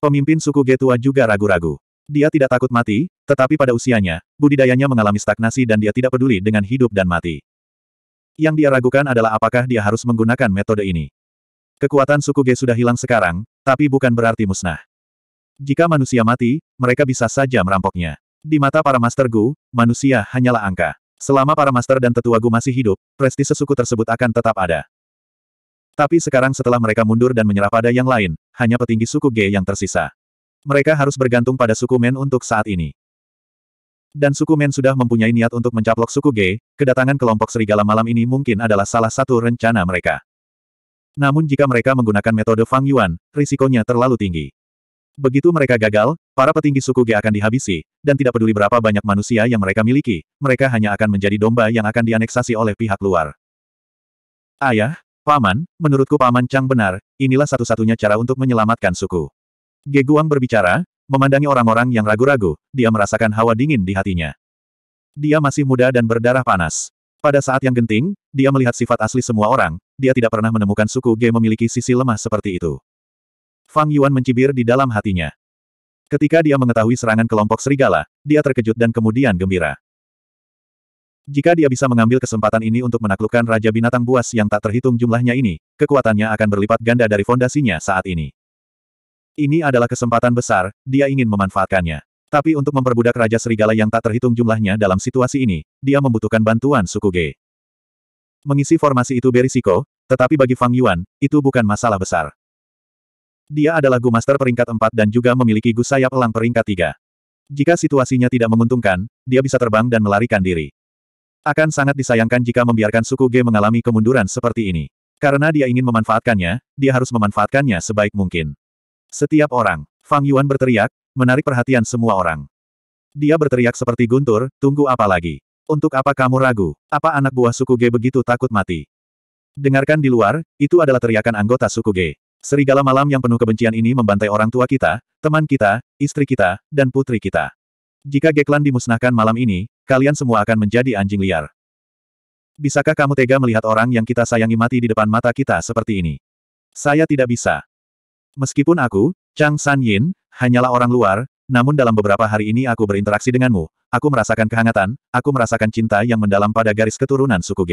Pemimpin suku Getua juga ragu-ragu. Dia tidak takut mati, tetapi pada usianya, budidayanya mengalami stagnasi dan dia tidak peduli dengan hidup dan mati. Yang dia ragukan adalah apakah dia harus menggunakan metode ini. Kekuatan suku Ge sudah hilang sekarang, tapi bukan berarti musnah. Jika manusia mati, mereka bisa saja merampoknya. Di mata para Master Gu, manusia hanyalah angka. Selama para Master dan Tetua Gu masih hidup, prestise suku tersebut akan tetap ada. Tapi sekarang setelah mereka mundur dan menyerah pada yang lain, hanya petinggi suku G yang tersisa. Mereka harus bergantung pada suku Men untuk saat ini. Dan suku Men sudah mempunyai niat untuk mencaplok suku G, kedatangan kelompok serigala malam ini mungkin adalah salah satu rencana mereka. Namun jika mereka menggunakan metode Fang Yuan, risikonya terlalu tinggi. Begitu mereka gagal, para petinggi suku G akan dihabisi, dan tidak peduli berapa banyak manusia yang mereka miliki, mereka hanya akan menjadi domba yang akan dianeksasi oleh pihak luar. Ayah, Paman, menurutku Paman Chang benar, inilah satu-satunya cara untuk menyelamatkan suku. Geguang berbicara, memandangi orang-orang yang ragu-ragu, dia merasakan hawa dingin di hatinya. Dia masih muda dan berdarah panas. Pada saat yang genting, dia melihat sifat asli semua orang, dia tidak pernah menemukan suku Ge memiliki sisi lemah seperti itu. Fang Yuan mencibir di dalam hatinya. Ketika dia mengetahui serangan kelompok serigala, dia terkejut dan kemudian gembira. Jika dia bisa mengambil kesempatan ini untuk menaklukkan Raja Binatang Buas yang tak terhitung jumlahnya ini, kekuatannya akan berlipat ganda dari fondasinya saat ini. Ini adalah kesempatan besar, dia ingin memanfaatkannya. Tapi untuk memperbudak Raja Serigala yang tak terhitung jumlahnya dalam situasi ini, dia membutuhkan bantuan suku G. Mengisi formasi itu berisiko, tetapi bagi Fang Yuan, itu bukan masalah besar. Dia adalah Gu Master peringkat 4 dan juga memiliki Gu Sayap Elang peringkat 3. Jika situasinya tidak menguntungkan, dia bisa terbang dan melarikan diri. Akan sangat disayangkan jika membiarkan suku G mengalami kemunduran seperti ini. Karena dia ingin memanfaatkannya, dia harus memanfaatkannya sebaik mungkin. Setiap orang, Fang Yuan berteriak, menarik perhatian semua orang. Dia berteriak seperti guntur, tunggu apa lagi? Untuk apa kamu ragu? Apa anak buah suku G begitu takut mati? Dengarkan di luar, itu adalah teriakan anggota suku G. Serigala malam yang penuh kebencian ini membantai orang tua kita, teman kita, istri kita, dan putri kita. Jika Geklan dimusnahkan malam ini, kalian semua akan menjadi anjing liar. Bisakah kamu tega melihat orang yang kita sayangi mati di depan mata kita seperti ini? Saya tidak bisa. Meskipun aku, Chang San Yin, hanyalah orang luar, namun dalam beberapa hari ini aku berinteraksi denganmu, aku merasakan kehangatan, aku merasakan cinta yang mendalam pada garis keturunan suku G.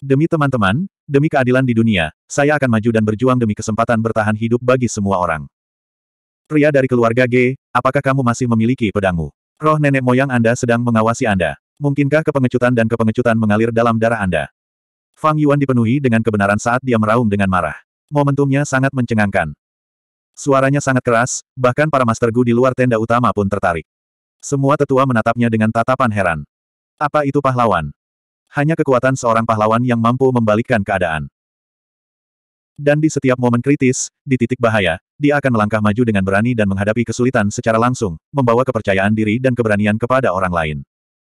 Demi teman-teman, demi keadilan di dunia, saya akan maju dan berjuang demi kesempatan bertahan hidup bagi semua orang. Pria dari keluarga G, apakah kamu masih memiliki pedangmu? Roh nenek moyang Anda sedang mengawasi Anda. Mungkinkah kepengecutan dan kepengecutan mengalir dalam darah Anda? Fang Yuan dipenuhi dengan kebenaran saat dia meraung dengan marah. Momentumnya sangat mencengangkan. Suaranya sangat keras, bahkan para Master Gu di luar tenda utama pun tertarik. Semua tetua menatapnya dengan tatapan heran. Apa itu pahlawan? Hanya kekuatan seorang pahlawan yang mampu membalikkan keadaan. Dan di setiap momen kritis, di titik bahaya, dia akan melangkah maju dengan berani dan menghadapi kesulitan secara langsung, membawa kepercayaan diri dan keberanian kepada orang lain.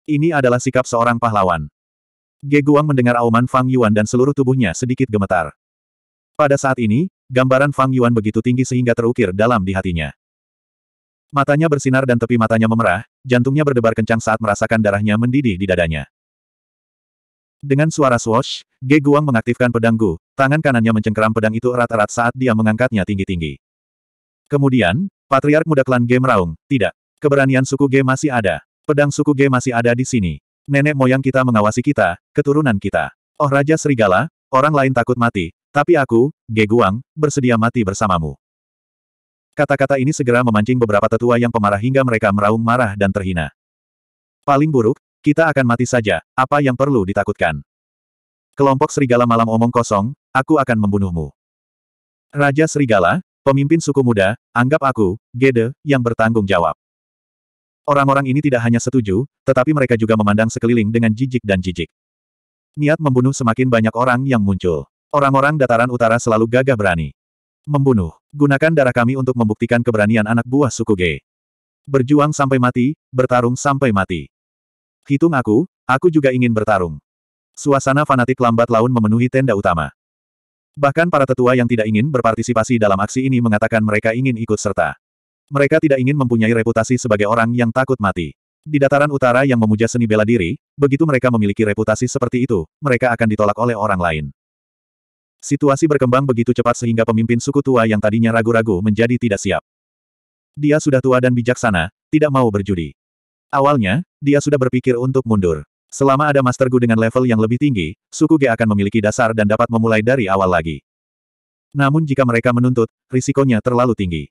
Ini adalah sikap seorang pahlawan. Ge Guang mendengar auman Fang Yuan dan seluruh tubuhnya sedikit gemetar. Pada saat ini, gambaran Fang Yuan begitu tinggi sehingga terukir dalam di hatinya. Matanya bersinar dan tepi matanya memerah, jantungnya berdebar kencang saat merasakan darahnya mendidih di dadanya. Dengan suara swash, Ge Guang mengaktifkan pedang Gu, tangan kanannya mencengkeram pedang itu erat-erat saat dia mengangkatnya tinggi-tinggi. Kemudian, Patriark muda klan Ge meraung, tidak. Keberanian suku Ge masih ada. Pedang suku Ge masih ada di sini. Nenek moyang kita mengawasi kita, keturunan kita. Oh Raja Serigala, orang lain takut mati, tapi aku, Ge Guang, bersedia mati bersamamu. Kata-kata ini segera memancing beberapa tetua yang pemarah hingga mereka meraung marah dan terhina. Paling buruk, kita akan mati saja, apa yang perlu ditakutkan? Kelompok serigala malam omong kosong, aku akan membunuhmu. Raja Serigala, pemimpin suku muda, anggap aku, Gede, yang bertanggung jawab. Orang-orang ini tidak hanya setuju, tetapi mereka juga memandang sekeliling dengan jijik dan jijik. Niat membunuh semakin banyak orang yang muncul. Orang-orang dataran utara selalu gagah berani. Membunuh. Gunakan darah kami untuk membuktikan keberanian anak buah suku G. Berjuang sampai mati, bertarung sampai mati. Hitung aku, aku juga ingin bertarung. Suasana fanatik lambat laun memenuhi tenda utama. Bahkan para tetua yang tidak ingin berpartisipasi dalam aksi ini mengatakan mereka ingin ikut serta. Mereka tidak ingin mempunyai reputasi sebagai orang yang takut mati. Di dataran utara yang memuja seni bela diri, begitu mereka memiliki reputasi seperti itu, mereka akan ditolak oleh orang lain. Situasi berkembang begitu cepat sehingga pemimpin suku tua yang tadinya ragu-ragu menjadi tidak siap. Dia sudah tua dan bijaksana, tidak mau berjudi. Awalnya, dia sudah berpikir untuk mundur. Selama ada Master Gu dengan level yang lebih tinggi, suku G akan memiliki dasar dan dapat memulai dari awal lagi. Namun jika mereka menuntut, risikonya terlalu tinggi.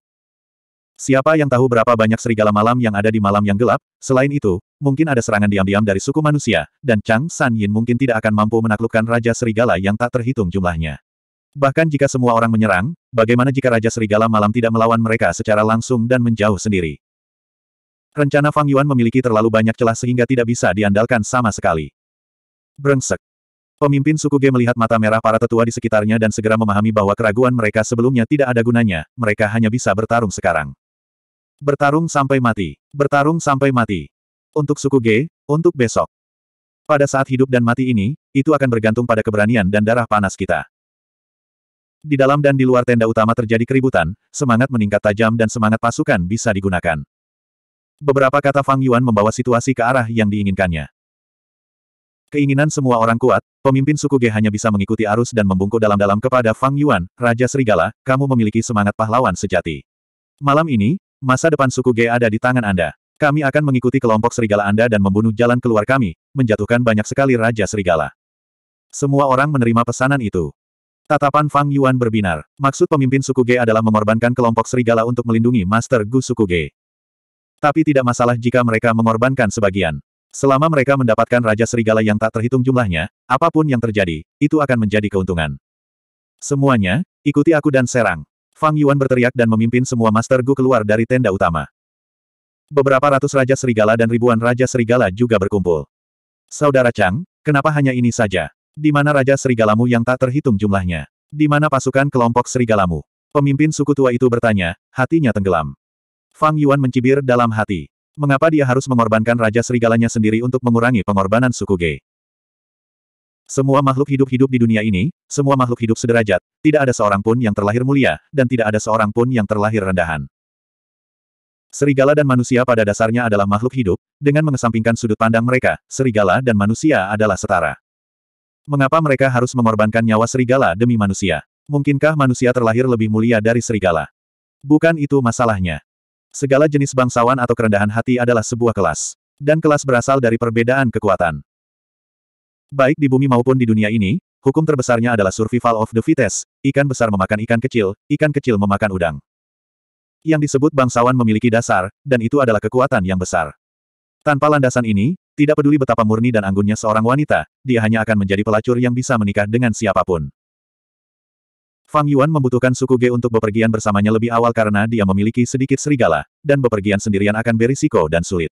Siapa yang tahu berapa banyak serigala malam yang ada di malam yang gelap? Selain itu, mungkin ada serangan diam-diam dari suku manusia, dan Chang San Yin mungkin tidak akan mampu menaklukkan Raja Serigala yang tak terhitung jumlahnya. Bahkan jika semua orang menyerang, bagaimana jika Raja Serigala malam tidak melawan mereka secara langsung dan menjauh sendiri? Rencana Fang Yuan memiliki terlalu banyak celah sehingga tidak bisa diandalkan sama sekali. Brengsek. Pemimpin suku G melihat mata merah para tetua di sekitarnya dan segera memahami bahwa keraguan mereka sebelumnya tidak ada gunanya, mereka hanya bisa bertarung sekarang. Bertarung sampai mati. Bertarung sampai mati. Untuk suku G, untuk besok. Pada saat hidup dan mati ini, itu akan bergantung pada keberanian dan darah panas kita. Di dalam dan di luar tenda utama terjadi keributan, semangat meningkat tajam dan semangat pasukan bisa digunakan. Beberapa kata Fang Yuan membawa situasi ke arah yang diinginkannya. Keinginan semua orang kuat, pemimpin suku G hanya bisa mengikuti arus dan membungkuk dalam-dalam kepada Fang Yuan, Raja Serigala, kamu memiliki semangat pahlawan sejati. Malam ini, masa depan suku G ada di tangan Anda. Kami akan mengikuti kelompok serigala Anda dan membunuh jalan keluar kami, menjatuhkan banyak sekali Raja Serigala. Semua orang menerima pesanan itu. Tatapan Fang Yuan berbinar. Maksud pemimpin suku G adalah mengorbankan kelompok serigala untuk melindungi Master Gu suku G. Tapi tidak masalah jika mereka mengorbankan sebagian. Selama mereka mendapatkan Raja Serigala yang tak terhitung jumlahnya, apapun yang terjadi, itu akan menjadi keuntungan. Semuanya, ikuti aku dan serang. Fang Yuan berteriak dan memimpin semua Master Gu keluar dari tenda utama. Beberapa ratus Raja Serigala dan ribuan Raja Serigala juga berkumpul. Saudara Chang, kenapa hanya ini saja? Di mana Raja Serigalamu yang tak terhitung jumlahnya? Di mana pasukan kelompok Serigalamu? Pemimpin suku tua itu bertanya, hatinya tenggelam. Fang Yuan mencibir dalam hati. Mengapa dia harus mengorbankan Raja Serigalanya sendiri untuk mengurangi pengorbanan suku G? Semua makhluk hidup-hidup di dunia ini, semua makhluk hidup sederajat, tidak ada seorang pun yang terlahir mulia, dan tidak ada seorang pun yang terlahir rendahan. Serigala dan manusia pada dasarnya adalah makhluk hidup, dengan mengesampingkan sudut pandang mereka, serigala dan manusia adalah setara. Mengapa mereka harus mengorbankan nyawa serigala demi manusia? Mungkinkah manusia terlahir lebih mulia dari serigala? Bukan itu masalahnya. Segala jenis bangsawan atau kerendahan hati adalah sebuah kelas. Dan kelas berasal dari perbedaan kekuatan. Baik di bumi maupun di dunia ini, hukum terbesarnya adalah survival of the fittest, ikan besar memakan ikan kecil, ikan kecil memakan udang. Yang disebut bangsawan memiliki dasar, dan itu adalah kekuatan yang besar. Tanpa landasan ini, tidak peduli betapa murni dan anggunnya seorang wanita, dia hanya akan menjadi pelacur yang bisa menikah dengan siapapun. Fang Yuan membutuhkan suku Ge untuk bepergian bersamanya lebih awal karena dia memiliki sedikit serigala, dan bepergian sendirian akan berisiko dan sulit.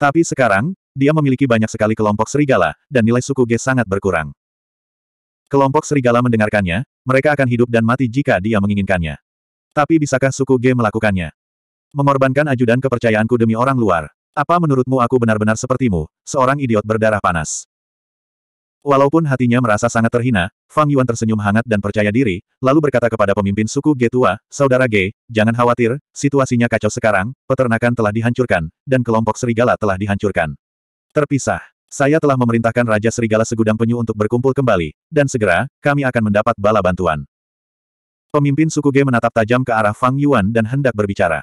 Tapi sekarang, dia memiliki banyak sekali kelompok serigala, dan nilai suku Ge sangat berkurang. Kelompok serigala mendengarkannya, mereka akan hidup dan mati jika dia menginginkannya. Tapi bisakah suku Ge melakukannya? Mengorbankan ajudan kepercayaanku demi orang luar. Apa menurutmu aku benar-benar sepertimu, seorang idiot berdarah panas? Walaupun hatinya merasa sangat terhina, Fang Yuan tersenyum hangat dan percaya diri, lalu berkata kepada pemimpin suku Ge tua, Saudara Ge, jangan khawatir, situasinya kacau sekarang, peternakan telah dihancurkan, dan kelompok serigala telah dihancurkan. Terpisah. Saya telah memerintahkan Raja Serigala Segudang Penyu untuk berkumpul kembali, dan segera, kami akan mendapat bala bantuan. Pemimpin suku Ge menatap tajam ke arah Fang Yuan dan hendak berbicara.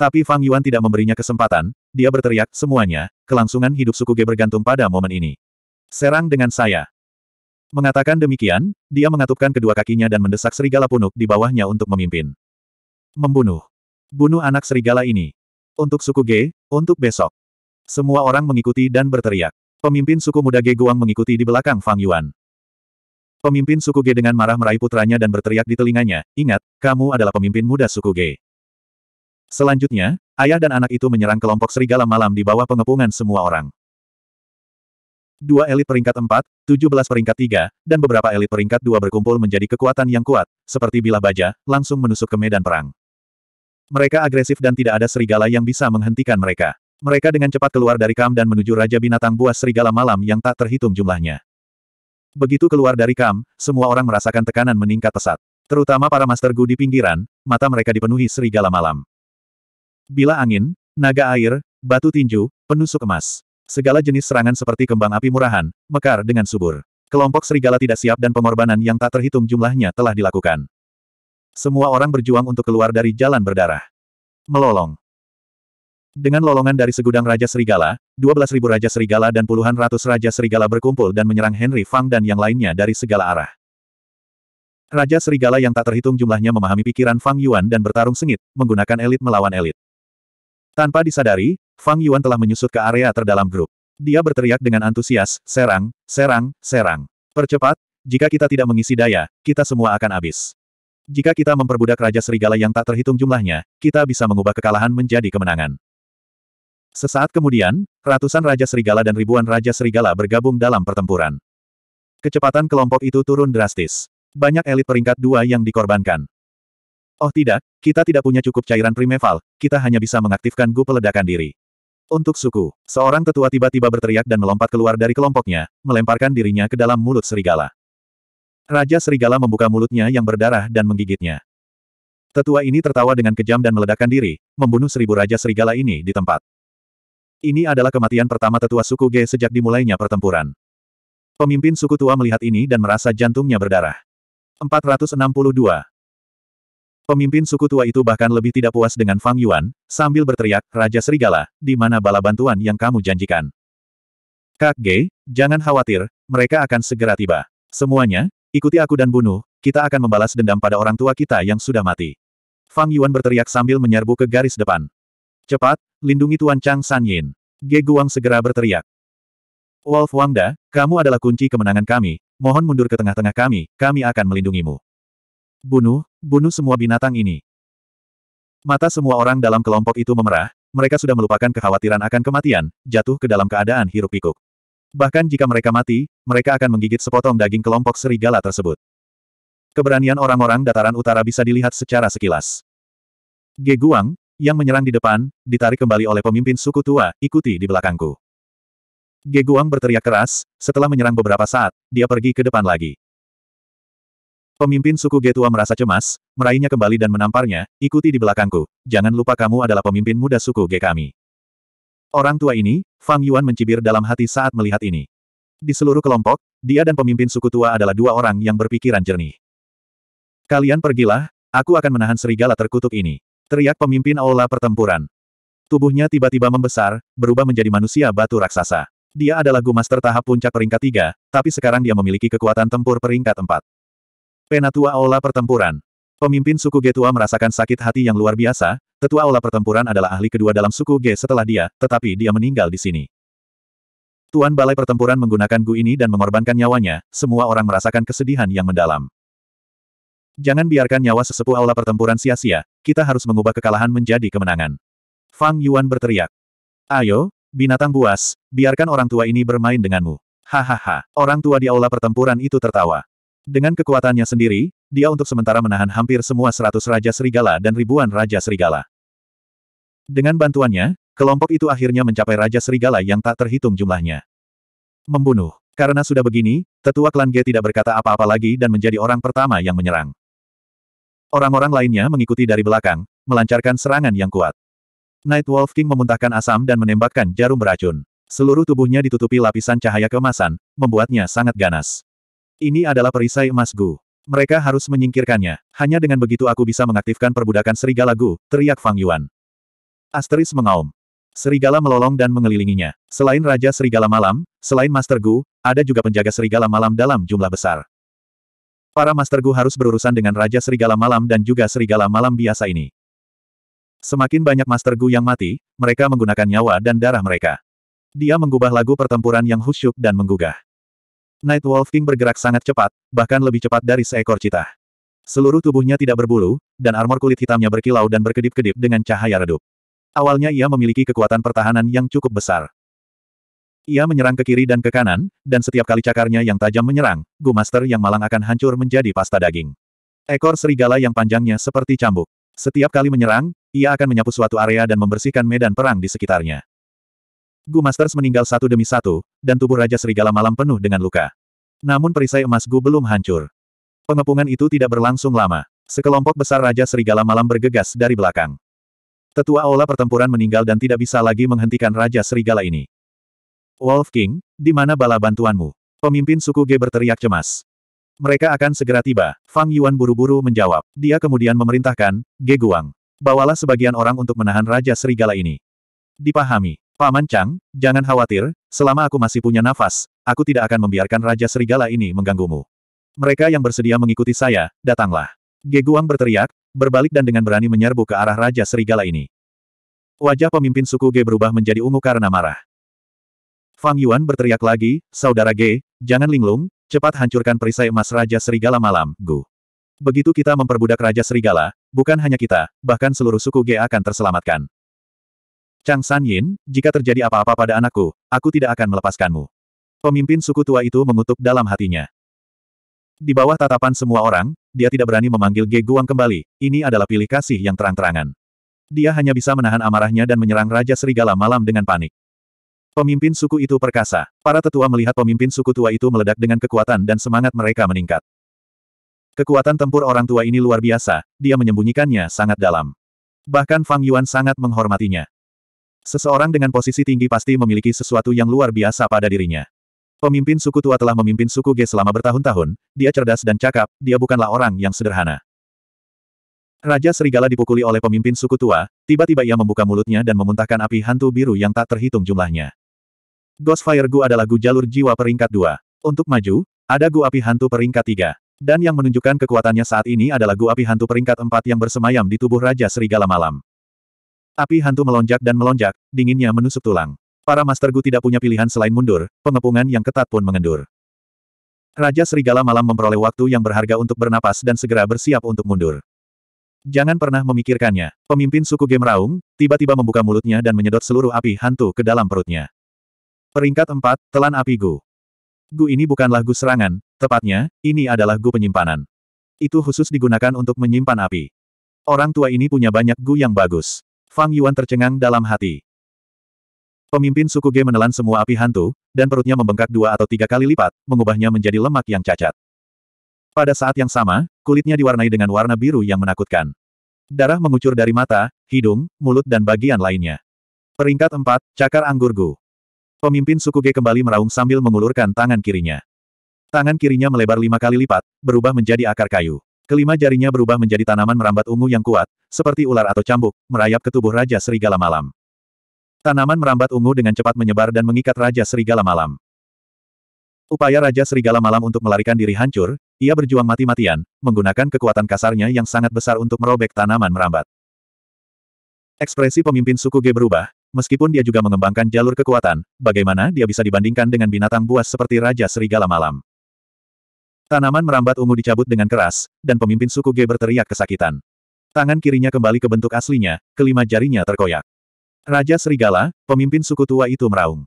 Tapi Fang Yuan tidak memberinya kesempatan, dia berteriak, semuanya, kelangsungan hidup suku Ge bergantung pada momen ini. Serang dengan saya. Mengatakan demikian, dia mengatupkan kedua kakinya dan mendesak serigala punuk di bawahnya untuk memimpin. Membunuh. Bunuh anak serigala ini. Untuk suku G, untuk besok. Semua orang mengikuti dan berteriak. Pemimpin suku muda G Guang mengikuti di belakang Fang Yuan. Pemimpin suku G dengan marah meraih putranya dan berteriak di telinganya, ingat, kamu adalah pemimpin muda suku G. Selanjutnya, ayah dan anak itu menyerang kelompok serigala malam di bawah pengepungan semua orang. Dua elit peringkat 4, 17 peringkat 3, dan beberapa elit peringkat 2 berkumpul menjadi kekuatan yang kuat, seperti bila baja, langsung menusuk ke medan perang. Mereka agresif dan tidak ada serigala yang bisa menghentikan mereka. Mereka dengan cepat keluar dari kam dan menuju Raja Binatang Buas Serigala Malam yang tak terhitung jumlahnya. Begitu keluar dari kam, semua orang merasakan tekanan meningkat pesat. Terutama para Master Gu di pinggiran, mata mereka dipenuhi serigala malam. Bila angin, naga air, batu tinju, penusuk emas. Segala jenis serangan seperti kembang api murahan, mekar dengan subur. Kelompok serigala tidak siap dan pengorbanan yang tak terhitung jumlahnya telah dilakukan. Semua orang berjuang untuk keluar dari jalan berdarah. Melolong. Dengan lolongan dari segudang Raja Serigala, 12.000 Raja Serigala dan puluhan ratus Raja Serigala berkumpul dan menyerang Henry Fang dan yang lainnya dari segala arah. Raja Serigala yang tak terhitung jumlahnya memahami pikiran Fang Yuan dan bertarung sengit, menggunakan elit melawan elit. Tanpa disadari, Fang Yuan telah menyusut ke area terdalam grup. Dia berteriak dengan antusias, serang, serang, serang. Percepat, jika kita tidak mengisi daya, kita semua akan habis. Jika kita memperbudak Raja Serigala yang tak terhitung jumlahnya, kita bisa mengubah kekalahan menjadi kemenangan. Sesaat kemudian, ratusan Raja Serigala dan ribuan Raja Serigala bergabung dalam pertempuran. Kecepatan kelompok itu turun drastis. Banyak elit peringkat dua yang dikorbankan. Oh tidak, kita tidak punya cukup cairan primeval, kita hanya bisa mengaktifkan gu peledakan diri. Untuk suku, seorang tetua tiba-tiba berteriak dan melompat keluar dari kelompoknya, melemparkan dirinya ke dalam mulut serigala. Raja serigala membuka mulutnya yang berdarah dan menggigitnya. Tetua ini tertawa dengan kejam dan meledakkan diri, membunuh seribu raja serigala ini di tempat. Ini adalah kematian pertama tetua suku G sejak dimulainya pertempuran. Pemimpin suku tua melihat ini dan merasa jantungnya berdarah. 462. Pemimpin suku tua itu bahkan lebih tidak puas dengan Fang Yuan, sambil berteriak, Raja Serigala, di mana bala bantuan yang kamu janjikan? Kak Ge, jangan khawatir, mereka akan segera tiba. Semuanya, ikuti aku dan bunuh, kita akan membalas dendam pada orang tua kita yang sudah mati. Fang Yuan berteriak sambil menyerbu ke garis depan. Cepat, lindungi Tuan Chang San Yin. Ge Guang segera berteriak. Wolf Wangda, kamu adalah kunci kemenangan kami, mohon mundur ke tengah-tengah kami, kami akan melindungimu. Bunuh, Bunuh semua binatang ini. Mata semua orang dalam kelompok itu memerah, mereka sudah melupakan kekhawatiran akan kematian, jatuh ke dalam keadaan hirup pikuk. Bahkan jika mereka mati, mereka akan menggigit sepotong daging kelompok serigala tersebut. Keberanian orang-orang dataran utara bisa dilihat secara sekilas. Ge Guang, yang menyerang di depan, ditarik kembali oleh pemimpin suku tua, ikuti di belakangku. Ge Guang berteriak keras, setelah menyerang beberapa saat, dia pergi ke depan lagi. Pemimpin suku Getua merasa cemas, meraihnya kembali dan menamparnya, ikuti di belakangku, jangan lupa kamu adalah pemimpin muda suku G kami. Orang tua ini, Fang Yuan mencibir dalam hati saat melihat ini. Di seluruh kelompok, dia dan pemimpin suku tua adalah dua orang yang berpikiran jernih. Kalian pergilah, aku akan menahan serigala terkutuk ini. Teriak pemimpin aula pertempuran. Tubuhnya tiba-tiba membesar, berubah menjadi manusia batu raksasa. Dia adalah gumaster tahap puncak peringkat tiga, tapi sekarang dia memiliki kekuatan tempur peringkat empat. Penatua Aula Pertempuran Pemimpin suku Getua merasakan sakit hati yang luar biasa, tetua Aula Pertempuran adalah ahli kedua dalam suku G setelah dia, tetapi dia meninggal di sini. Tuan Balai Pertempuran menggunakan Gu ini dan mengorbankan nyawanya, semua orang merasakan kesedihan yang mendalam. Jangan biarkan nyawa sesepuh Aula Pertempuran sia-sia, kita harus mengubah kekalahan menjadi kemenangan. Fang Yuan berteriak. Ayo, binatang buas, biarkan orang tua ini bermain denganmu. Hahaha, orang tua di Aula Pertempuran itu tertawa. Dengan kekuatannya sendiri, dia untuk sementara menahan hampir semua seratus Raja Serigala dan ribuan Raja Serigala. Dengan bantuannya, kelompok itu akhirnya mencapai Raja Serigala yang tak terhitung jumlahnya. Membunuh. Karena sudah begini, tetua klan G tidak berkata apa-apa lagi dan menjadi orang pertama yang menyerang. Orang-orang lainnya mengikuti dari belakang, melancarkan serangan yang kuat. Night Wolf King memuntahkan asam dan menembakkan jarum beracun. Seluruh tubuhnya ditutupi lapisan cahaya kemasan, membuatnya sangat ganas. Ini adalah perisai emas Gu. Mereka harus menyingkirkannya. Hanya dengan begitu aku bisa mengaktifkan perbudakan serigala Gu, teriak Fang Yuan. Asteris mengaum. Serigala melolong dan mengelilinginya. Selain Raja Serigala Malam, selain Master Gu, ada juga penjaga serigala malam dalam jumlah besar. Para Master Gu harus berurusan dengan Raja Serigala Malam dan juga Serigala Malam biasa ini. Semakin banyak Master Gu yang mati, mereka menggunakan nyawa dan darah mereka. Dia mengubah lagu pertempuran yang khusyuk dan menggugah. Night Wolf King bergerak sangat cepat, bahkan lebih cepat dari seekor cita. Seluruh tubuhnya tidak berbulu, dan armor kulit hitamnya berkilau dan berkedip-kedip dengan cahaya redup. Awalnya ia memiliki kekuatan pertahanan yang cukup besar. Ia menyerang ke kiri dan ke kanan, dan setiap kali cakarnya yang tajam menyerang, Gumaster yang malang akan hancur menjadi pasta daging. Ekor serigala yang panjangnya seperti cambuk. Setiap kali menyerang, ia akan menyapu suatu area dan membersihkan medan perang di sekitarnya. Gu Masters meninggal satu demi satu, dan tubuh Raja Serigala Malam penuh dengan luka. Namun perisai emas Gu belum hancur. Pengepungan itu tidak berlangsung lama. Sekelompok besar Raja Serigala Malam bergegas dari belakang. Tetua Aula pertempuran meninggal dan tidak bisa lagi menghentikan Raja Serigala ini. Wolf King, di mana bala bantuanmu? Pemimpin suku G berteriak cemas. Mereka akan segera tiba, Fang Yuan buru-buru menjawab. Dia kemudian memerintahkan, Ge Guang, bawalah sebagian orang untuk menahan Raja Serigala ini. Dipahami. Paman Chang, jangan khawatir, selama aku masih punya nafas, aku tidak akan membiarkan Raja Serigala ini mengganggumu. Mereka yang bersedia mengikuti saya, datanglah. Guang berteriak, berbalik dan dengan berani menyerbu ke arah Raja Serigala ini. Wajah pemimpin suku Ge berubah menjadi ungu karena marah. Fang Yuan berteriak lagi, Saudara Ge, jangan linglung, cepat hancurkan perisai emas Raja Serigala malam, Gu. Begitu kita memperbudak Raja Serigala, bukan hanya kita, bahkan seluruh suku Ge akan terselamatkan. Chang San Yin, jika terjadi apa-apa pada anakku, aku tidak akan melepaskanmu. Pemimpin suku tua itu mengutuk dalam hatinya. Di bawah tatapan semua orang, dia tidak berani memanggil Ge Guang kembali, ini adalah pilih kasih yang terang-terangan. Dia hanya bisa menahan amarahnya dan menyerang Raja Serigala Malam dengan panik. Pemimpin suku itu perkasa. Para tetua melihat pemimpin suku tua itu meledak dengan kekuatan dan semangat mereka meningkat. Kekuatan tempur orang tua ini luar biasa, dia menyembunyikannya sangat dalam. Bahkan Fang Yuan sangat menghormatinya. Seseorang dengan posisi tinggi pasti memiliki sesuatu yang luar biasa pada dirinya. Pemimpin suku tua telah memimpin suku G selama bertahun-tahun, dia cerdas dan cakap, dia bukanlah orang yang sederhana. Raja Serigala dipukuli oleh pemimpin suku tua, tiba-tiba ia membuka mulutnya dan memuntahkan api hantu biru yang tak terhitung jumlahnya. Ghostfire Gu adalah Gu jalur jiwa peringkat dua. Untuk maju, ada Gu api hantu peringkat tiga. Dan yang menunjukkan kekuatannya saat ini adalah Gu api hantu peringkat empat yang bersemayam di tubuh Raja Serigala Malam. Api hantu melonjak dan melonjak, dinginnya menusuk tulang. Para Master Gu tidak punya pilihan selain mundur, pengepungan yang ketat pun mengendur. Raja Serigala Malam memperoleh waktu yang berharga untuk bernapas dan segera bersiap untuk mundur. Jangan pernah memikirkannya. Pemimpin suku Game Raung, tiba-tiba membuka mulutnya dan menyedot seluruh api hantu ke dalam perutnya. Peringkat 4, Telan Api Gu. Gu ini bukanlah Gu serangan, tepatnya, ini adalah Gu penyimpanan. Itu khusus digunakan untuk menyimpan api. Orang tua ini punya banyak Gu yang bagus. Fang Yuan tercengang dalam hati. Pemimpin suku G menelan semua api hantu, dan perutnya membengkak dua atau tiga kali lipat, mengubahnya menjadi lemak yang cacat. Pada saat yang sama, kulitnya diwarnai dengan warna biru yang menakutkan. Darah mengucur dari mata, hidung, mulut dan bagian lainnya. Peringkat 4, Cakar Anggur Gu. Pemimpin suku G kembali meraung sambil mengulurkan tangan kirinya. Tangan kirinya melebar lima kali lipat, berubah menjadi akar kayu. Kelima jarinya berubah menjadi tanaman merambat ungu yang kuat, seperti ular atau cambuk, merayap ke tubuh Raja Serigala Malam. Tanaman merambat ungu dengan cepat menyebar dan mengikat Raja Serigala Malam. Upaya Raja Serigala Malam untuk melarikan diri hancur, ia berjuang mati-matian, menggunakan kekuatan kasarnya yang sangat besar untuk merobek tanaman merambat. Ekspresi pemimpin suku G berubah, meskipun dia juga mengembangkan jalur kekuatan, bagaimana dia bisa dibandingkan dengan binatang buas seperti Raja Serigala Malam. Tanaman merambat ungu dicabut dengan keras, dan pemimpin suku G berteriak kesakitan. Tangan kirinya kembali ke bentuk aslinya, kelima jarinya terkoyak. Raja Serigala, pemimpin suku tua itu meraung.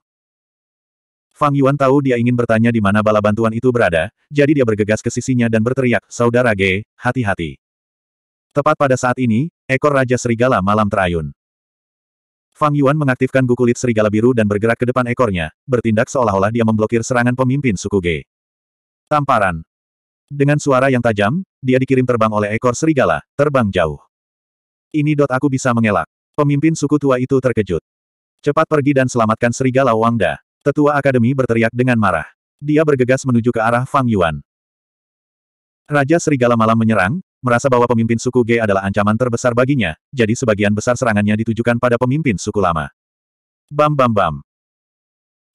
Fang Yuan tahu dia ingin bertanya di mana bala bantuan itu berada, jadi dia bergegas ke sisinya dan berteriak, Saudara G, hati-hati. Tepat pada saat ini, ekor Raja Serigala malam terayun. Fang Yuan mengaktifkan gugulit serigala biru dan bergerak ke depan ekornya, bertindak seolah-olah dia memblokir serangan pemimpin suku G. Tamparan. Dengan suara yang tajam, dia dikirim terbang oleh ekor serigala, terbang jauh. Ini dot aku bisa mengelak. Pemimpin suku tua itu terkejut. Cepat pergi dan selamatkan serigala Wangda. Tetua Akademi berteriak dengan marah. Dia bergegas menuju ke arah Fang Yuan. Raja Serigala Malam menyerang, merasa bahwa pemimpin suku G adalah ancaman terbesar baginya, jadi sebagian besar serangannya ditujukan pada pemimpin suku lama. Bam bam bam.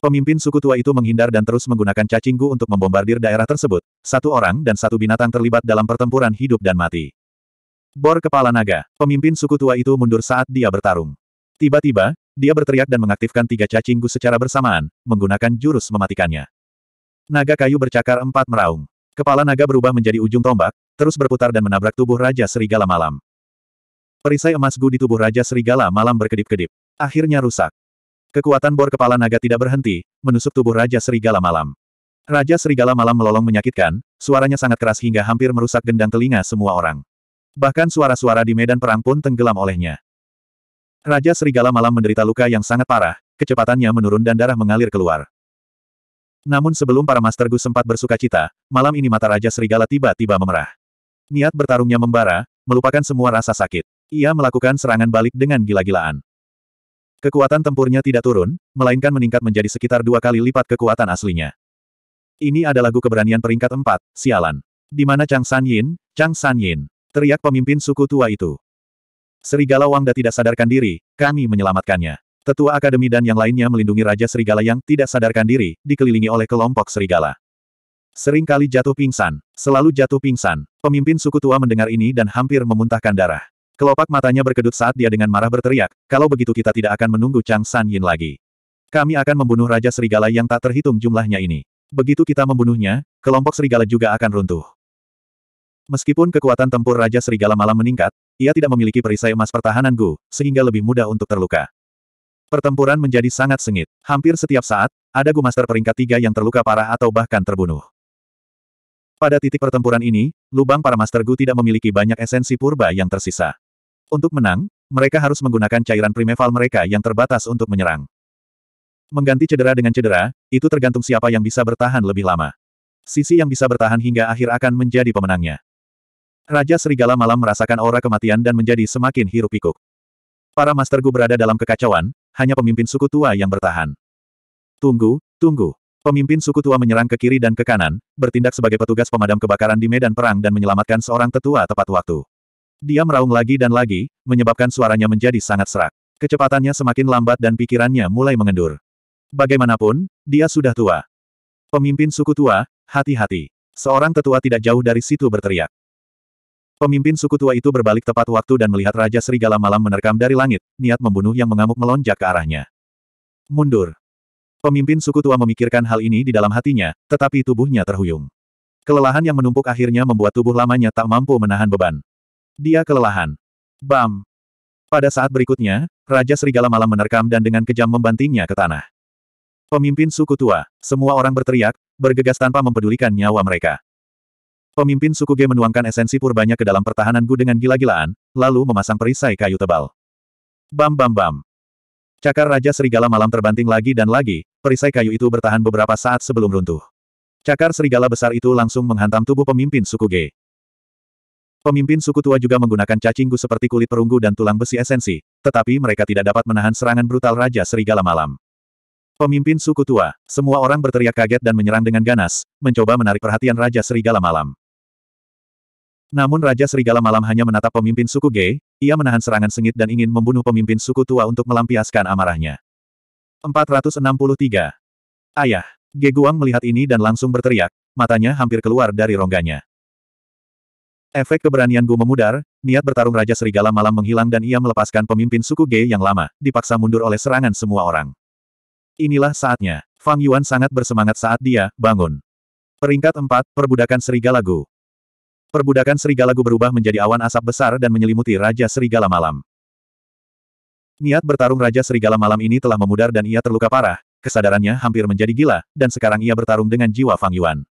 Pemimpin suku tua itu menghindar dan terus menggunakan cacinggu untuk membombardir daerah tersebut, satu orang dan satu binatang terlibat dalam pertempuran hidup dan mati. Bor kepala naga, pemimpin suku tua itu mundur saat dia bertarung. Tiba-tiba, dia berteriak dan mengaktifkan tiga cacing gu secara bersamaan, menggunakan jurus mematikannya. Naga kayu bercakar empat meraung. Kepala naga berubah menjadi ujung tombak, terus berputar dan menabrak tubuh Raja Serigala Malam. Perisai emas gu di tubuh Raja Serigala Malam berkedip-kedip. Akhirnya rusak. Kekuatan bor kepala naga tidak berhenti, menusuk tubuh Raja Serigala Malam. Raja Serigala Malam melolong menyakitkan, suaranya sangat keras hingga hampir merusak gendang telinga semua orang. Bahkan suara-suara di medan perang pun tenggelam olehnya. Raja Serigala Malam menderita luka yang sangat parah, kecepatannya menurun dan darah mengalir keluar. Namun sebelum para Master Gu sempat bersuka cita, malam ini mata Raja Serigala tiba-tiba memerah. Niat bertarungnya membara, melupakan semua rasa sakit. Ia melakukan serangan balik dengan gila-gilaan. Kekuatan tempurnya tidak turun, melainkan meningkat menjadi sekitar dua kali lipat kekuatan aslinya. Ini adalah lagu keberanian peringkat empat, sialan. Di mana Chang San Yin, Chang San Yin, teriak pemimpin suku tua itu. Serigala Wangda tidak sadarkan diri, kami menyelamatkannya. Tetua akademi dan yang lainnya melindungi Raja Serigala yang tidak sadarkan diri, dikelilingi oleh kelompok serigala. Sering kali jatuh pingsan, selalu jatuh pingsan. Pemimpin suku tua mendengar ini dan hampir memuntahkan darah. Kelopak matanya berkedut saat dia dengan marah berteriak, kalau begitu kita tidak akan menunggu Chang San Yin lagi. Kami akan membunuh Raja Serigala yang tak terhitung jumlahnya ini. Begitu kita membunuhnya, kelompok serigala juga akan runtuh. Meskipun kekuatan tempur Raja Serigala malam meningkat, ia tidak memiliki perisai emas pertahanan Gu, sehingga lebih mudah untuk terluka. Pertempuran menjadi sangat sengit. Hampir setiap saat, ada Gu Master peringkat tiga yang terluka parah atau bahkan terbunuh. Pada titik pertempuran ini, lubang para Master Gu tidak memiliki banyak esensi purba yang tersisa. Untuk menang, mereka harus menggunakan cairan primeval mereka yang terbatas untuk menyerang. Mengganti cedera dengan cedera, itu tergantung siapa yang bisa bertahan lebih lama. Sisi yang bisa bertahan hingga akhir akan menjadi pemenangnya. Raja Serigala Malam merasakan aura kematian dan menjadi semakin hirup pikuk Para Master Gu berada dalam kekacauan, hanya pemimpin suku tua yang bertahan. Tunggu, tunggu. Pemimpin suku tua menyerang ke kiri dan ke kanan, bertindak sebagai petugas pemadam kebakaran di medan perang dan menyelamatkan seorang tetua tepat waktu. Dia meraung lagi dan lagi, menyebabkan suaranya menjadi sangat serak. Kecepatannya semakin lambat dan pikirannya mulai mengendur. Bagaimanapun, dia sudah tua. Pemimpin suku tua, hati-hati. Seorang tetua tidak jauh dari situ berteriak. Pemimpin suku tua itu berbalik tepat waktu dan melihat Raja Serigala Malam menerkam dari langit, niat membunuh yang mengamuk melonjak ke arahnya. Mundur. Pemimpin suku tua memikirkan hal ini di dalam hatinya, tetapi tubuhnya terhuyung. Kelelahan yang menumpuk akhirnya membuat tubuh lamanya tak mampu menahan beban. Dia kelelahan. Bam! Pada saat berikutnya, Raja Serigala Malam menerkam dan dengan kejam membantingnya ke tanah. Pemimpin suku tua, semua orang berteriak, bergegas tanpa mempedulikan nyawa mereka. Pemimpin suku G menuangkan esensi purbanya ke dalam pertahanan Gu dengan gila-gilaan, lalu memasang perisai kayu tebal. Bam bam bam. Cakar Raja Serigala Malam terbanting lagi dan lagi, perisai kayu itu bertahan beberapa saat sebelum runtuh. Cakar serigala besar itu langsung menghantam tubuh pemimpin suku G. Pemimpin suku tua juga menggunakan cacing Gu seperti kulit perunggu dan tulang besi esensi, tetapi mereka tidak dapat menahan serangan brutal Raja Serigala Malam. Pemimpin suku tua, semua orang berteriak kaget dan menyerang dengan ganas, mencoba menarik perhatian Raja Serigala Malam. Namun Raja Serigala Malam hanya menatap pemimpin suku G, ia menahan serangan sengit dan ingin membunuh pemimpin suku tua untuk melampiaskan amarahnya. 463. Ayah, G Guang melihat ini dan langsung berteriak, matanya hampir keluar dari rongganya. Efek keberanian Gu memudar, niat bertarung Raja Serigala Malam menghilang dan ia melepaskan pemimpin suku G yang lama, dipaksa mundur oleh serangan semua orang. Inilah saatnya. Fang Yuan sangat bersemangat saat dia bangun. Peringkat 4, Perbudakan Serigala Gu. Perbudakan Serigala Gu berubah menjadi awan asap besar dan menyelimuti Raja Serigala Malam. Niat bertarung Raja Serigala Malam ini telah memudar dan ia terluka parah, kesadarannya hampir menjadi gila, dan sekarang ia bertarung dengan jiwa Fang Yuan.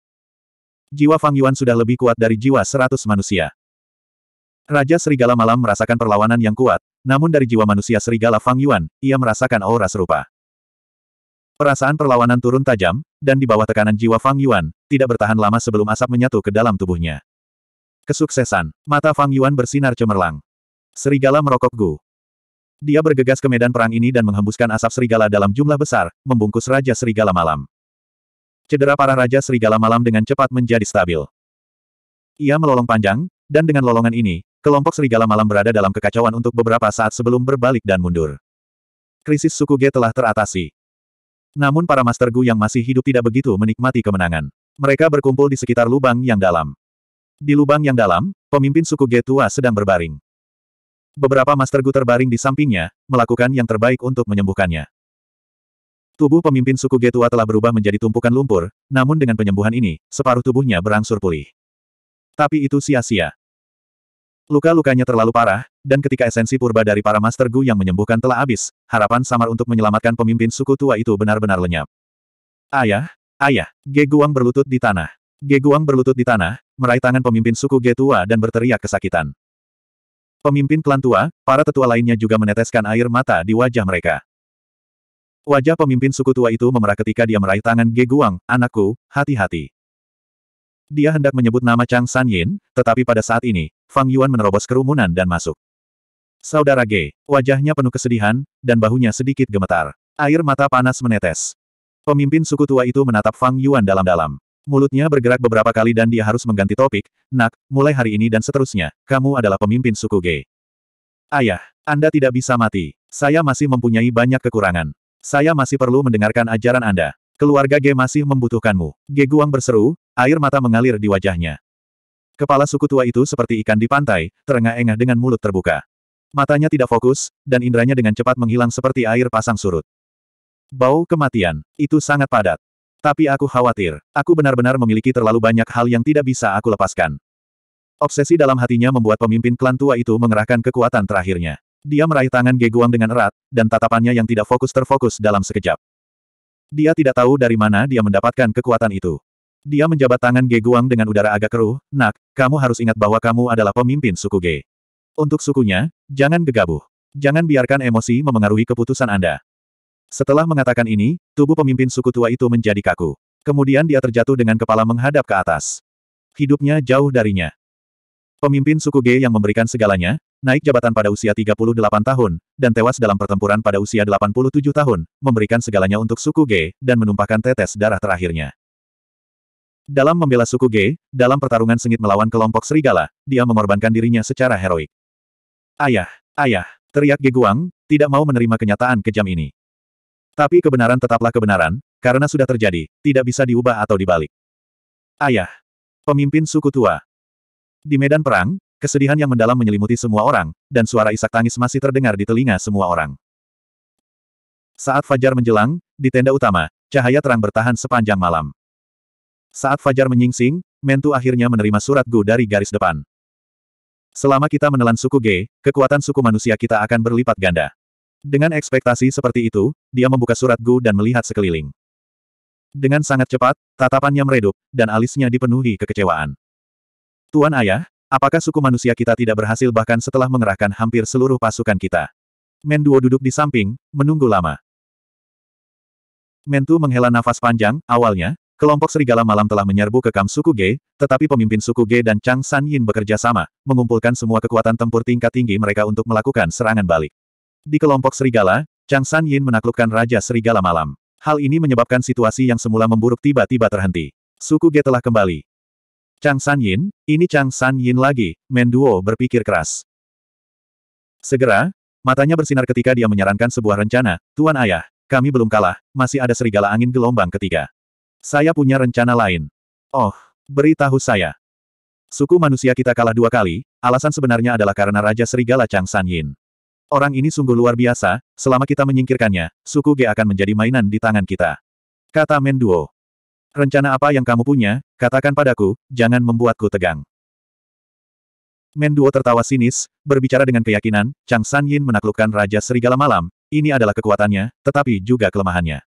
Jiwa Fang Yuan sudah lebih kuat dari jiwa seratus manusia. Raja Serigala Malam merasakan perlawanan yang kuat, namun dari jiwa manusia Serigala Fang Yuan, ia merasakan aura serupa. Perasaan perlawanan turun tajam, dan di bawah tekanan jiwa Fang Yuan, tidak bertahan lama sebelum asap menyatu ke dalam tubuhnya. Kesuksesan, mata Fang Yuan bersinar cemerlang. Serigala merokok Gu. Dia bergegas ke medan perang ini dan menghembuskan asap serigala dalam jumlah besar, membungkus Raja Serigala Malam. Cedera parah Raja Serigala Malam dengan cepat menjadi stabil. Ia melolong panjang, dan dengan lolongan ini, kelompok Serigala Malam berada dalam kekacauan untuk beberapa saat sebelum berbalik dan mundur. Krisis suku G telah teratasi. Namun para Master Gu yang masih hidup tidak begitu menikmati kemenangan. Mereka berkumpul di sekitar lubang yang dalam. Di lubang yang dalam, pemimpin suku Getua sedang berbaring. Beberapa Master Gu terbaring di sampingnya, melakukan yang terbaik untuk menyembuhkannya. Tubuh pemimpin suku Getua telah berubah menjadi tumpukan lumpur, namun dengan penyembuhan ini, separuh tubuhnya berangsur pulih. Tapi itu sia-sia. Luka-lukanya terlalu parah, dan ketika esensi purba dari para Master Gu yang menyembuhkan telah habis, harapan samar untuk menyelamatkan pemimpin suku tua itu benar-benar lenyap. Ayah, ayah, Ge Guang berlutut di tanah. Ge Guang berlutut di tanah, meraih tangan pemimpin suku Ge tua dan berteriak kesakitan. Pemimpin klan tua, para tetua lainnya juga meneteskan air mata di wajah mereka. Wajah pemimpin suku tua itu memerah ketika dia meraih tangan Ge Guang, anakku, hati-hati. Dia hendak menyebut nama Chang San Yin, tetapi pada saat ini, Fang Yuan menerobos kerumunan dan masuk. Saudara Ge, wajahnya penuh kesedihan, dan bahunya sedikit gemetar. Air mata panas menetes. Pemimpin suku tua itu menatap Fang Yuan dalam-dalam. Mulutnya bergerak beberapa kali dan dia harus mengganti topik, nak, mulai hari ini dan seterusnya, kamu adalah pemimpin suku Ge. Ayah, Anda tidak bisa mati. Saya masih mempunyai banyak kekurangan. Saya masih perlu mendengarkan ajaran Anda. Keluarga Ge masih membutuhkanmu. Ge Guang berseru, Air mata mengalir di wajahnya. Kepala suku tua itu seperti ikan di pantai, terengah-engah dengan mulut terbuka. Matanya tidak fokus, dan indranya dengan cepat menghilang seperti air pasang surut. Bau kematian, itu sangat padat. Tapi aku khawatir, aku benar-benar memiliki terlalu banyak hal yang tidak bisa aku lepaskan. Obsesi dalam hatinya membuat pemimpin klan tua itu mengerahkan kekuatan terakhirnya. Dia meraih tangan Geguang dengan erat, dan tatapannya yang tidak fokus terfokus dalam sekejap. Dia tidak tahu dari mana dia mendapatkan kekuatan itu. Dia menjabat tangan Ge Guang dengan udara agak keruh, nak, kamu harus ingat bahwa kamu adalah pemimpin suku Ge. Untuk sukunya, jangan gegabah. Jangan biarkan emosi memengaruhi keputusan Anda. Setelah mengatakan ini, tubuh pemimpin suku tua itu menjadi kaku. Kemudian dia terjatuh dengan kepala menghadap ke atas. Hidupnya jauh darinya. Pemimpin suku Ge yang memberikan segalanya, naik jabatan pada usia 38 tahun, dan tewas dalam pertempuran pada usia 87 tahun, memberikan segalanya untuk suku G, dan menumpahkan tetes darah terakhirnya. Dalam membela suku G, dalam pertarungan sengit melawan kelompok serigala, dia mengorbankan dirinya secara heroik. Ayah, ayah, teriak Geguang, tidak mau menerima kenyataan kejam ini. Tapi kebenaran tetaplah kebenaran, karena sudah terjadi, tidak bisa diubah atau dibalik. Ayah, pemimpin suku tua. Di medan perang, kesedihan yang mendalam menyelimuti semua orang, dan suara isak tangis masih terdengar di telinga semua orang. Saat fajar menjelang, di tenda utama, cahaya terang bertahan sepanjang malam. Saat Fajar menyingsing, Mentu akhirnya menerima surat Gu dari garis depan. Selama kita menelan suku G, kekuatan suku manusia kita akan berlipat ganda. Dengan ekspektasi seperti itu, dia membuka surat Gu dan melihat sekeliling. Dengan sangat cepat, tatapannya meredup, dan alisnya dipenuhi kekecewaan. Tuan Ayah, apakah suku manusia kita tidak berhasil bahkan setelah mengerahkan hampir seluruh pasukan kita? Menduo duduk di samping, menunggu lama. Mentu menghela nafas panjang, awalnya, Kelompok Serigala Malam telah menyerbu ke kam suku G, tetapi pemimpin suku G dan Chang San Yin bekerja sama, mengumpulkan semua kekuatan tempur tingkat tinggi mereka untuk melakukan serangan balik. Di kelompok Serigala, Chang San Yin menaklukkan Raja Serigala Malam. Hal ini menyebabkan situasi yang semula memburuk tiba-tiba terhenti. Suku G telah kembali. Chang San Yin, ini Chang San Yin lagi, Menduo berpikir keras. Segera, matanya bersinar ketika dia menyarankan sebuah rencana, Tuan Ayah, kami belum kalah, masih ada serigala angin gelombang ketiga. Saya punya rencana lain. Oh, beritahu saya. Suku manusia kita kalah dua kali, alasan sebenarnya adalah karena Raja Serigala Chang San Yin. Orang ini sungguh luar biasa, selama kita menyingkirkannya, suku G akan menjadi mainan di tangan kita. Kata Menduo. Rencana apa yang kamu punya, katakan padaku, jangan membuatku tegang. Menduo tertawa sinis, berbicara dengan keyakinan, Chang San Yin menaklukkan Raja Serigala Malam, ini adalah kekuatannya, tetapi juga kelemahannya.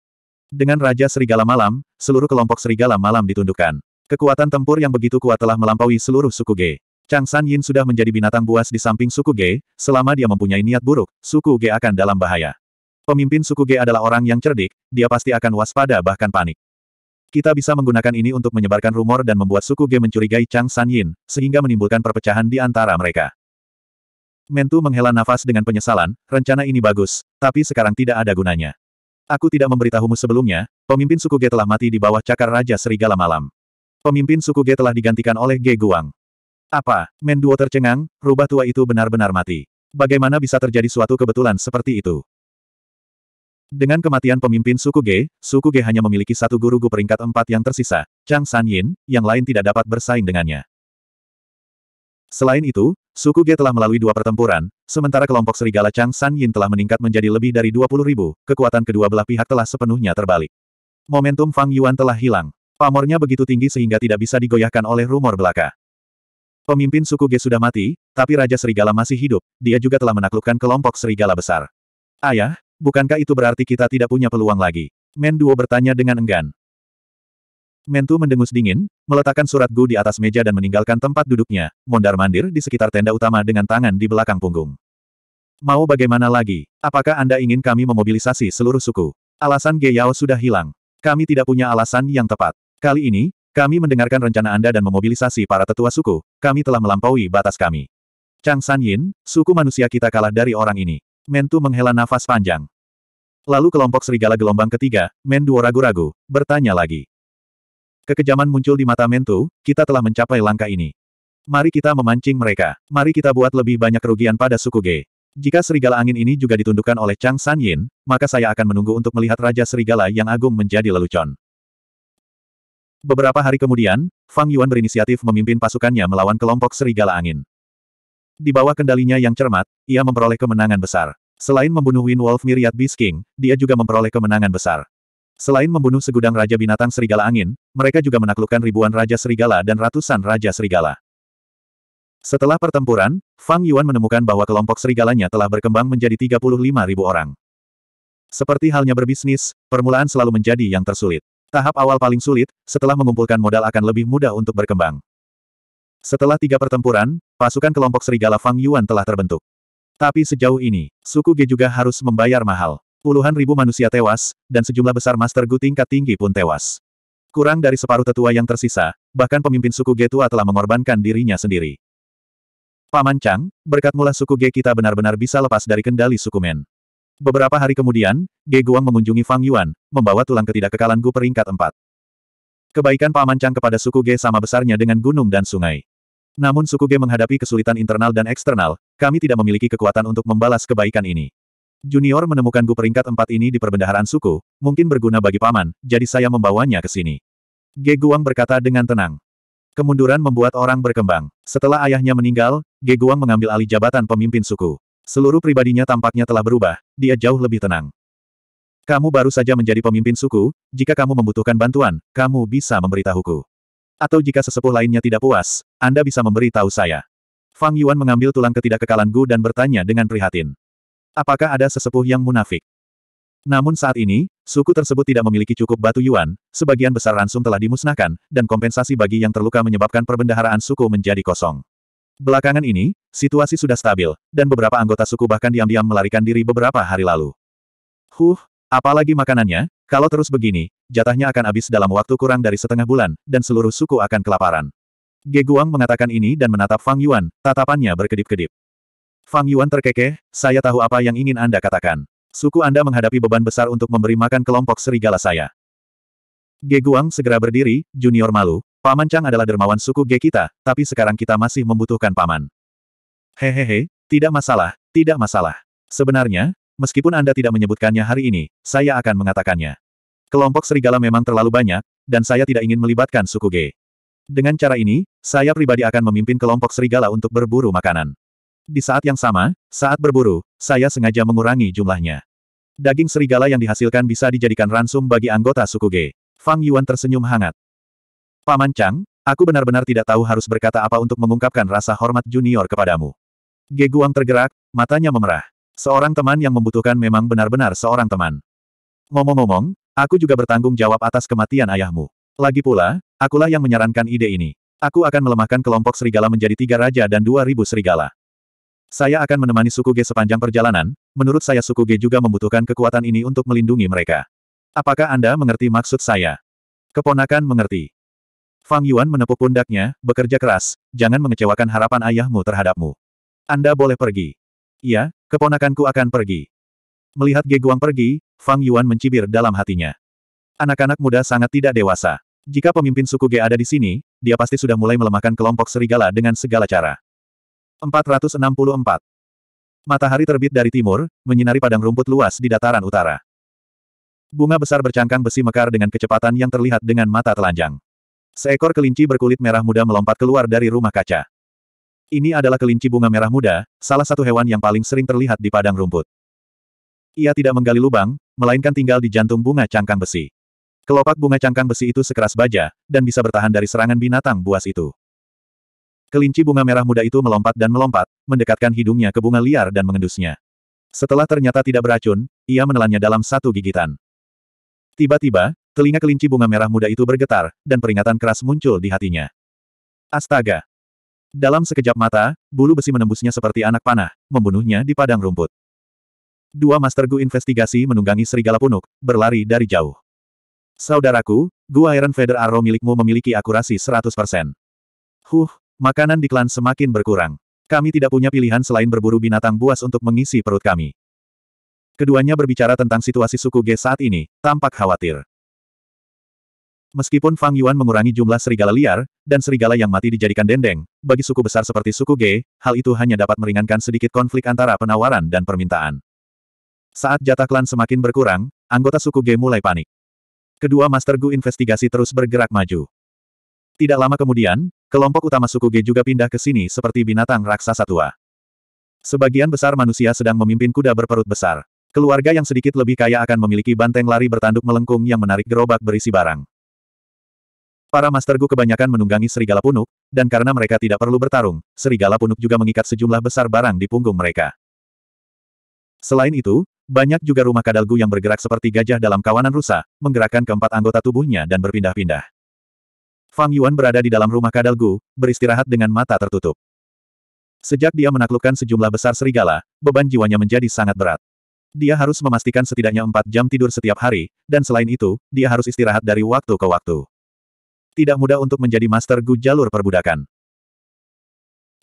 Dengan Raja Serigala Malam, seluruh kelompok Serigala Malam ditundukkan. Kekuatan tempur yang begitu kuat telah melampaui seluruh suku G. Chang San Yin sudah menjadi binatang buas di samping suku G, selama dia mempunyai niat buruk, suku G akan dalam bahaya. Pemimpin suku G adalah orang yang cerdik, dia pasti akan waspada bahkan panik. Kita bisa menggunakan ini untuk menyebarkan rumor dan membuat suku G mencurigai Chang San Yin, sehingga menimbulkan perpecahan di antara mereka. Mentu menghela nafas dengan penyesalan, rencana ini bagus, tapi sekarang tidak ada gunanya. Aku tidak memberitahumu sebelumnya, pemimpin suku G telah mati di bawah cakar Raja Serigala Malam. Pemimpin suku G telah digantikan oleh G Guang. Apa? Menduo tercengang, rubah tua itu benar-benar mati. Bagaimana bisa terjadi suatu kebetulan seperti itu? Dengan kematian pemimpin suku G, suku G hanya memiliki satu guru Gu peringkat empat yang tersisa, Chang San Yin, yang lain tidak dapat bersaing dengannya. Selain itu, Suku Ge telah melalui dua pertempuran, sementara kelompok serigala Chang San Yin telah meningkat menjadi lebih dari 20 ribu, kekuatan kedua belah pihak telah sepenuhnya terbalik. Momentum Fang Yuan telah hilang. Pamornya begitu tinggi sehingga tidak bisa digoyahkan oleh rumor belaka. Pemimpin suku Ge sudah mati, tapi Raja Serigala masih hidup, dia juga telah menaklukkan kelompok serigala besar. Ayah, bukankah itu berarti kita tidak punya peluang lagi? Men Duo bertanya dengan enggan. Mentu mendengus dingin, meletakkan surat Gu di atas meja dan meninggalkan tempat duduknya, mondar-mandir di sekitar tenda utama dengan tangan di belakang punggung. Mau bagaimana lagi? Apakah Anda ingin kami memobilisasi seluruh suku? Alasan Ge Yao sudah hilang. Kami tidak punya alasan yang tepat. Kali ini, kami mendengarkan rencana Anda dan memobilisasi para tetua suku, kami telah melampaui batas kami. Chang San Yin, suku manusia kita kalah dari orang ini. Mentu menghela nafas panjang. Lalu kelompok serigala gelombang ketiga, Men ragu-ragu, bertanya lagi. Kekejaman muncul di mata Mentu, kita telah mencapai langkah ini. Mari kita memancing mereka. Mari kita buat lebih banyak kerugian pada suku G. Jika serigala angin ini juga ditundukkan oleh Chang San Yin, maka saya akan menunggu untuk melihat Raja Serigala yang agung menjadi lelucon. Beberapa hari kemudian, Fang Yuan berinisiatif memimpin pasukannya melawan kelompok serigala angin. Di bawah kendalinya yang cermat, ia memperoleh kemenangan besar. Selain membunuh Wind Wolf Myriad Beast King, dia juga memperoleh kemenangan besar. Selain membunuh segudang Raja Binatang Serigala Angin, mereka juga menaklukkan ribuan Raja Serigala dan ratusan Raja Serigala. Setelah pertempuran, Fang Yuan menemukan bahwa kelompok serigalanya telah berkembang menjadi 35 ribu orang. Seperti halnya berbisnis, permulaan selalu menjadi yang tersulit. Tahap awal paling sulit, setelah mengumpulkan modal akan lebih mudah untuk berkembang. Setelah tiga pertempuran, pasukan kelompok serigala Fang Yuan telah terbentuk. Tapi sejauh ini, suku Ge juga harus membayar mahal. Puluhan ribu manusia tewas, dan sejumlah besar Master Gu tingkat tinggi pun tewas. Kurang dari separuh tetua yang tersisa, bahkan pemimpin suku tua telah mengorbankan dirinya sendiri. Paman Chang, berkat mula suku Ge kita benar-benar bisa lepas dari kendali suku Men. Beberapa hari kemudian, Ge Guang mengunjungi Fang Yuan, membawa tulang ketidakkekalan Gu peringkat 4. Kebaikan Paman Chang kepada suku Ge sama besarnya dengan gunung dan sungai. Namun suku Ge menghadapi kesulitan internal dan eksternal, kami tidak memiliki kekuatan untuk membalas kebaikan ini. Junior menemukan gu peringkat empat ini di perbendaharaan suku, mungkin berguna bagi paman, jadi saya membawanya ke sini. Ge Guang berkata dengan tenang. Kemunduran membuat orang berkembang. Setelah ayahnya meninggal, Ge Guang mengambil alih jabatan pemimpin suku. Seluruh pribadinya tampaknya telah berubah, dia jauh lebih tenang. Kamu baru saja menjadi pemimpin suku, jika kamu membutuhkan bantuan, kamu bisa memberitahuku. Atau jika sesepuh lainnya tidak puas, Anda bisa memberitahu saya. Fang Yuan mengambil tulang ketidakkekalan Gu dan bertanya dengan prihatin. Apakah ada sesepuh yang munafik? Namun saat ini, suku tersebut tidak memiliki cukup batu yuan, sebagian besar ransum telah dimusnahkan, dan kompensasi bagi yang terluka menyebabkan perbendaharaan suku menjadi kosong. Belakangan ini, situasi sudah stabil, dan beberapa anggota suku bahkan diam-diam melarikan diri beberapa hari lalu. Huh, apalagi makanannya, kalau terus begini, jatahnya akan habis dalam waktu kurang dari setengah bulan, dan seluruh suku akan kelaparan. Ge Guang mengatakan ini dan menatap Fang Yuan, tatapannya berkedip-kedip. Fang Yuan terkekeh, saya tahu apa yang ingin Anda katakan. Suku Anda menghadapi beban besar untuk memberi makan kelompok serigala saya. Ge Guang segera berdiri, junior malu. Paman Chang adalah dermawan suku Ge kita, tapi sekarang kita masih membutuhkan paman. Hehehe, tidak masalah, tidak masalah. Sebenarnya, meskipun Anda tidak menyebutkannya hari ini, saya akan mengatakannya. Kelompok serigala memang terlalu banyak, dan saya tidak ingin melibatkan suku Ge. Dengan cara ini, saya pribadi akan memimpin kelompok serigala untuk berburu makanan. Di saat yang sama, saat berburu, saya sengaja mengurangi jumlahnya. Daging serigala yang dihasilkan bisa dijadikan ransum bagi anggota suku G. Fang Yuan tersenyum hangat. Paman Chang, aku benar-benar tidak tahu harus berkata apa untuk mengungkapkan rasa hormat junior kepadamu. Ge Guang tergerak, matanya memerah. Seorang teman yang membutuhkan memang benar-benar seorang teman. Ngomong-ngomong, aku juga bertanggung jawab atas kematian ayahmu. Lagi pula, akulah yang menyarankan ide ini. Aku akan melemahkan kelompok serigala menjadi tiga raja dan dua ribu serigala. Saya akan menemani suku G sepanjang perjalanan, menurut saya suku G juga membutuhkan kekuatan ini untuk melindungi mereka. Apakah Anda mengerti maksud saya? Keponakan mengerti. Fang Yuan menepuk pundaknya, bekerja keras, jangan mengecewakan harapan ayahmu terhadapmu. Anda boleh pergi. Iya, keponakanku akan pergi. Melihat Ge Guang pergi, Fang Yuan mencibir dalam hatinya. Anak-anak muda sangat tidak dewasa. Jika pemimpin suku Ge ada di sini, dia pasti sudah mulai melemahkan kelompok serigala dengan segala cara. 464. Matahari terbit dari timur, menyinari padang rumput luas di dataran utara. Bunga besar bercangkang besi mekar dengan kecepatan yang terlihat dengan mata telanjang. Seekor kelinci berkulit merah muda melompat keluar dari rumah kaca. Ini adalah kelinci bunga merah muda, salah satu hewan yang paling sering terlihat di padang rumput. Ia tidak menggali lubang, melainkan tinggal di jantung bunga cangkang besi. Kelopak bunga cangkang besi itu sekeras baja, dan bisa bertahan dari serangan binatang buas itu. Kelinci bunga merah muda itu melompat dan melompat, mendekatkan hidungnya ke bunga liar dan mengendusnya. Setelah ternyata tidak beracun, ia menelannya dalam satu gigitan. Tiba-tiba, telinga kelinci bunga merah muda itu bergetar, dan peringatan keras muncul di hatinya. Astaga! Dalam sekejap mata, bulu besi menembusnya seperti anak panah, membunuhnya di padang rumput. Dua master Gu investigasi menunggangi serigala punuk, berlari dari jauh. Saudaraku, Gua Iron Feather Arrow milikmu memiliki akurasi 100%. Huh, Makanan di klan semakin berkurang. Kami tidak punya pilihan selain berburu binatang buas untuk mengisi perut kami. Keduanya berbicara tentang situasi suku G saat ini, tampak khawatir. Meskipun Fang Yuan mengurangi jumlah serigala liar, dan serigala yang mati dijadikan dendeng, bagi suku besar seperti suku G, hal itu hanya dapat meringankan sedikit konflik antara penawaran dan permintaan. Saat jatah klan semakin berkurang, anggota suku G mulai panik. Kedua Master Gu investigasi terus bergerak maju. Tidak lama kemudian, kelompok utama suku G juga pindah ke sini seperti binatang raksasa tua. Sebagian besar manusia sedang memimpin kuda berperut besar. Keluarga yang sedikit lebih kaya akan memiliki banteng lari bertanduk melengkung yang menarik gerobak berisi barang. Para Master Gu kebanyakan menunggangi serigala punuk, dan karena mereka tidak perlu bertarung, serigala punuk juga mengikat sejumlah besar barang di punggung mereka. Selain itu, banyak juga rumah kadal Gu yang bergerak seperti gajah dalam kawanan rusa, menggerakkan keempat anggota tubuhnya dan berpindah-pindah. Fang Yuan berada di dalam rumah Kadal Gu, beristirahat dengan mata tertutup. Sejak dia menaklukkan sejumlah besar serigala, beban jiwanya menjadi sangat berat. Dia harus memastikan setidaknya empat jam tidur setiap hari, dan selain itu, dia harus istirahat dari waktu ke waktu. Tidak mudah untuk menjadi master Gu jalur perbudakan.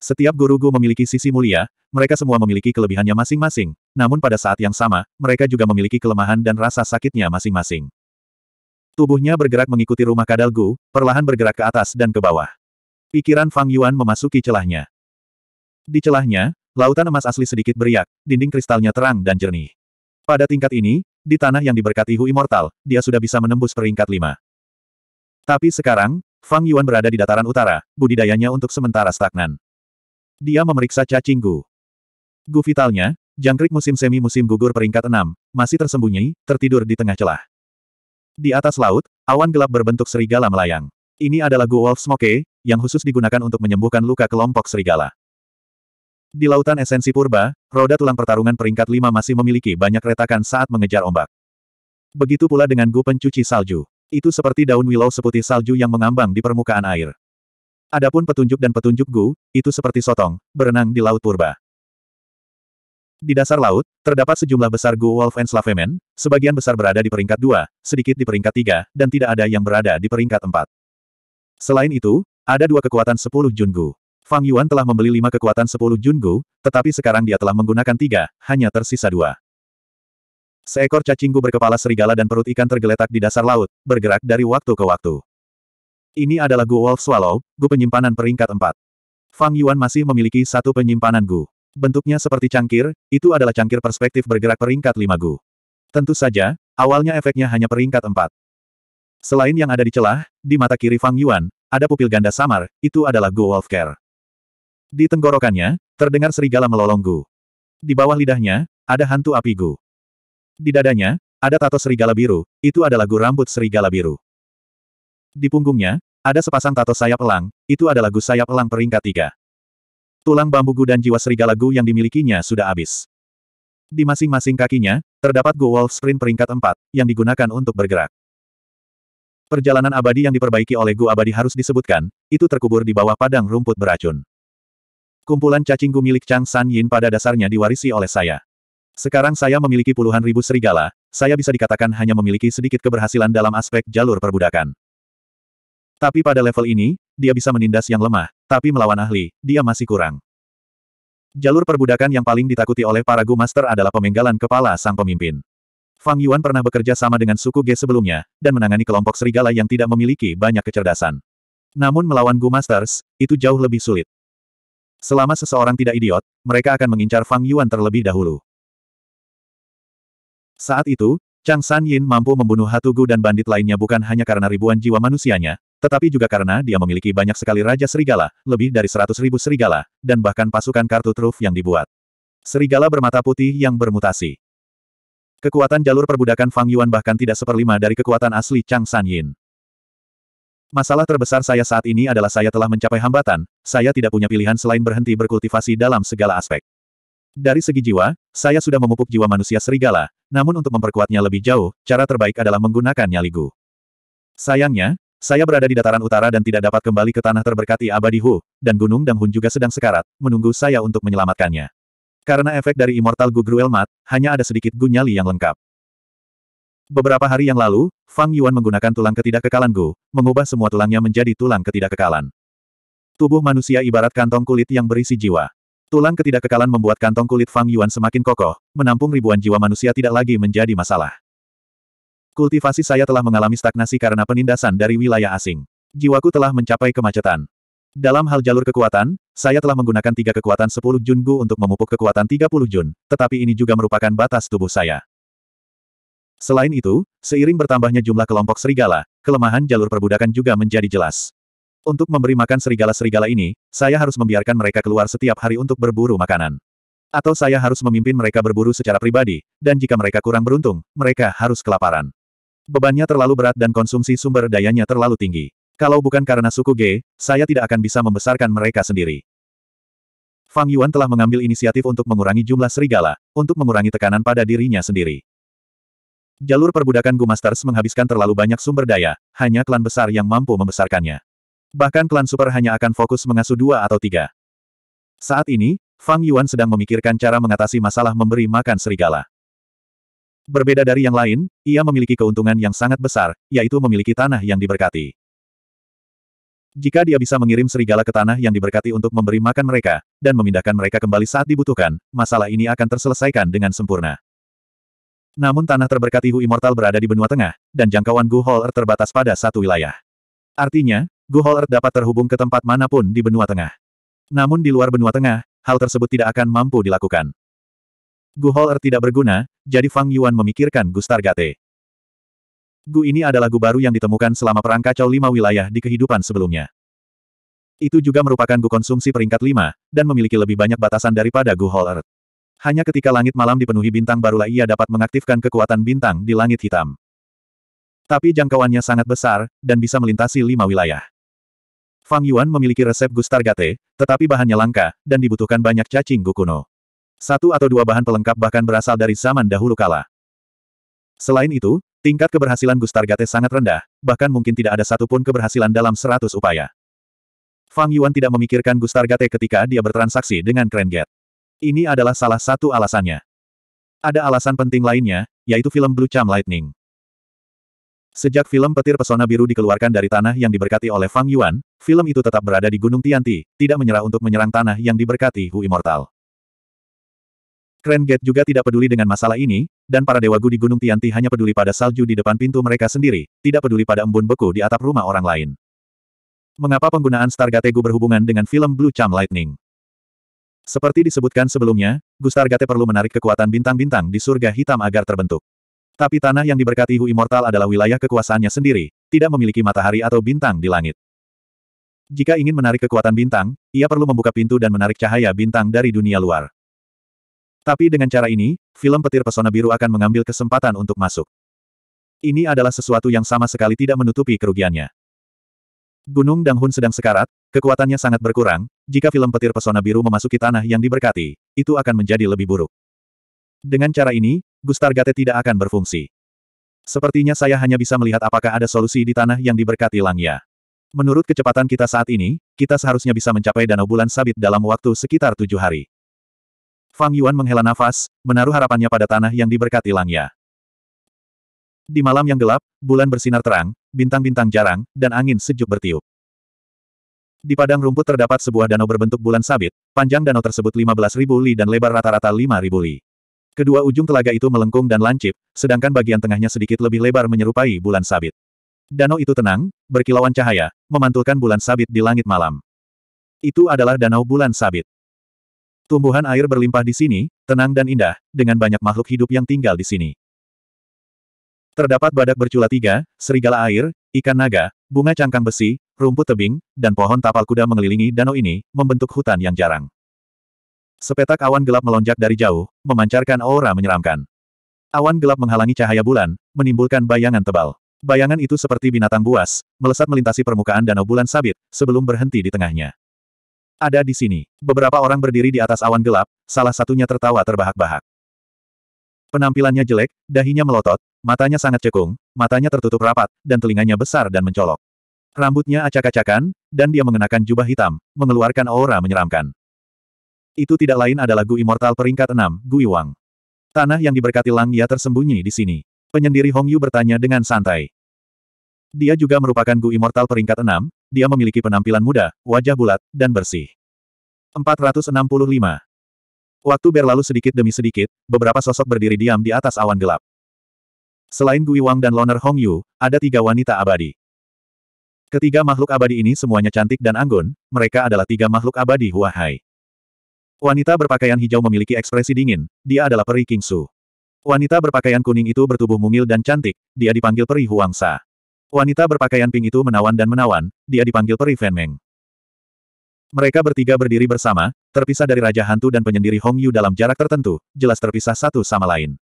Setiap guru Gu memiliki sisi mulia, mereka semua memiliki kelebihannya masing-masing, namun pada saat yang sama, mereka juga memiliki kelemahan dan rasa sakitnya masing-masing. Tubuhnya bergerak mengikuti rumah kadal Gu, perlahan bergerak ke atas dan ke bawah. Pikiran Fang Yuan memasuki celahnya. Di celahnya, lautan emas asli sedikit beriak, dinding kristalnya terang dan jernih. Pada tingkat ini, di tanah yang diberkati Hu Immortal, dia sudah bisa menembus peringkat lima. Tapi sekarang, Fang Yuan berada di dataran utara, budidayanya untuk sementara stagnan. Dia memeriksa cacing Gu. Gu vitalnya, jangkrik musim semi-musim gugur peringkat enam, masih tersembunyi, tertidur di tengah celah. Di atas laut, awan gelap berbentuk serigala melayang. Ini adalah Gu Wolf Smoke, yang khusus digunakan untuk menyembuhkan luka kelompok serigala. Di lautan esensi purba, roda tulang pertarungan peringkat 5 masih memiliki banyak retakan saat mengejar ombak. Begitu pula dengan gu pencuci salju. Itu seperti daun willow seputih salju yang mengambang di permukaan air. Adapun petunjuk dan petunjuk gu, itu seperti sotong, berenang di laut purba. Di dasar laut, terdapat sejumlah besar Gu Wolf and Slavemen. sebagian besar berada di peringkat 2, sedikit di peringkat 3, dan tidak ada yang berada di peringkat 4. Selain itu, ada dua kekuatan 10 Jungu. Fang Yuan telah membeli lima kekuatan 10 Jungu, tetapi sekarang dia telah menggunakan tiga, hanya tersisa dua. Seekor cacing Gu berkepala serigala dan perut ikan tergeletak di dasar laut, bergerak dari waktu ke waktu. Ini adalah Gu Wolf Swallow, Gu penyimpanan peringkat 4. Fang Yuan masih memiliki satu penyimpanan Gu. Bentuknya seperti cangkir, itu adalah cangkir perspektif bergerak peringkat lima gu. Tentu saja, awalnya efeknya hanya peringkat empat. Selain yang ada di celah, di mata kiri Fang Yuan, ada pupil ganda samar, itu adalah Gu wolf care. Di tenggorokannya, terdengar serigala melolong Gu. Di bawah lidahnya, ada hantu api Gu. Di dadanya, ada tato serigala biru, itu adalah Gu rambut serigala biru. Di punggungnya, ada sepasang tato sayap elang, itu adalah Gu sayap elang peringkat tiga. Tulang bambu Gu dan jiwa serigala Gu yang dimilikinya sudah habis. Di masing-masing kakinya, terdapat Gu Wolf Sprint peringkat 4, yang digunakan untuk bergerak. Perjalanan abadi yang diperbaiki oleh Gu abadi harus disebutkan, itu terkubur di bawah padang rumput beracun. Kumpulan cacing Gu milik Chang San Yin pada dasarnya diwarisi oleh saya. Sekarang saya memiliki puluhan ribu serigala, saya bisa dikatakan hanya memiliki sedikit keberhasilan dalam aspek jalur perbudakan. Tapi pada level ini, dia bisa menindas yang lemah, tapi melawan ahli, dia masih kurang. Jalur perbudakan yang paling ditakuti oleh para Gu Master adalah pemenggalan kepala sang pemimpin. Fang Yuan pernah bekerja sama dengan suku G sebelumnya, dan menangani kelompok serigala yang tidak memiliki banyak kecerdasan. Namun melawan Gu Masters, itu jauh lebih sulit. Selama seseorang tidak idiot, mereka akan mengincar Fang Yuan terlebih dahulu. Saat itu, Chang San Yin mampu membunuh Hatugu dan bandit lainnya bukan hanya karena ribuan jiwa manusianya, tetapi juga karena dia memiliki banyak sekali Raja Serigala, lebih dari seratus ribu serigala, dan bahkan pasukan kartu truf yang dibuat. Serigala bermata putih yang bermutasi. Kekuatan jalur perbudakan Fang Yuan bahkan tidak seperlima dari kekuatan asli Chang San Yin. Masalah terbesar saya saat ini adalah saya telah mencapai hambatan, saya tidak punya pilihan selain berhenti berkultivasi dalam segala aspek. Dari segi jiwa, saya sudah memupuk jiwa manusia serigala, namun untuk memperkuatnya lebih jauh, cara terbaik adalah menggunakan nyaligu. Sayangnya, saya berada di dataran utara dan tidak dapat kembali ke tanah terberkati abadi Hu, dan Gunung Danghun juga sedang sekarat, menunggu saya untuk menyelamatkannya. Karena efek dari Immortal Gu Gruel Mat, hanya ada sedikit Gu yang lengkap. Beberapa hari yang lalu, Fang Yuan menggunakan tulang ketidakkekalan Gu, mengubah semua tulangnya menjadi tulang ketidakkekalan. Tubuh manusia ibarat kantong kulit yang berisi jiwa. Tulang ketidakkekalan membuat kantong kulit Fang Yuan semakin kokoh, menampung ribuan jiwa manusia tidak lagi menjadi masalah. Kultivasi saya telah mengalami stagnasi karena penindasan dari wilayah asing. Jiwaku telah mencapai kemacetan. Dalam hal jalur kekuatan, saya telah menggunakan tiga kekuatan 10 Jungu untuk memupuk kekuatan 30 Jun, tetapi ini juga merupakan batas tubuh saya. Selain itu, seiring bertambahnya jumlah kelompok serigala, kelemahan jalur perbudakan juga menjadi jelas. Untuk memberi makan serigala-serigala ini, saya harus membiarkan mereka keluar setiap hari untuk berburu makanan. Atau saya harus memimpin mereka berburu secara pribadi, dan jika mereka kurang beruntung, mereka harus kelaparan. Bebannya terlalu berat dan konsumsi sumber dayanya terlalu tinggi. Kalau bukan karena suku G, saya tidak akan bisa membesarkan mereka sendiri. Fang Yuan telah mengambil inisiatif untuk mengurangi jumlah serigala, untuk mengurangi tekanan pada dirinya sendiri. Jalur perbudakan Masters menghabiskan terlalu banyak sumber daya, hanya klan besar yang mampu membesarkannya. Bahkan klan super hanya akan fokus mengasuh dua atau tiga. Saat ini, Fang Yuan sedang memikirkan cara mengatasi masalah memberi makan serigala. Berbeda dari yang lain, ia memiliki keuntungan yang sangat besar, yaitu memiliki tanah yang diberkati. Jika dia bisa mengirim serigala ke tanah yang diberkati untuk memberi makan mereka, dan memindahkan mereka kembali saat dibutuhkan, masalah ini akan terselesaikan dengan sempurna. Namun tanah terberkati Hu Immortal berada di benua tengah, dan jangkauan Gu Hall Earth terbatas pada satu wilayah. Artinya, Gu Hall Earth dapat terhubung ke tempat manapun di benua tengah. Namun di luar benua tengah, hal tersebut tidak akan mampu dilakukan. Gu Holer tidak berguna, jadi Fang Yuan memikirkan Gu Stargate. Gu ini adalah gu baru yang ditemukan selama perang kacau lima wilayah di kehidupan sebelumnya. Itu juga merupakan gu konsumsi peringkat lima, dan memiliki lebih banyak batasan daripada gu Holer. Hanya ketika langit malam dipenuhi bintang barulah ia dapat mengaktifkan kekuatan bintang di langit hitam. Tapi jangkauannya sangat besar, dan bisa melintasi lima wilayah. Fang Yuan memiliki resep Gustargate, tetapi bahannya langka, dan dibutuhkan banyak cacing gu kuno. Satu atau dua bahan pelengkap bahkan berasal dari zaman dahulu kala. Selain itu, tingkat keberhasilan Gustar Gate sangat rendah, bahkan mungkin tidak ada satupun keberhasilan dalam seratus upaya. Fang Yuan tidak memikirkan Gustar Gate ketika dia bertransaksi dengan Krenget. Ini adalah salah satu alasannya. Ada alasan penting lainnya, yaitu film Blue Cham Lightning. Sejak film Petir Pesona Biru dikeluarkan dari tanah yang diberkati oleh Fang Yuan, film itu tetap berada di Gunung Tianti, tidak menyerah untuk menyerang tanah yang diberkati Hu Immortal. Krenget Gate juga tidak peduli dengan masalah ini, dan para gu di Gunung Tianti hanya peduli pada salju di depan pintu mereka sendiri, tidak peduli pada embun beku di atap rumah orang lain. Mengapa penggunaan Stargate Gu berhubungan dengan film Blue Charm Lightning? Seperti disebutkan sebelumnya, Stargate perlu menarik kekuatan bintang-bintang di surga hitam agar terbentuk. Tapi tanah yang diberkati Hu Immortal adalah wilayah kekuasaannya sendiri, tidak memiliki matahari atau bintang di langit. Jika ingin menarik kekuatan bintang, ia perlu membuka pintu dan menarik cahaya bintang dari dunia luar. Tapi dengan cara ini, film Petir Pesona Biru akan mengambil kesempatan untuk masuk. Ini adalah sesuatu yang sama sekali tidak menutupi kerugiannya. Gunung Danghun sedang sekarat, kekuatannya sangat berkurang, jika film Petir Pesona Biru memasuki tanah yang diberkati, itu akan menjadi lebih buruk. Dengan cara ini, Gustar Gate tidak akan berfungsi. Sepertinya saya hanya bisa melihat apakah ada solusi di tanah yang diberkati Langya. Menurut kecepatan kita saat ini, kita seharusnya bisa mencapai Danau Bulan Sabit dalam waktu sekitar tujuh hari. Fang Yuan menghela nafas, menaruh harapannya pada tanah yang diberkati langnya. Di malam yang gelap, bulan bersinar terang, bintang-bintang jarang, dan angin sejuk bertiup. Di padang rumput terdapat sebuah danau berbentuk bulan sabit, panjang danau tersebut 15.000 li dan lebar rata-rata 5.000 li. Kedua ujung telaga itu melengkung dan lancip, sedangkan bagian tengahnya sedikit lebih lebar menyerupai bulan sabit. Danau itu tenang, berkilauan cahaya, memantulkan bulan sabit di langit malam. Itu adalah danau bulan sabit. Tumbuhan air berlimpah di sini, tenang dan indah, dengan banyak makhluk hidup yang tinggal di sini. Terdapat badak bercula tiga, serigala air, ikan naga, bunga cangkang besi, rumput tebing, dan pohon tapal kuda mengelilingi danau ini, membentuk hutan yang jarang. Sepetak awan gelap melonjak dari jauh, memancarkan aura menyeramkan. Awan gelap menghalangi cahaya bulan, menimbulkan bayangan tebal. Bayangan itu seperti binatang buas, melesat melintasi permukaan danau bulan sabit, sebelum berhenti di tengahnya ada di sini. Beberapa orang berdiri di atas awan gelap, salah satunya tertawa terbahak-bahak. Penampilannya jelek, dahinya melotot, matanya sangat cekung, matanya tertutup rapat, dan telinganya besar dan mencolok. Rambutnya acak-acakan, dan dia mengenakan jubah hitam, mengeluarkan aura menyeramkan. Itu tidak lain adalah Gu Immortal peringkat 6, Gu Wang. Tanah yang diberkati Lang Ya tersembunyi di sini. Penyendiri Hong Yu bertanya dengan santai. Dia juga merupakan Gu Immortal peringkat 6, dia memiliki penampilan muda, wajah bulat, dan bersih. 465. Waktu berlalu sedikit demi sedikit, beberapa sosok berdiri diam di atas awan gelap. Selain Gui Wang dan Loner Hong Yu, ada tiga wanita abadi. Ketiga makhluk abadi ini semuanya cantik dan anggun, mereka adalah tiga makhluk abadi Hua Hai. Wanita berpakaian hijau memiliki ekspresi dingin, dia adalah peri King Su. Wanita berpakaian kuning itu bertubuh mungil dan cantik, dia dipanggil Peri Huangsa. Wanita berpakaian pink itu menawan dan menawan, dia dipanggil Peri Fan Meng. Mereka bertiga berdiri bersama, terpisah dari Raja Hantu dan penyendiri Hong Yu dalam jarak tertentu, jelas terpisah satu sama lain.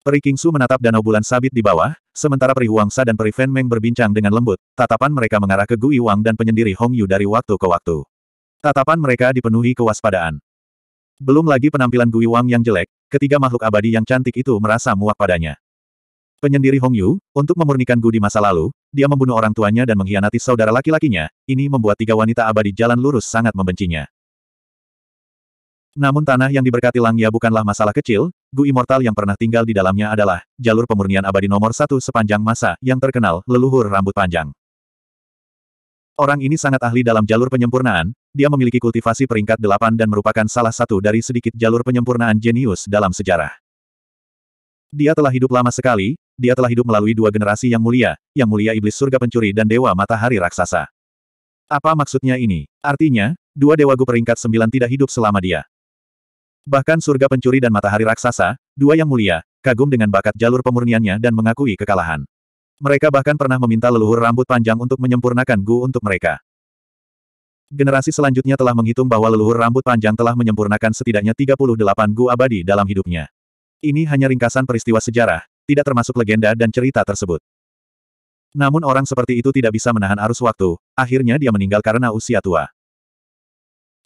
Peri king su menatap danau bulan sabit di bawah, sementara Peri huang sa dan Peri Fan Meng berbincang dengan lembut, tatapan mereka mengarah ke Gui Wang dan penyendiri Hong Yu dari waktu ke waktu. Tatapan mereka dipenuhi kewaspadaan. Belum lagi penampilan Gui Wang yang jelek, ketiga makhluk abadi yang cantik itu merasa muak padanya. Penyendiri Hong Yu, untuk memurnikan Gu di masa lalu, dia membunuh orang tuanya dan mengkhianati saudara laki-lakinya, ini membuat tiga wanita abadi jalan lurus sangat membencinya. Namun tanah yang diberkati Langya bukanlah masalah kecil, Gu Immortal yang pernah tinggal di dalamnya adalah jalur pemurnian abadi nomor satu sepanjang masa yang terkenal leluhur rambut panjang. Orang ini sangat ahli dalam jalur penyempurnaan, dia memiliki kultivasi peringkat delapan dan merupakan salah satu dari sedikit jalur penyempurnaan jenius dalam sejarah. Dia telah hidup lama sekali, dia telah hidup melalui dua generasi yang mulia, yang mulia iblis surga pencuri dan dewa matahari raksasa. Apa maksudnya ini? Artinya, dua dewa gu peringkat sembilan tidak hidup selama dia. Bahkan surga pencuri dan matahari raksasa, dua yang mulia, kagum dengan bakat jalur pemurniannya dan mengakui kekalahan. Mereka bahkan pernah meminta leluhur rambut panjang untuk menyempurnakan Gu untuk mereka. Generasi selanjutnya telah menghitung bahwa leluhur rambut panjang telah menyempurnakan setidaknya 38 Gu abadi dalam hidupnya. Ini hanya ringkasan peristiwa sejarah, tidak termasuk legenda dan cerita tersebut. Namun orang seperti itu tidak bisa menahan arus waktu, akhirnya dia meninggal karena usia tua.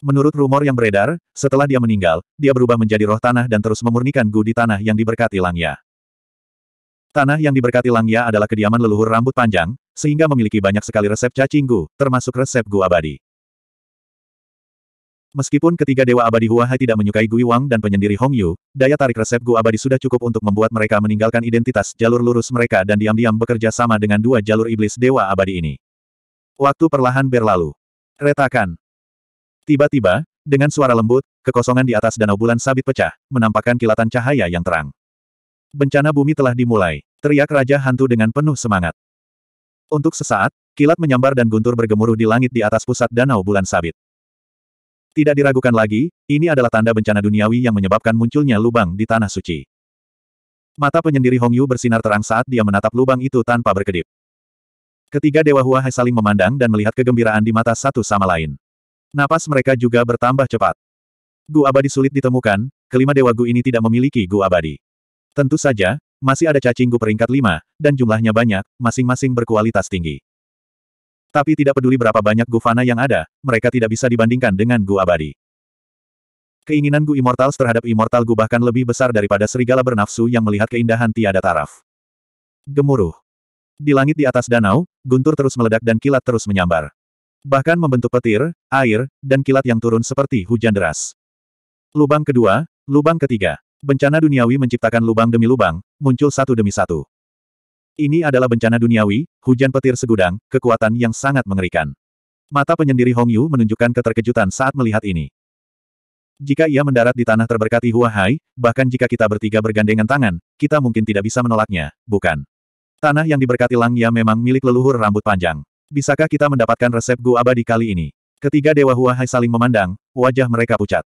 Menurut rumor yang beredar, setelah dia meninggal, dia berubah menjadi roh tanah dan terus memurnikan gu di tanah yang diberkati Langya. Tanah yang diberkati Langya adalah kediaman leluhur rambut panjang, sehingga memiliki banyak sekali resep cacing gu, termasuk resep gu abadi. Meskipun ketiga Dewa Abadi Hua Hai tidak menyukai Gui Wang dan penyendiri Hong Yu, daya tarik resep Gu Abadi sudah cukup untuk membuat mereka meninggalkan identitas jalur lurus mereka dan diam-diam bekerja sama dengan dua jalur iblis Dewa Abadi ini. Waktu perlahan berlalu. Retakan. Tiba-tiba, dengan suara lembut, kekosongan di atas danau bulan sabit pecah, menampakkan kilatan cahaya yang terang. Bencana bumi telah dimulai, teriak Raja Hantu dengan penuh semangat. Untuk sesaat, kilat menyambar dan guntur bergemuruh di langit di atas pusat danau bulan sabit. Tidak diragukan lagi, ini adalah tanda bencana duniawi yang menyebabkan munculnya lubang di Tanah Suci. Mata penyendiri Hong Yu bersinar terang saat dia menatap lubang itu tanpa berkedip. Ketiga Dewa Hua Hai saling memandang dan melihat kegembiraan di mata satu sama lain. Napas mereka juga bertambah cepat. Gu abadi sulit ditemukan, kelima Dewa Gu ini tidak memiliki Gu abadi. Tentu saja, masih ada cacing Gu peringkat lima, dan jumlahnya banyak, masing-masing berkualitas tinggi. Tapi tidak peduli berapa banyak Gufana yang ada, mereka tidak bisa dibandingkan dengan Gu Abadi. Keinginan Gu Immortals terhadap Immortal Gu bahkan lebih besar daripada serigala bernafsu yang melihat keindahan tiada taraf. Gemuruh. Di langit di atas danau, guntur terus meledak dan kilat terus menyambar. Bahkan membentuk petir, air, dan kilat yang turun seperti hujan deras. Lubang kedua, lubang ketiga. Bencana duniawi menciptakan lubang demi lubang, muncul satu demi satu. Ini adalah bencana duniawi, hujan petir segudang, kekuatan yang sangat mengerikan. Mata penyendiri Hong Yu menunjukkan keterkejutan saat melihat ini. Jika ia mendarat di tanah terberkati Hai, bahkan jika kita bertiga bergandengan tangan, kita mungkin tidak bisa menolaknya, bukan? Tanah yang diberkati Lang Ya memang milik leluhur rambut panjang. Bisakah kita mendapatkan resep gua Abadi kali ini? Ketiga Dewa Hai saling memandang, wajah mereka pucat.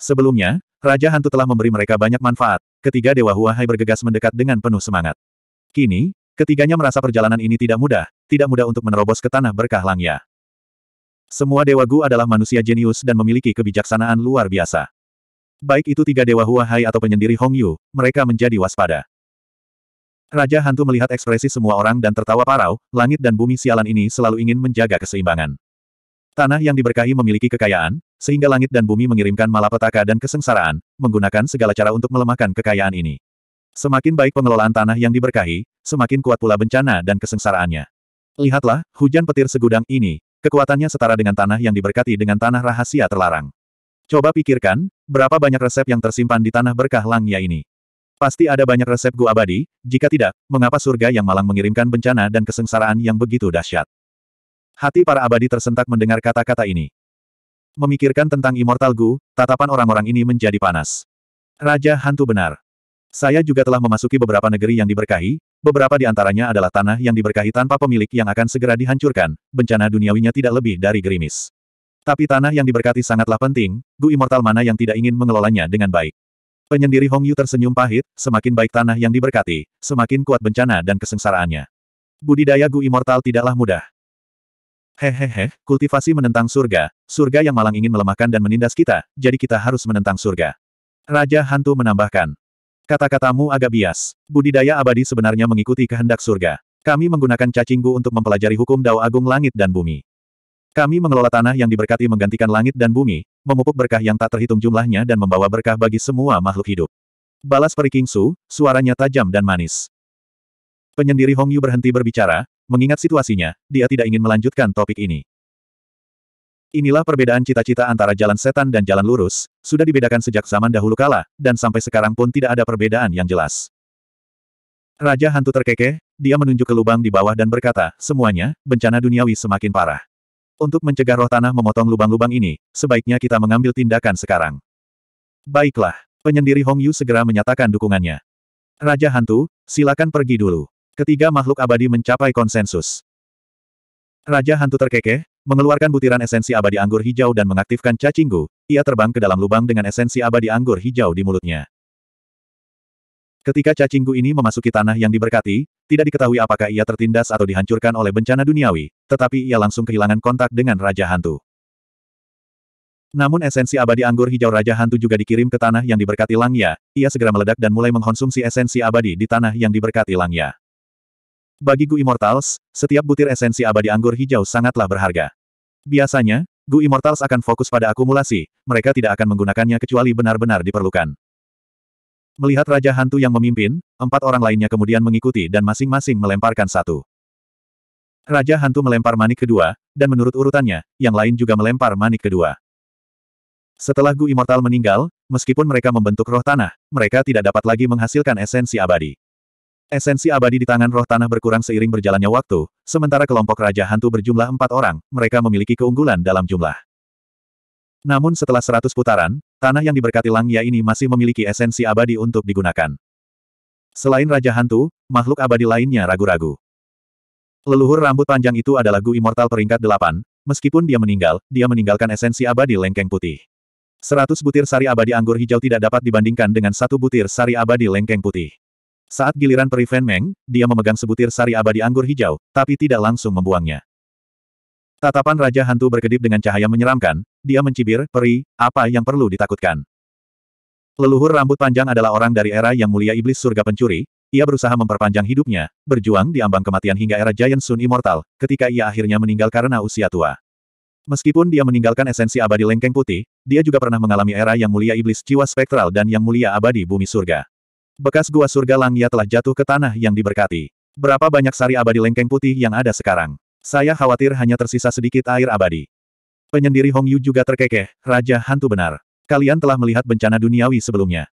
Sebelumnya, Raja Hantu telah memberi mereka banyak manfaat. Ketiga Dewa Hai bergegas mendekat dengan penuh semangat. Kini, ketiganya merasa perjalanan ini tidak mudah, tidak mudah untuk menerobos ke tanah berkah Langya. Semua Dewa Gu adalah manusia jenius dan memiliki kebijaksanaan luar biasa. Baik itu tiga Dewa Hua Hai atau penyendiri Hong Yu, mereka menjadi waspada. Raja Hantu melihat ekspresi semua orang dan tertawa parau, langit dan bumi sialan ini selalu ingin menjaga keseimbangan. Tanah yang diberkahi memiliki kekayaan, sehingga langit dan bumi mengirimkan malapetaka dan kesengsaraan, menggunakan segala cara untuk melemahkan kekayaan ini. Semakin baik pengelolaan tanah yang diberkahi, semakin kuat pula bencana dan kesengsaraannya. Lihatlah, hujan petir segudang ini, kekuatannya setara dengan tanah yang diberkati dengan tanah rahasia terlarang. Coba pikirkan, berapa banyak resep yang tersimpan di tanah berkah Langia ini. Pasti ada banyak resep gua abadi, jika tidak, mengapa surga yang malang mengirimkan bencana dan kesengsaraan yang begitu dahsyat? Hati para abadi tersentak mendengar kata-kata ini. Memikirkan tentang Immortal Gu, tatapan orang-orang ini menjadi panas. Raja Hantu benar. Saya juga telah memasuki beberapa negeri yang diberkahi, beberapa di antaranya adalah tanah yang diberkahi tanpa pemilik yang akan segera dihancurkan, bencana duniawinya tidak lebih dari gerimis. Tapi tanah yang diberkati sangatlah penting, Gu Immortal mana yang tidak ingin mengelolanya dengan baik. Penyendiri Hong Yu tersenyum pahit, semakin baik tanah yang diberkati, semakin kuat bencana dan kesengsaraannya. Budidaya Gu Immortal tidaklah mudah. Hehehe, kultivasi menentang surga, surga yang malang ingin melemahkan dan menindas kita, jadi kita harus menentang surga. Raja Hantu menambahkan. Kata-katamu agak bias. Budidaya abadi sebenarnya mengikuti kehendak surga. Kami menggunakan cacinggu untuk mempelajari hukum dao agung langit dan bumi. Kami mengelola tanah yang diberkati menggantikan langit dan bumi, memupuk berkah yang tak terhitung jumlahnya dan membawa berkah bagi semua makhluk hidup. Balas peri Kingsu, suaranya tajam dan manis. Penyendiri Hong Yu berhenti berbicara, mengingat situasinya, dia tidak ingin melanjutkan topik ini. Inilah perbedaan cita-cita antara jalan setan dan jalan lurus, sudah dibedakan sejak zaman dahulu kala, dan sampai sekarang pun tidak ada perbedaan yang jelas. Raja hantu terkekeh, dia menunjuk ke lubang di bawah dan berkata, semuanya, bencana duniawi semakin parah. Untuk mencegah roh tanah memotong lubang-lubang ini, sebaiknya kita mengambil tindakan sekarang. Baiklah, penyendiri Hong Yu segera menyatakan dukungannya. Raja hantu, silakan pergi dulu. Ketiga makhluk abadi mencapai konsensus. Raja hantu terkekeh, Mengeluarkan butiran esensi abadi anggur hijau dan mengaktifkan cacinggu, ia terbang ke dalam lubang dengan esensi abadi anggur hijau di mulutnya. Ketika cacinggu ini memasuki tanah yang diberkati, tidak diketahui apakah ia tertindas atau dihancurkan oleh bencana duniawi, tetapi ia langsung kehilangan kontak dengan Raja Hantu. Namun esensi abadi anggur hijau Raja Hantu juga dikirim ke tanah yang diberkati Langya, ia segera meledak dan mulai mengkonsumsi esensi abadi di tanah yang diberkati Langya. Bagi Gu Immortals, setiap butir esensi abadi anggur hijau sangatlah berharga. Biasanya, Gu Immortals akan fokus pada akumulasi, mereka tidak akan menggunakannya kecuali benar-benar diperlukan. Melihat Raja Hantu yang memimpin, empat orang lainnya kemudian mengikuti dan masing-masing melemparkan satu. Raja Hantu melempar manik kedua, dan menurut urutannya, yang lain juga melempar manik kedua. Setelah Gu Immortal meninggal, meskipun mereka membentuk roh tanah, mereka tidak dapat lagi menghasilkan esensi abadi. Esensi abadi di tangan roh tanah berkurang seiring berjalannya waktu, sementara kelompok Raja Hantu berjumlah empat orang, mereka memiliki keunggulan dalam jumlah. Namun setelah seratus putaran, tanah yang diberkati Langya ini masih memiliki esensi abadi untuk digunakan. Selain Raja Hantu, makhluk abadi lainnya ragu-ragu. Leluhur rambut panjang itu adalah Gu Immortal peringkat delapan, meskipun dia meninggal, dia meninggalkan esensi abadi lengkeng putih. Seratus butir sari abadi anggur hijau tidak dapat dibandingkan dengan satu butir sari abadi lengkeng putih. Saat giliran Fan Meng, dia memegang sebutir sari abadi anggur hijau, tapi tidak langsung membuangnya. Tatapan Raja Hantu berkedip dengan cahaya menyeramkan, dia mencibir, Peri, apa yang perlu ditakutkan? Leluhur rambut panjang adalah orang dari era yang mulia iblis surga pencuri, ia berusaha memperpanjang hidupnya, berjuang di ambang kematian hingga era Giant Sun Immortal, ketika ia akhirnya meninggal karena usia tua. Meskipun dia meninggalkan esensi abadi lengkeng putih, dia juga pernah mengalami era yang mulia iblis jiwa spektral dan yang mulia abadi bumi surga. Bekas gua surga Langya telah jatuh ke tanah yang diberkati. Berapa banyak sari abadi lengkeng putih yang ada sekarang? Saya khawatir hanya tersisa sedikit air abadi. Penyendiri Hong Yu juga terkekeh, Raja Hantu benar. Kalian telah melihat bencana duniawi sebelumnya.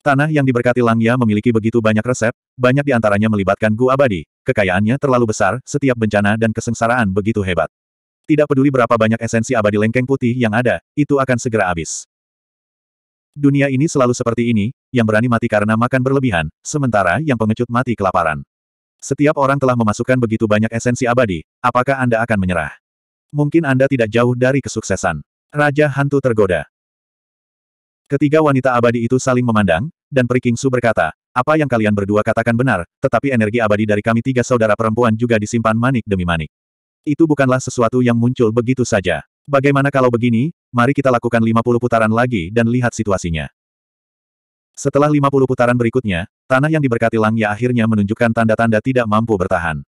Tanah yang diberkati Langya memiliki begitu banyak resep, banyak di antaranya melibatkan gua abadi. Kekayaannya terlalu besar, setiap bencana dan kesengsaraan begitu hebat. Tidak peduli berapa banyak esensi abadi lengkeng putih yang ada, itu akan segera habis. Dunia ini selalu seperti ini, yang berani mati karena makan berlebihan, sementara yang pengecut mati kelaparan. Setiap orang telah memasukkan begitu banyak esensi abadi, apakah Anda akan menyerah? Mungkin Anda tidak jauh dari kesuksesan. Raja Hantu tergoda. Ketiga wanita abadi itu saling memandang, dan Periking Su berkata, apa yang kalian berdua katakan benar, tetapi energi abadi dari kami tiga saudara perempuan juga disimpan manik demi manik. Itu bukanlah sesuatu yang muncul begitu saja. Bagaimana kalau begini, mari kita lakukan 50 putaran lagi dan lihat situasinya. Setelah 50 putaran berikutnya, tanah yang diberkati Langya akhirnya menunjukkan tanda-tanda tidak mampu bertahan.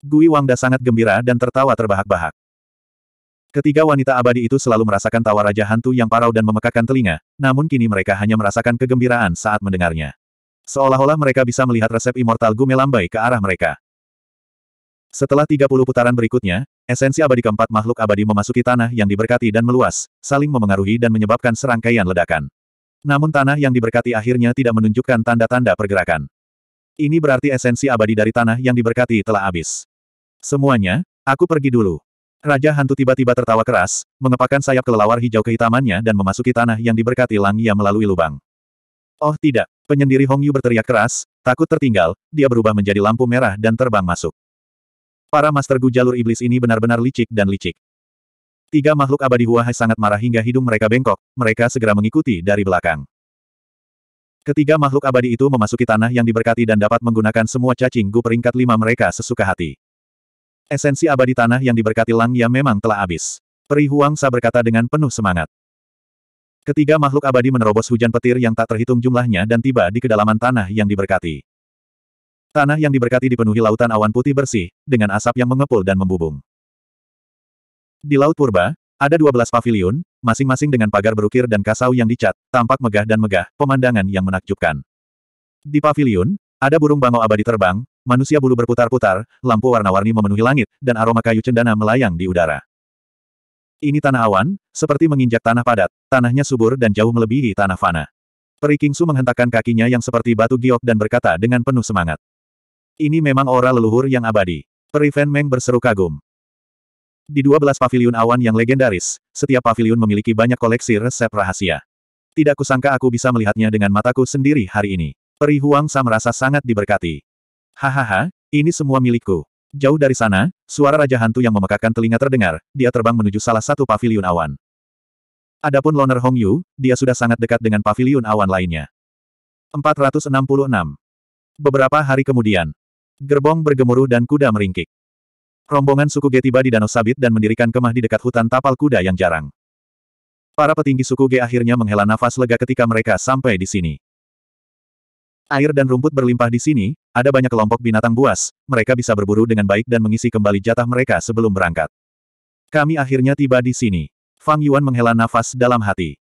Gui Wangda sangat gembira dan tertawa terbahak-bahak. Ketiga wanita abadi itu selalu merasakan tawa Raja Hantu yang parau dan memekakan telinga, namun kini mereka hanya merasakan kegembiraan saat mendengarnya. Seolah-olah mereka bisa melihat resep immortal Gumelambai ke arah mereka. Setelah 30 putaran berikutnya, esensi abadi keempat makhluk abadi memasuki tanah yang diberkati dan meluas, saling memengaruhi dan menyebabkan serangkaian ledakan. Namun tanah yang diberkati akhirnya tidak menunjukkan tanda-tanda pergerakan. Ini berarti esensi abadi dari tanah yang diberkati telah habis. Semuanya, aku pergi dulu. Raja hantu tiba-tiba tertawa keras, mengepakkan sayap kelelawar hijau kehitamannya dan memasuki tanah yang diberkati langia melalui lubang. Oh tidak, penyendiri Hong Yu berteriak keras, takut tertinggal, dia berubah menjadi lampu merah dan terbang masuk. Para Master Gu jalur iblis ini benar-benar licik dan licik. Tiga makhluk abadi Hua Hai sangat marah hingga hidung mereka bengkok, mereka segera mengikuti dari belakang. Ketiga makhluk abadi itu memasuki tanah yang diberkati dan dapat menggunakan semua cacing Gu peringkat lima mereka sesuka hati. Esensi abadi tanah yang diberkati Lang Ya memang telah habis. Peri Huang Sa berkata dengan penuh semangat. Ketiga makhluk abadi menerobos hujan petir yang tak terhitung jumlahnya dan tiba di kedalaman tanah yang diberkati. Tanah yang diberkati dipenuhi lautan awan putih bersih, dengan asap yang mengepul dan membubung. Di Laut Purba, ada 12 pavilion, masing-masing dengan pagar berukir dan kasau yang dicat, tampak megah dan megah, pemandangan yang menakjubkan. Di pavilion ada burung bangau abadi terbang, manusia bulu berputar-putar, lampu warna-warni memenuhi langit, dan aroma kayu cendana melayang di udara. Ini tanah awan, seperti menginjak tanah padat, tanahnya subur dan jauh melebihi tanah fana. Peri Kingsu menghentakkan kakinya yang seperti batu giok dan berkata dengan penuh semangat. Ini memang aura leluhur yang abadi. Peri Fan Meng berseru kagum. Di 12 pavilion awan yang legendaris, setiap pavilion memiliki banyak koleksi resep rahasia. Tidak kusangka aku bisa melihatnya dengan mataku sendiri hari ini. Peri Huang Sa merasa sangat diberkati. Hahaha, ini semua milikku. Jauh dari sana, suara Raja Hantu yang memekakkan telinga terdengar, dia terbang menuju salah satu pavilion awan. Adapun Loner Hong Yu, dia sudah sangat dekat dengan pavilion awan lainnya. 466. Beberapa hari kemudian, Gerbong bergemuruh dan kuda meringkik. Rombongan suku G tiba di Danau Sabit dan mendirikan kemah di dekat hutan tapal kuda yang jarang. Para petinggi suku G akhirnya menghela nafas lega ketika mereka sampai di sini. Air dan rumput berlimpah di sini, ada banyak kelompok binatang buas, mereka bisa berburu dengan baik dan mengisi kembali jatah mereka sebelum berangkat. Kami akhirnya tiba di sini. Fang Yuan menghela nafas dalam hati.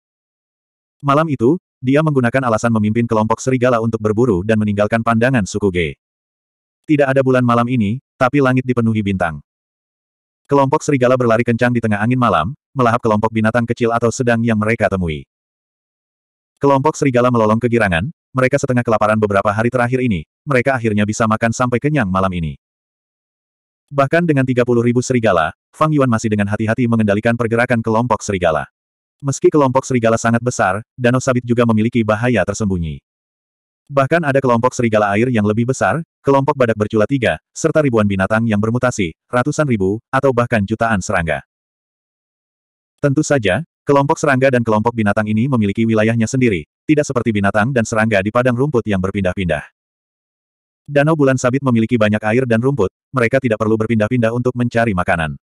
Malam itu, dia menggunakan alasan memimpin kelompok serigala untuk berburu dan meninggalkan pandangan suku G. Tidak ada bulan malam ini, tapi langit dipenuhi bintang. Kelompok serigala berlari kencang di tengah angin malam, melahap kelompok binatang kecil atau sedang yang mereka temui. Kelompok serigala melolong kegirangan, mereka setengah kelaparan beberapa hari terakhir ini, mereka akhirnya bisa makan sampai kenyang malam ini. Bahkan dengan 30 ribu serigala, Fang Yuan masih dengan hati-hati mengendalikan pergerakan kelompok serigala. Meski kelompok serigala sangat besar, Danau Sabit juga memiliki bahaya tersembunyi. Bahkan ada kelompok serigala air yang lebih besar, kelompok badak bercula tiga, serta ribuan binatang yang bermutasi, ratusan ribu, atau bahkan jutaan serangga. Tentu saja, kelompok serangga dan kelompok binatang ini memiliki wilayahnya sendiri, tidak seperti binatang dan serangga di padang rumput yang berpindah-pindah. Danau Bulan Sabit memiliki banyak air dan rumput, mereka tidak perlu berpindah-pindah untuk mencari makanan.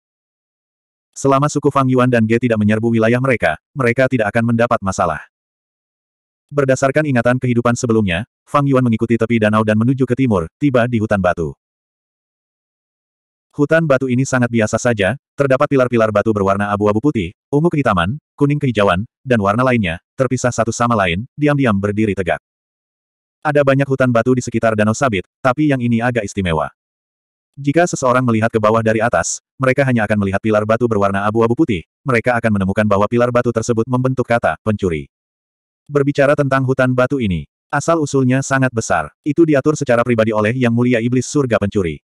Selama suku Fang Yuan dan Ge tidak menyerbu wilayah mereka, mereka tidak akan mendapat masalah. Berdasarkan ingatan kehidupan sebelumnya, Fang Yuan mengikuti tepi danau dan menuju ke timur, tiba di hutan batu. Hutan batu ini sangat biasa saja, terdapat pilar-pilar batu berwarna abu-abu putih, ungu kehitaman, kuning kehijauan, dan warna lainnya, terpisah satu sama lain, diam-diam berdiri tegak. Ada banyak hutan batu di sekitar Danau Sabit, tapi yang ini agak istimewa. Jika seseorang melihat ke bawah dari atas, mereka hanya akan melihat pilar batu berwarna abu-abu putih, mereka akan menemukan bahwa pilar batu tersebut membentuk kata pencuri. Berbicara tentang hutan batu ini, asal-usulnya sangat besar. Itu diatur secara pribadi oleh Yang Mulia Iblis Surga Pencuri.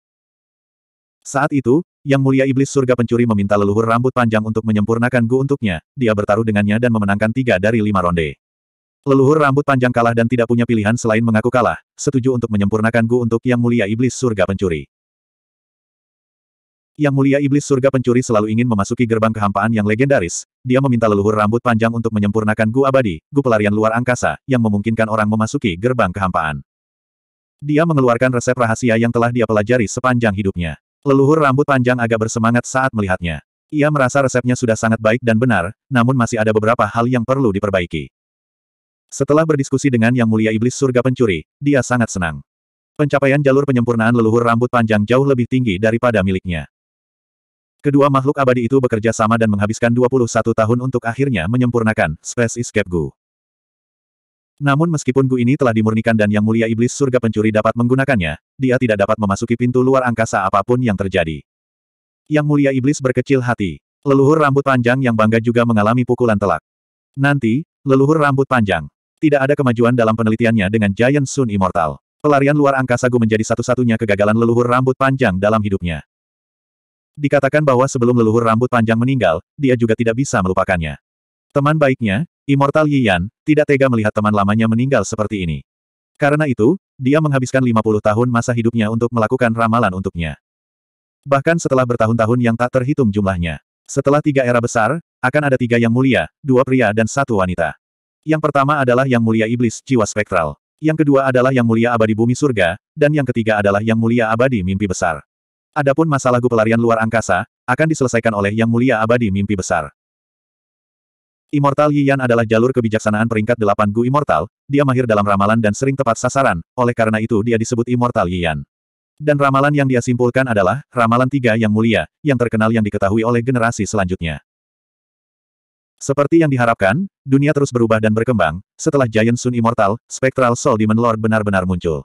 Saat itu, Yang Mulia Iblis Surga Pencuri meminta leluhur rambut panjang untuk menyempurnakan Gu untuknya, dia bertaruh dengannya dan memenangkan tiga dari lima ronde. Leluhur rambut panjang kalah dan tidak punya pilihan selain mengaku kalah, setuju untuk menyempurnakan Gu untuk Yang Mulia Iblis Surga Pencuri. Yang mulia iblis surga pencuri selalu ingin memasuki gerbang kehampaan yang legendaris. Dia meminta leluhur rambut panjang untuk menyempurnakan Gu Abadi, Gu Pelarian Luar Angkasa, yang memungkinkan orang memasuki gerbang kehampaan. Dia mengeluarkan resep rahasia yang telah dia pelajari sepanjang hidupnya. Leluhur rambut panjang agak bersemangat saat melihatnya. Ia merasa resepnya sudah sangat baik dan benar, namun masih ada beberapa hal yang perlu diperbaiki. Setelah berdiskusi dengan Yang Mulia Iblis Surga Pencuri, dia sangat senang. Pencapaian jalur penyempurnaan leluhur rambut panjang jauh lebih tinggi daripada miliknya. Kedua makhluk abadi itu bekerja sama dan menghabiskan 21 tahun untuk akhirnya menyempurnakan Space Escape Gu. Namun meskipun Gu ini telah dimurnikan dan Yang Mulia Iblis Surga Pencuri dapat menggunakannya, dia tidak dapat memasuki pintu luar angkasa apapun yang terjadi. Yang Mulia Iblis berkecil hati. Leluhur rambut panjang yang bangga juga mengalami pukulan telak. Nanti, leluhur rambut panjang. Tidak ada kemajuan dalam penelitiannya dengan Giant Sun Immortal. Pelarian luar angkasa Gu menjadi satu-satunya kegagalan leluhur rambut panjang dalam hidupnya. Dikatakan bahwa sebelum leluhur rambut panjang meninggal, dia juga tidak bisa melupakannya. Teman baiknya, Immortal Yiyan, tidak tega melihat teman lamanya meninggal seperti ini. Karena itu, dia menghabiskan 50 tahun masa hidupnya untuk melakukan ramalan untuknya. Bahkan setelah bertahun-tahun yang tak terhitung jumlahnya. Setelah tiga era besar, akan ada tiga yang mulia, dua pria dan satu wanita. Yang pertama adalah yang mulia iblis, jiwa spektral. Yang kedua adalah yang mulia abadi bumi surga, dan yang ketiga adalah yang mulia abadi mimpi besar. Adapun masalah gue pelarian luar angkasa, akan diselesaikan oleh Yang Mulia Abadi Mimpi Besar. Immortal Yiyan adalah jalur kebijaksanaan peringkat delapan Gu Immortal, dia mahir dalam ramalan dan sering tepat sasaran, oleh karena itu dia disebut Immortal Yiyan. Dan ramalan yang dia simpulkan adalah, ramalan tiga yang mulia, yang terkenal yang diketahui oleh generasi selanjutnya. Seperti yang diharapkan, dunia terus berubah dan berkembang, setelah Giant Sun Immortal, Spectral Soul Demon Lord benar-benar muncul.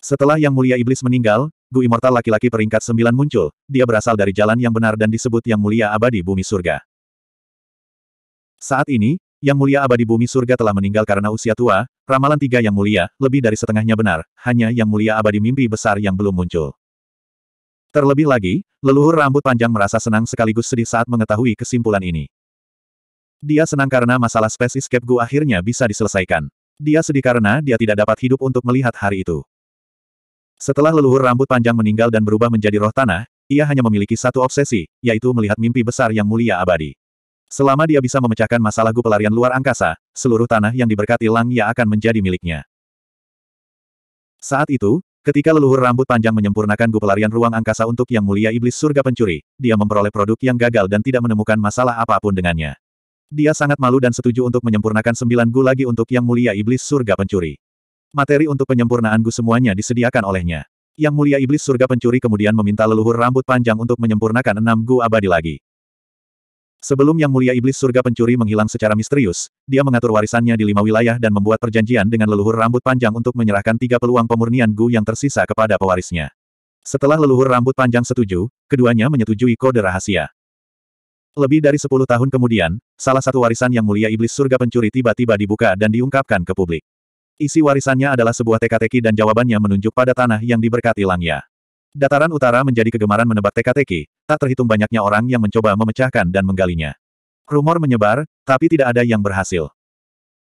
Setelah Yang Mulia Iblis meninggal, Gu Immortal laki-laki peringkat sembilan muncul, dia berasal dari jalan yang benar dan disebut Yang Mulia Abadi Bumi Surga. Saat ini, Yang Mulia Abadi Bumi Surga telah meninggal karena usia tua, ramalan tiga Yang Mulia, lebih dari setengahnya benar, hanya Yang Mulia Abadi Mimpi Besar yang belum muncul. Terlebih lagi, leluhur rambut panjang merasa senang sekaligus sedih saat mengetahui kesimpulan ini. Dia senang karena masalah spesies Escape akhirnya bisa diselesaikan. Dia sedih karena dia tidak dapat hidup untuk melihat hari itu. Setelah leluhur rambut panjang meninggal dan berubah menjadi roh tanah, ia hanya memiliki satu obsesi, yaitu melihat mimpi besar yang mulia abadi. Selama dia bisa memecahkan masalah gu pelarian luar angkasa, seluruh tanah yang diberkati Lang Ya akan menjadi miliknya. Saat itu, ketika leluhur rambut panjang menyempurnakan gu pelarian ruang angkasa untuk yang mulia iblis surga pencuri, dia memperoleh produk yang gagal dan tidak menemukan masalah apapun dengannya. Dia sangat malu dan setuju untuk menyempurnakan sembilan gu lagi untuk yang mulia iblis surga pencuri. Materi untuk penyempurnaan Gu semuanya disediakan olehnya. Yang mulia iblis surga pencuri kemudian meminta leluhur rambut panjang untuk menyempurnakan enam gu abadi lagi. Sebelum yang mulia iblis surga pencuri menghilang secara misterius, dia mengatur warisannya di lima wilayah dan membuat perjanjian dengan leluhur rambut panjang untuk menyerahkan tiga peluang pemurnian gu yang tersisa kepada pewarisnya. Setelah leluhur rambut panjang setuju, keduanya menyetujui kode rahasia. Lebih dari sepuluh tahun kemudian, salah satu warisan yang mulia iblis surga pencuri tiba-tiba dibuka dan diungkapkan ke publik. Isi warisannya adalah sebuah teka-teki dan jawabannya menunjuk pada tanah yang diberkati langya. Dataran utara menjadi kegemaran menebak teka-teki, tak terhitung banyaknya orang yang mencoba memecahkan dan menggalinya. Rumor menyebar, tapi tidak ada yang berhasil.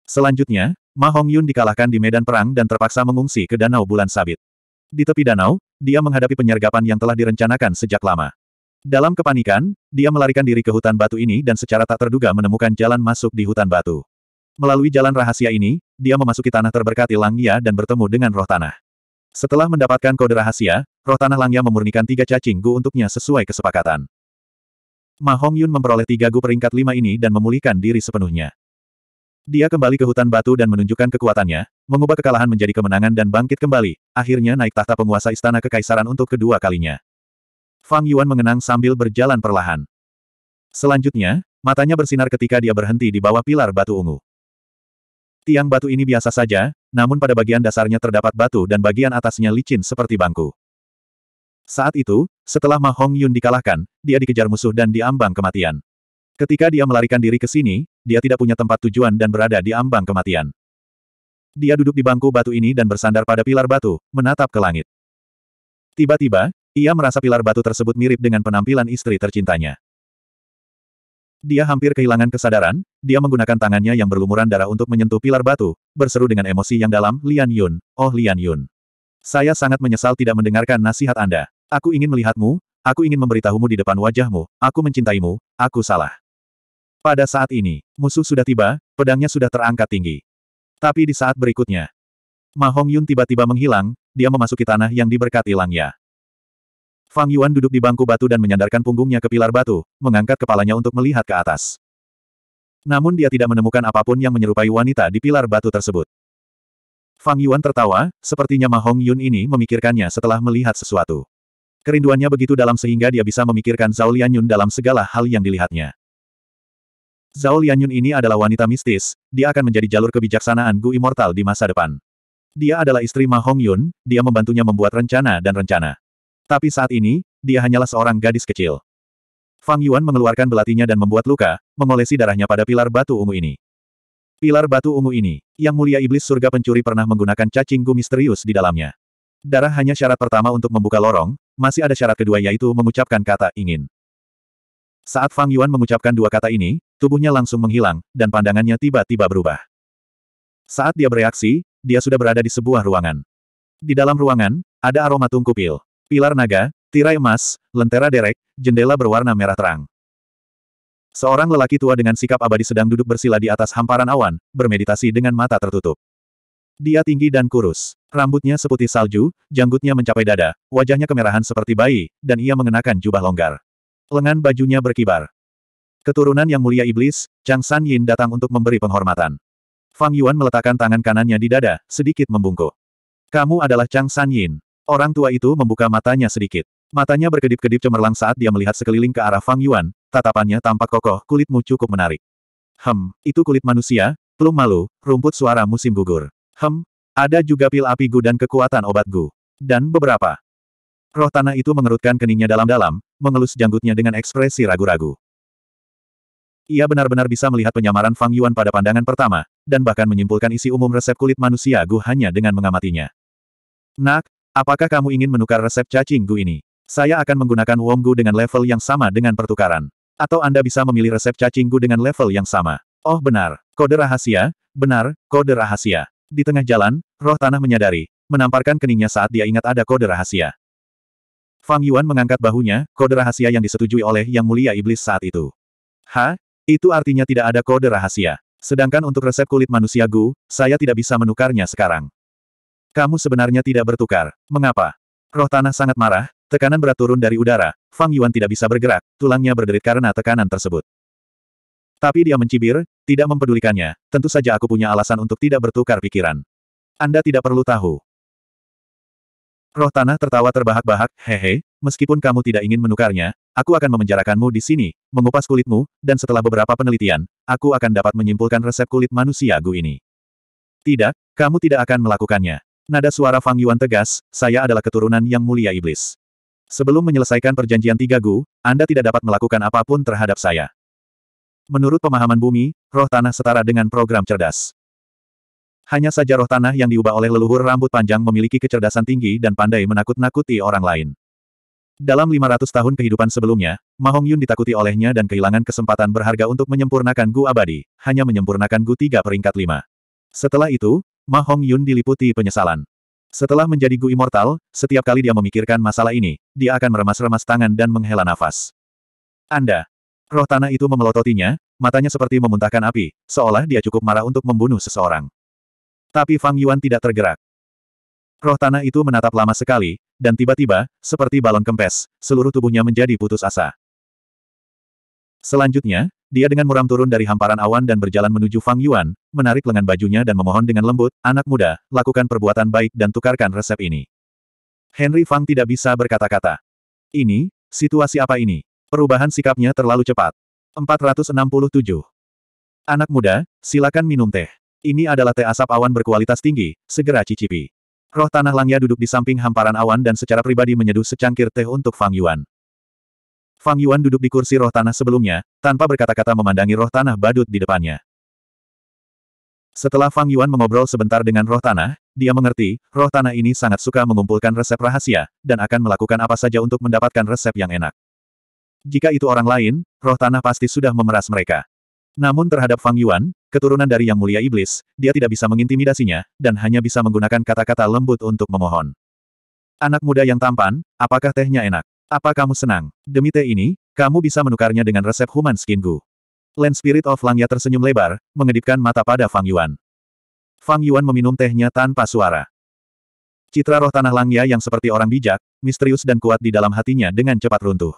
Selanjutnya, Ma Hong Yun dikalahkan di medan perang dan terpaksa mengungsi ke Danau Bulan Sabit. Di tepi danau, dia menghadapi penyergapan yang telah direncanakan sejak lama. Dalam kepanikan, dia melarikan diri ke hutan batu ini dan secara tak terduga menemukan jalan masuk di hutan batu. Melalui jalan rahasia ini, dia memasuki tanah terberkati Langya dan bertemu dengan roh tanah. Setelah mendapatkan kode rahasia, roh tanah Langya memurnikan tiga cacing gu untuknya sesuai kesepakatan. Ma Hong Yun memperoleh tiga gu peringkat lima ini dan memulihkan diri sepenuhnya. Dia kembali ke hutan batu dan menunjukkan kekuatannya, mengubah kekalahan menjadi kemenangan dan bangkit kembali, akhirnya naik tahta penguasa istana kekaisaran untuk kedua kalinya. Fang Yuan mengenang sambil berjalan perlahan. Selanjutnya, matanya bersinar ketika dia berhenti di bawah pilar batu ungu. Tiang batu ini biasa saja, namun pada bagian dasarnya terdapat batu dan bagian atasnya licin seperti bangku. Saat itu, setelah Ma Hong Yun dikalahkan, dia dikejar musuh dan diambang kematian. Ketika dia melarikan diri ke sini, dia tidak punya tempat tujuan dan berada di ambang kematian. Dia duduk di bangku batu ini dan bersandar pada pilar batu, menatap ke langit. Tiba-tiba, ia merasa pilar batu tersebut mirip dengan penampilan istri tercintanya. Dia hampir kehilangan kesadaran, dia menggunakan tangannya yang berlumuran darah untuk menyentuh pilar batu, berseru dengan emosi yang dalam, Lian Yun, oh Lian Yun. Saya sangat menyesal tidak mendengarkan nasihat Anda. Aku ingin melihatmu, aku ingin memberitahumu di depan wajahmu, aku mencintaimu, aku salah. Pada saat ini, musuh sudah tiba, pedangnya sudah terangkat tinggi. Tapi di saat berikutnya, Ma Hong Yun tiba-tiba menghilang, dia memasuki tanah yang diberkati Langya. Fang Yuan duduk di bangku batu dan menyandarkan punggungnya ke pilar batu, mengangkat kepalanya untuk melihat ke atas. Namun dia tidak menemukan apapun yang menyerupai wanita di pilar batu tersebut. Fang Yuan tertawa, sepertinya Ma Hong Yun ini memikirkannya setelah melihat sesuatu. Kerinduannya begitu dalam sehingga dia bisa memikirkan Zhao Lianyun dalam segala hal yang dilihatnya. Zhao Lianyun ini adalah wanita mistis, dia akan menjadi jalur kebijaksanaan Gu Immortal di masa depan. Dia adalah istri Ma Hong Yun, dia membantunya membuat rencana dan rencana. Tapi saat ini, dia hanyalah seorang gadis kecil. Fang Yuan mengeluarkan belatinya dan membuat luka, mengolesi darahnya pada pilar batu ungu ini. Pilar batu ungu ini, yang mulia iblis surga pencuri pernah menggunakan cacing gu misterius di dalamnya. Darah hanya syarat pertama untuk membuka lorong, masih ada syarat kedua yaitu mengucapkan kata ingin. Saat Fang Yuan mengucapkan dua kata ini, tubuhnya langsung menghilang, dan pandangannya tiba-tiba berubah. Saat dia bereaksi, dia sudah berada di sebuah ruangan. Di dalam ruangan, ada aroma tungku pil. Pilar naga, tirai emas, lentera derek, jendela berwarna merah terang. Seorang lelaki tua dengan sikap abadi sedang duduk bersila di atas hamparan awan, bermeditasi dengan mata tertutup. Dia tinggi dan kurus. Rambutnya seputih salju, janggutnya mencapai dada, wajahnya kemerahan seperti bayi, dan ia mengenakan jubah longgar. Lengan bajunya berkibar. Keturunan yang mulia iblis, Chang San Yin datang untuk memberi penghormatan. Fang Yuan meletakkan tangan kanannya di dada, sedikit membungkuk. Kamu adalah Chang San Yin. Orang tua itu membuka matanya sedikit. Matanya berkedip-kedip cemerlang saat dia melihat sekeliling ke arah Fang Yuan, tatapannya tampak kokoh, kulitmu cukup menarik. Hem, itu kulit manusia, belum malu, rumput suara musim gugur. Hem, ada juga pil api gu dan kekuatan obat gu. Dan beberapa. Roh tanah itu mengerutkan keningnya dalam-dalam, mengelus janggutnya dengan ekspresi ragu-ragu. Ia benar-benar bisa melihat penyamaran Fang Yuan pada pandangan pertama, dan bahkan menyimpulkan isi umum resep kulit manusia Gu hanya dengan mengamatinya. Nak, Apakah kamu ingin menukar resep cacing gu ini? Saya akan menggunakan wonggu dengan level yang sama dengan pertukaran. Atau Anda bisa memilih resep cacing gu dengan level yang sama. Oh benar, kode rahasia, benar, kode rahasia. Di tengah jalan, roh tanah menyadari, menamparkan keningnya saat dia ingat ada kode rahasia. Fang Yuan mengangkat bahunya, kode rahasia yang disetujui oleh Yang Mulia Iblis saat itu. Ha? Itu artinya tidak ada kode rahasia. Sedangkan untuk resep kulit manusia Gu, saya tidak bisa menukarnya sekarang. Kamu sebenarnya tidak bertukar. Mengapa? Roh tanah sangat marah, tekanan berat turun dari udara, Fang Yuan tidak bisa bergerak, tulangnya berderit karena tekanan tersebut. Tapi dia mencibir, tidak mempedulikannya, tentu saja aku punya alasan untuk tidak bertukar pikiran. Anda tidak perlu tahu. Roh tanah tertawa terbahak-bahak, hehe, meskipun kamu tidak ingin menukarnya, aku akan memenjarakanmu di sini, mengupas kulitmu, dan setelah beberapa penelitian, aku akan dapat menyimpulkan resep kulit manusia Gu ini. Tidak, kamu tidak akan melakukannya. Nada suara Fang Yuan tegas, saya adalah keturunan yang mulia iblis. Sebelum menyelesaikan perjanjian tiga gu, Anda tidak dapat melakukan apapun terhadap saya. Menurut pemahaman bumi, roh tanah setara dengan program cerdas. Hanya saja roh tanah yang diubah oleh leluhur rambut panjang memiliki kecerdasan tinggi dan pandai menakut-nakuti orang lain. Dalam 500 tahun kehidupan sebelumnya, Mahong Yun ditakuti olehnya dan kehilangan kesempatan berharga untuk menyempurnakan Gu abadi, hanya menyempurnakan Gu tiga peringkat lima. Setelah itu, Ma Hong Yun diliputi penyesalan. Setelah menjadi Gu Immortal, setiap kali dia memikirkan masalah ini, dia akan meremas-remas tangan dan menghela nafas. Anda. Roh tanah itu memelototinya, matanya seperti memuntahkan api, seolah dia cukup marah untuk membunuh seseorang. Tapi Fang Yuan tidak tergerak. Roh tanah itu menatap lama sekali, dan tiba-tiba, seperti balon kempes, seluruh tubuhnya menjadi putus asa. Selanjutnya, dia dengan muram turun dari hamparan awan dan berjalan menuju Fang Yuan, menarik lengan bajunya dan memohon dengan lembut, anak muda, lakukan perbuatan baik dan tukarkan resep ini. Henry Fang tidak bisa berkata-kata. Ini, situasi apa ini? Perubahan sikapnya terlalu cepat. 467. Anak muda, silakan minum teh. Ini adalah teh asap awan berkualitas tinggi, segera cicipi. Roh tanah Langya duduk di samping hamparan awan dan secara pribadi menyeduh secangkir teh untuk Fang Yuan. Fang Yuan duduk di kursi roh tanah sebelumnya, tanpa berkata-kata memandangi roh tanah badut di depannya. Setelah Fang Yuan mengobrol sebentar dengan roh tanah, dia mengerti, roh tanah ini sangat suka mengumpulkan resep rahasia, dan akan melakukan apa saja untuk mendapatkan resep yang enak. Jika itu orang lain, roh tanah pasti sudah memeras mereka. Namun terhadap Fang Yuan, keturunan dari Yang Mulia Iblis, dia tidak bisa mengintimidasinya, dan hanya bisa menggunakan kata-kata lembut untuk memohon. Anak muda yang tampan, apakah tehnya enak? Apa kamu senang? Demi teh ini, kamu bisa menukarnya dengan resep Human Skin Gu. Land Spirit of Langya tersenyum lebar, mengedipkan mata pada Fang Yuan. Fang Yuan meminum tehnya tanpa suara. Citra roh tanah Langya yang seperti orang bijak, misterius dan kuat di dalam hatinya dengan cepat runtuh.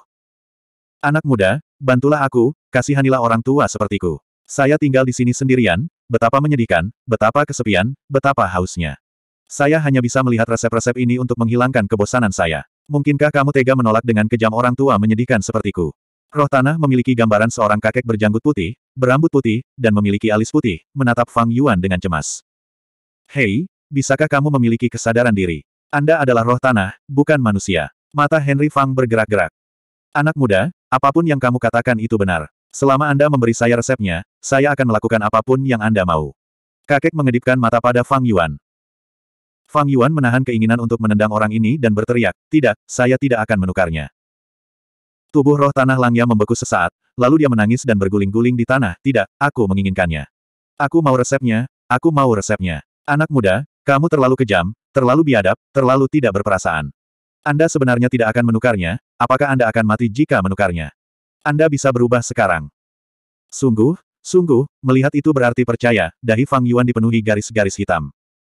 Anak muda, bantulah aku, kasihanilah orang tua sepertiku. Saya tinggal di sini sendirian, betapa menyedihkan, betapa kesepian, betapa hausnya. Saya hanya bisa melihat resep-resep ini untuk menghilangkan kebosanan saya. Mungkinkah kamu tega menolak dengan kejam orang tua menyedihkan sepertiku? Roh tanah memiliki gambaran seorang kakek berjanggut putih, berambut putih, dan memiliki alis putih, menatap Fang Yuan dengan cemas. Hei, bisakah kamu memiliki kesadaran diri? Anda adalah roh tanah, bukan manusia. Mata Henry Fang bergerak-gerak. Anak muda, apapun yang kamu katakan itu benar. Selama Anda memberi saya resepnya, saya akan melakukan apapun yang Anda mau. Kakek mengedipkan mata pada Fang Yuan. Fang Yuan menahan keinginan untuk menendang orang ini dan berteriak, tidak, saya tidak akan menukarnya. Tubuh roh tanah Langya membeku sesaat, lalu dia menangis dan berguling-guling di tanah, tidak, aku menginginkannya. Aku mau resepnya, aku mau resepnya. Anak muda, kamu terlalu kejam, terlalu biadab, terlalu tidak berperasaan. Anda sebenarnya tidak akan menukarnya, apakah Anda akan mati jika menukarnya? Anda bisa berubah sekarang. Sungguh, sungguh, melihat itu berarti percaya, dahi Fang Yuan dipenuhi garis-garis hitam.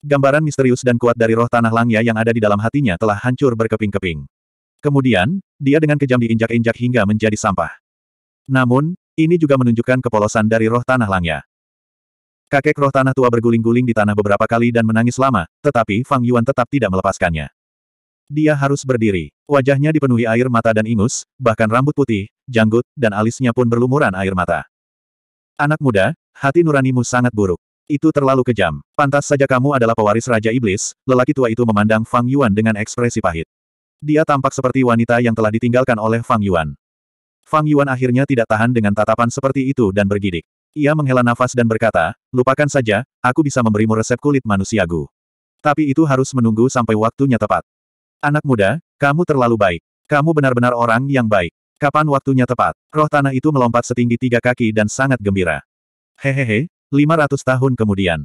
Gambaran misterius dan kuat dari roh tanah Langya yang ada di dalam hatinya telah hancur berkeping-keping. Kemudian, dia dengan kejam diinjak-injak hingga menjadi sampah. Namun, ini juga menunjukkan kepolosan dari roh tanah Langya. Kakek roh tanah tua berguling-guling di tanah beberapa kali dan menangis lama, tetapi Fang Yuan tetap tidak melepaskannya. Dia harus berdiri. Wajahnya dipenuhi air mata dan ingus, bahkan rambut putih, janggut, dan alisnya pun berlumuran air mata. Anak muda, hati nuranimu sangat buruk. Itu terlalu kejam. Pantas saja kamu adalah pewaris Raja Iblis, lelaki tua itu memandang Fang Yuan dengan ekspresi pahit. Dia tampak seperti wanita yang telah ditinggalkan oleh Fang Yuan. Fang Yuan akhirnya tidak tahan dengan tatapan seperti itu dan bergidik. Ia menghela nafas dan berkata, lupakan saja, aku bisa memberimu resep kulit manusiaku. Tapi itu harus menunggu sampai waktunya tepat. Anak muda, kamu terlalu baik. Kamu benar-benar orang yang baik. Kapan waktunya tepat? Roh tanah itu melompat setinggi tiga kaki dan sangat gembira. Hehehe, 500 tahun kemudian.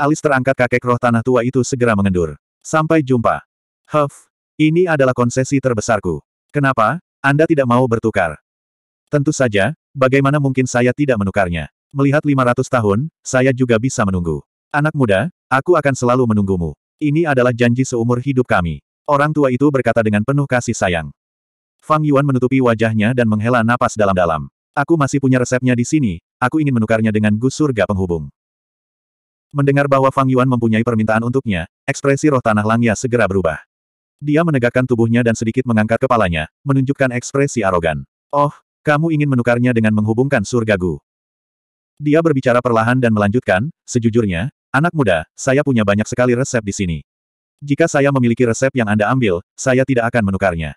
Alis terangkat kakek roh tanah tua itu segera mengendur. Sampai jumpa. Huff, ini adalah konsesi terbesarku. Kenapa, Anda tidak mau bertukar? Tentu saja, bagaimana mungkin saya tidak menukarnya? Melihat 500 tahun, saya juga bisa menunggu. Anak muda, aku akan selalu menunggumu. Ini adalah janji seumur hidup kami. Orang tua itu berkata dengan penuh kasih sayang. Fang Yuan menutupi wajahnya dan menghela napas dalam-dalam. Aku masih punya resepnya di sini, aku ingin menukarnya dengan Gus Surga Penghubung. Mendengar bahwa Fang Yuan mempunyai permintaan untuknya, ekspresi roh tanah Langya segera berubah. Dia menegakkan tubuhnya dan sedikit mengangkat kepalanya, menunjukkan ekspresi arogan. Oh, kamu ingin menukarnya dengan menghubungkan surga Gu. Dia berbicara perlahan dan melanjutkan, sejujurnya, anak muda, saya punya banyak sekali resep di sini. Jika saya memiliki resep yang Anda ambil, saya tidak akan menukarnya.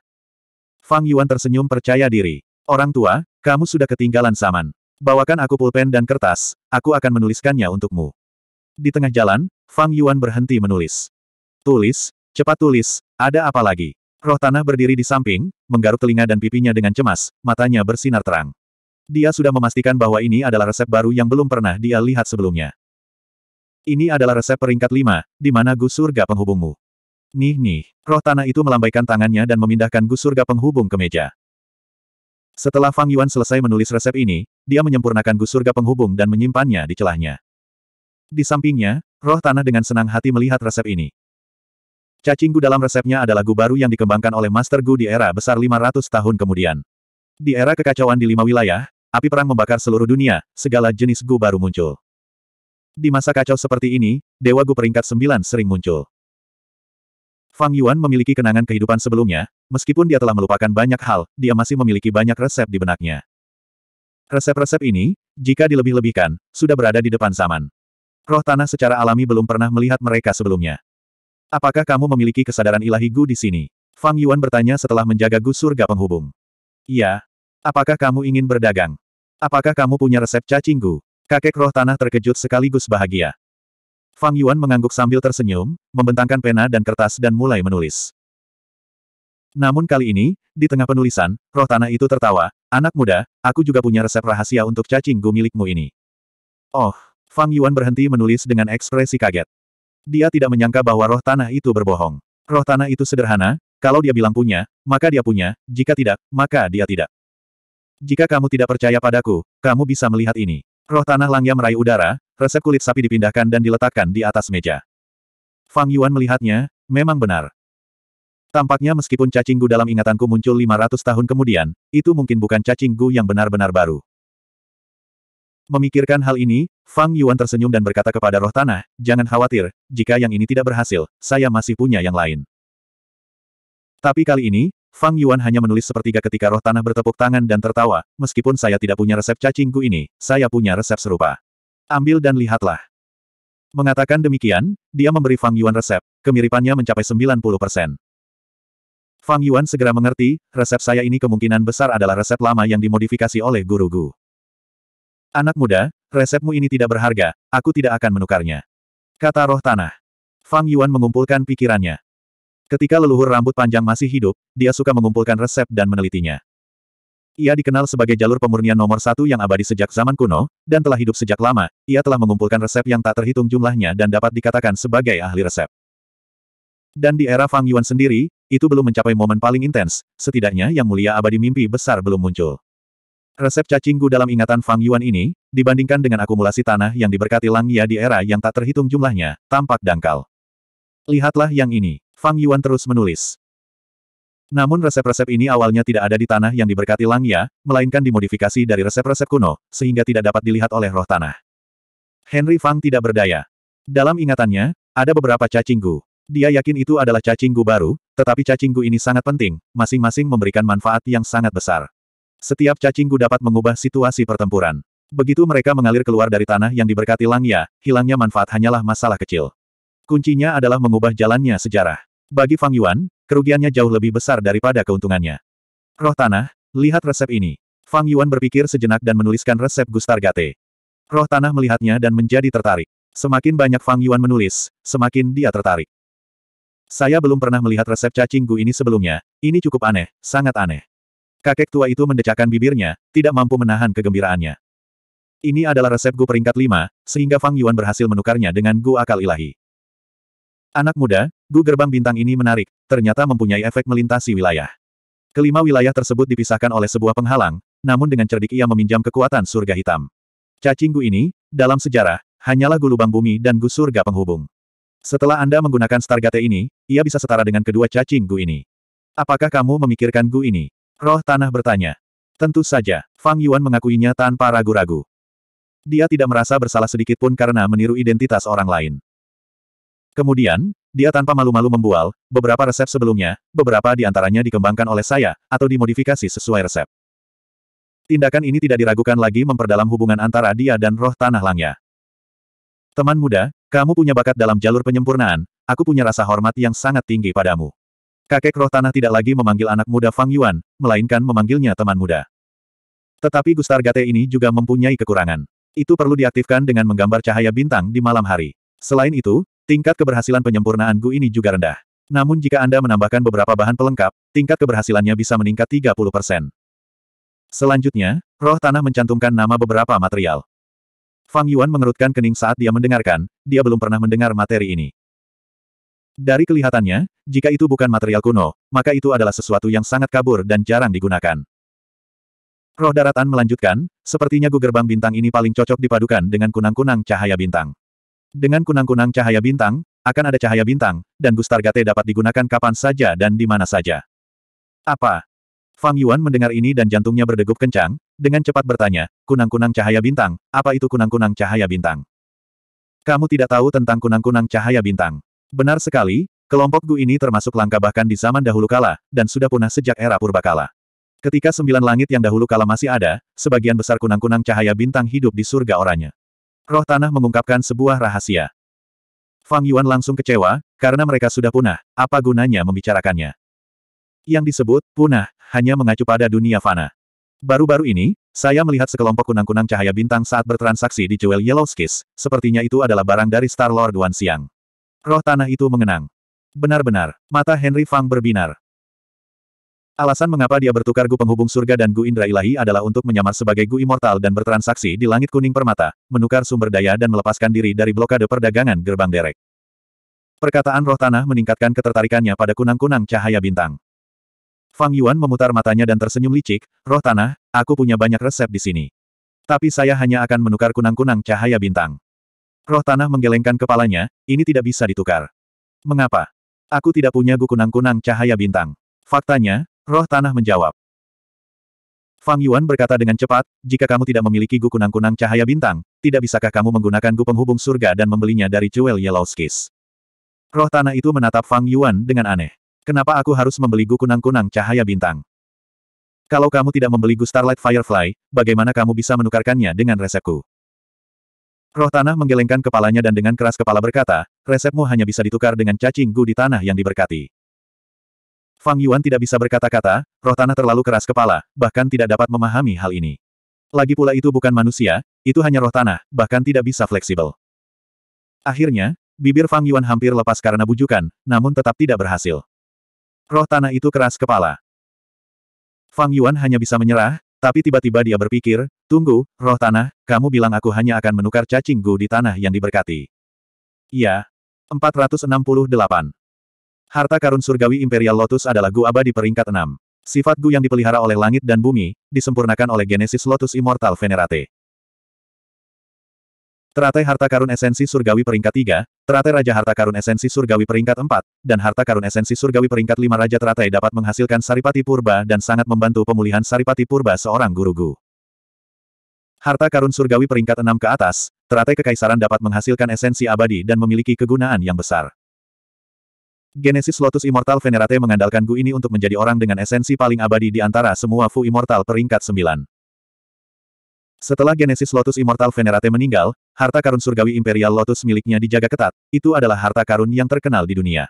Fang Yuan tersenyum percaya diri. Orang tua, kamu sudah ketinggalan zaman. Bawakan aku pulpen dan kertas, aku akan menuliskannya untukmu. Di tengah jalan, Fang Yuan berhenti menulis. Tulis, cepat tulis, ada apa lagi? Roh tanah berdiri di samping, menggaruk telinga dan pipinya dengan cemas, matanya bersinar terang. Dia sudah memastikan bahwa ini adalah resep baru yang belum pernah dia lihat sebelumnya. Ini adalah resep peringkat lima, di mana gus surga penghubungmu. Nih nih, roh tanah itu melambaikan tangannya dan memindahkan gus surga penghubung ke meja. Setelah Fang Yuan selesai menulis resep ini, dia menyempurnakan Gu surga penghubung dan menyimpannya di celahnya. Di sampingnya, roh tanah dengan senang hati melihat resep ini. Cacing gu dalam resepnya adalah gu baru yang dikembangkan oleh Master Gu di era besar 500 tahun kemudian. Di era kekacauan di lima wilayah, api perang membakar seluruh dunia, segala jenis gu baru muncul. Di masa kacau seperti ini, Dewa Gu peringkat 9 sering muncul. Fang Yuan memiliki kenangan kehidupan sebelumnya, meskipun dia telah melupakan banyak hal, dia masih memiliki banyak resep di benaknya. Resep-resep ini, jika dilebih-lebihkan, sudah berada di depan zaman. Roh tanah secara alami belum pernah melihat mereka sebelumnya. Apakah kamu memiliki kesadaran ilahi Gu di sini? Fang Yuan bertanya setelah menjaga Gu surga penghubung. Iya. Apakah kamu ingin berdagang? Apakah kamu punya resep cacing Gu? Kakek roh tanah terkejut sekaligus bahagia. Fang Yuan mengangguk sambil tersenyum, membentangkan pena dan kertas dan mulai menulis. Namun kali ini, di tengah penulisan, roh tanah itu tertawa, anak muda, aku juga punya resep rahasia untuk cacing gu milikmu ini. Oh, Fang Yuan berhenti menulis dengan ekspresi kaget. Dia tidak menyangka bahwa roh tanah itu berbohong. Roh tanah itu sederhana, kalau dia bilang punya, maka dia punya, jika tidak, maka dia tidak. Jika kamu tidak percaya padaku, kamu bisa melihat ini. Roh tanah langya meraih udara, resep kulit sapi dipindahkan dan diletakkan di atas meja. Fang Yuan melihatnya, memang benar. Tampaknya meskipun cacing gu dalam ingatanku muncul 500 tahun kemudian, itu mungkin bukan cacing gu yang benar-benar baru. Memikirkan hal ini, Fang Yuan tersenyum dan berkata kepada roh tanah, jangan khawatir, jika yang ini tidak berhasil, saya masih punya yang lain. Tapi kali ini, Fang Yuan hanya menulis sepertiga ketika roh tanah bertepuk tangan dan tertawa, meskipun saya tidak punya resep cacing gu ini, saya punya resep serupa. Ambil dan lihatlah. Mengatakan demikian, dia memberi Fang Yuan resep, kemiripannya mencapai 90 persen. Fang Yuan segera mengerti, resep saya ini kemungkinan besar adalah resep lama yang dimodifikasi oleh guru Gu. Anak muda, resepmu ini tidak berharga, aku tidak akan menukarnya. Kata roh tanah. Fang Yuan mengumpulkan pikirannya. Ketika leluhur rambut panjang masih hidup, dia suka mengumpulkan resep dan menelitinya. Ia dikenal sebagai jalur pemurnian nomor satu yang abadi sejak zaman kuno, dan telah hidup sejak lama, ia telah mengumpulkan resep yang tak terhitung jumlahnya dan dapat dikatakan sebagai ahli resep. Dan di era Fang Yuan sendiri, itu belum mencapai momen paling intens, setidaknya yang mulia abadi mimpi besar belum muncul. Resep cacinggu dalam ingatan Fang Yuan ini, dibandingkan dengan akumulasi tanah yang diberkati Lang di era yang tak terhitung jumlahnya, tampak dangkal. Lihatlah yang ini. Fang Yuan terus menulis. Namun resep-resep ini awalnya tidak ada di tanah yang diberkati Langya, melainkan dimodifikasi dari resep-resep kuno, sehingga tidak dapat dilihat oleh roh tanah. Henry Fang tidak berdaya. Dalam ingatannya, ada beberapa cacinggu. Dia yakin itu adalah cacinggu baru, tetapi cacinggu ini sangat penting, masing-masing memberikan manfaat yang sangat besar. Setiap cacinggu dapat mengubah situasi pertempuran. Begitu mereka mengalir keluar dari tanah yang diberkati Langya, hilangnya manfaat hanyalah masalah kecil. Kuncinya adalah mengubah jalannya sejarah. Bagi Fang Yuan, kerugiannya jauh lebih besar daripada keuntungannya. Roh tanah, lihat resep ini. Fang Yuan berpikir sejenak dan menuliskan resep Gustar Gate. Roh tanah melihatnya dan menjadi tertarik. Semakin banyak Fang Yuan menulis, semakin dia tertarik. Saya belum pernah melihat resep cacing gu ini sebelumnya, ini cukup aneh, sangat aneh. Kakek tua itu mendecakkan bibirnya, tidak mampu menahan kegembiraannya. Ini adalah resep gu peringkat lima, sehingga Fang Yuan berhasil menukarnya dengan gu akal ilahi. Anak muda, gu gerbang bintang ini menarik, ternyata mempunyai efek melintasi wilayah. Kelima wilayah tersebut dipisahkan oleh sebuah penghalang, namun dengan cerdik ia meminjam kekuatan surga hitam. Cacing ini, dalam sejarah, hanyalah gulubang bumi dan Gu surga penghubung. Setelah Anda menggunakan Stargate ini, ia bisa setara dengan kedua cacing Gu ini. Apakah kamu memikirkan Gu ini? Roh Tanah bertanya. Tentu saja, Fang Yuan mengakuinya tanpa ragu-ragu. Dia tidak merasa bersalah sedikit pun karena meniru identitas orang lain. Kemudian, dia tanpa malu-malu membual, beberapa resep sebelumnya, beberapa di antaranya dikembangkan oleh saya, atau dimodifikasi sesuai resep. Tindakan ini tidak diragukan lagi memperdalam hubungan antara dia dan roh tanah langnya. Teman muda, kamu punya bakat dalam jalur penyempurnaan, aku punya rasa hormat yang sangat tinggi padamu. Kakek roh tanah tidak lagi memanggil anak muda Fang Yuan, melainkan memanggilnya teman muda. Tetapi Gustar Gate ini juga mempunyai kekurangan. Itu perlu diaktifkan dengan menggambar cahaya bintang di malam hari. Selain itu, Tingkat keberhasilan penyempurnaan Gu ini juga rendah. Namun jika Anda menambahkan beberapa bahan pelengkap, tingkat keberhasilannya bisa meningkat 30%. Selanjutnya, roh tanah mencantumkan nama beberapa material. Fang Yuan mengerutkan kening saat dia mendengarkan, dia belum pernah mendengar materi ini. Dari kelihatannya, jika itu bukan material kuno, maka itu adalah sesuatu yang sangat kabur dan jarang digunakan. Roh daratan melanjutkan, sepertinya gu gerbang bintang ini paling cocok dipadukan dengan kunang-kunang cahaya bintang. Dengan kunang-kunang cahaya bintang, akan ada cahaya bintang, dan Gustar Gate dapat digunakan kapan saja dan di mana saja. Apa? Fang Yuan mendengar ini dan jantungnya berdegup kencang, dengan cepat bertanya, kunang-kunang cahaya bintang, apa itu kunang-kunang cahaya bintang? Kamu tidak tahu tentang kunang-kunang cahaya bintang. Benar sekali, kelompok Gu ini termasuk langka bahkan di zaman dahulu kala, dan sudah punah sejak era purbakala. Ketika sembilan langit yang dahulu kala masih ada, sebagian besar kunang-kunang cahaya bintang hidup di surga oranye. Roh tanah mengungkapkan sebuah rahasia. Fang Yuan langsung kecewa, karena mereka sudah punah, apa gunanya membicarakannya. Yang disebut, punah, hanya mengacu pada dunia fana. Baru-baru ini, saya melihat sekelompok kunang-kunang cahaya bintang saat bertransaksi di Jewel Yellow Skies, sepertinya itu adalah barang dari Star Lord Wan Siang. Roh tanah itu mengenang. Benar-benar, mata Henry Fang berbinar. Alasan mengapa dia bertukar Gu penghubung surga dan Gu Indra Ilahi adalah untuk menyamar sebagai Gu Immortal dan bertransaksi di langit kuning permata, menukar sumber daya dan melepaskan diri dari blokade perdagangan gerbang derek. Perkataan roh tanah meningkatkan ketertarikannya pada kunang-kunang cahaya bintang. Fang Yuan memutar matanya dan tersenyum licik, roh tanah, aku punya banyak resep di sini. Tapi saya hanya akan menukar kunang-kunang cahaya bintang. Roh tanah menggelengkan kepalanya, ini tidak bisa ditukar. Mengapa? Aku tidak punya Gu kunang-kunang cahaya bintang. Faktanya, Roh tanah menjawab. Fang Yuan berkata dengan cepat, jika kamu tidak memiliki gu kunang-kunang cahaya bintang, tidak bisakah kamu menggunakan gu penghubung surga dan membelinya dari Jewel Yellow Skis? Roh tanah itu menatap Fang Yuan dengan aneh. Kenapa aku harus membeli gu kunang-kunang cahaya bintang? Kalau kamu tidak membeli gu Starlight Firefly, bagaimana kamu bisa menukarkannya dengan resepku? Roh tanah menggelengkan kepalanya dan dengan keras kepala berkata, resepmu hanya bisa ditukar dengan cacing gu di tanah yang diberkati. Fang Yuan tidak bisa berkata-kata, roh tanah terlalu keras kepala, bahkan tidak dapat memahami hal ini. Lagi pula itu bukan manusia, itu hanya roh tanah, bahkan tidak bisa fleksibel. Akhirnya, bibir Fang Yuan hampir lepas karena bujukan, namun tetap tidak berhasil. Roh tanah itu keras kepala. Fang Yuan hanya bisa menyerah, tapi tiba-tiba dia berpikir, tunggu, roh tanah, kamu bilang aku hanya akan menukar cacing gu di tanah yang diberkati. Iya. 468. Harta karun surgawi Imperial Lotus adalah Gu Abadi peringkat 6. Sifat Gu yang dipelihara oleh langit dan bumi, disempurnakan oleh Genesis Lotus Immortal Venerate. Teratai harta karun esensi surgawi peringkat 3, teratai raja harta karun esensi surgawi peringkat 4, dan harta karun esensi surgawi peringkat 5 raja teratai dapat menghasilkan saripati purba dan sangat membantu pemulihan saripati purba seorang guru Gu. Harta karun surgawi peringkat 6 ke atas, teratai kekaisaran dapat menghasilkan esensi abadi dan memiliki kegunaan yang besar. Genesis Lotus Immortal Venerate mengandalkan Gu ini untuk menjadi orang dengan esensi paling abadi di antara semua Fu Immortal peringkat 9. Setelah Genesis Lotus Immortal Venerate meninggal, harta karun surgawi Imperial Lotus miliknya dijaga ketat, itu adalah harta karun yang terkenal di dunia.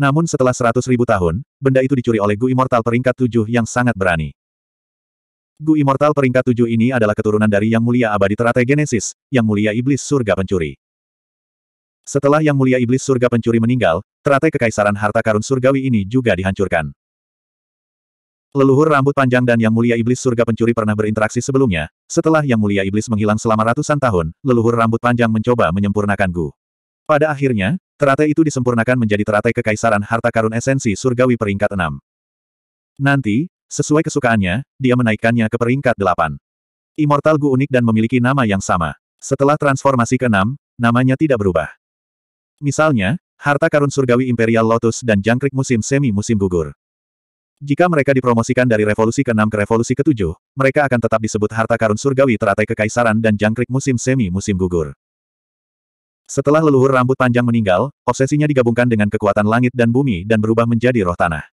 Namun setelah 100.000 tahun, benda itu dicuri oleh Gu Immortal peringkat 7 yang sangat berani. Gu Immortal peringkat 7 ini adalah keturunan dari Yang Mulia Abadi Teratai Genesis, Yang Mulia Iblis Surga Pencuri. Setelah Yang Mulia Iblis Surga Pencuri meninggal, Teratai kekaisaran harta karun surgawi ini juga dihancurkan. Leluhur rambut panjang dan Yang Mulia Iblis Surga Pencuri pernah berinteraksi sebelumnya, setelah Yang Mulia Iblis menghilang selama ratusan tahun, leluhur rambut panjang mencoba menyempurnakan Gu. Pada akhirnya, teratai itu disempurnakan menjadi teratai kekaisaran harta karun esensi surgawi peringkat 6. Nanti, sesuai kesukaannya, dia menaikkannya ke peringkat 8. Immortal Gu unik dan memiliki nama yang sama. Setelah transformasi ke-6, namanya tidak berubah. Misalnya, Harta karun surgawi Imperial Lotus dan jangkrik musim semi musim gugur. Jika mereka dipromosikan dari revolusi ke-6 ke revolusi ke-7, mereka akan tetap disebut harta karun surgawi teratai kekaisaran dan jangkrik musim semi musim gugur. Setelah leluhur rambut panjang meninggal, obsesinya digabungkan dengan kekuatan langit dan bumi dan berubah menjadi roh tanah.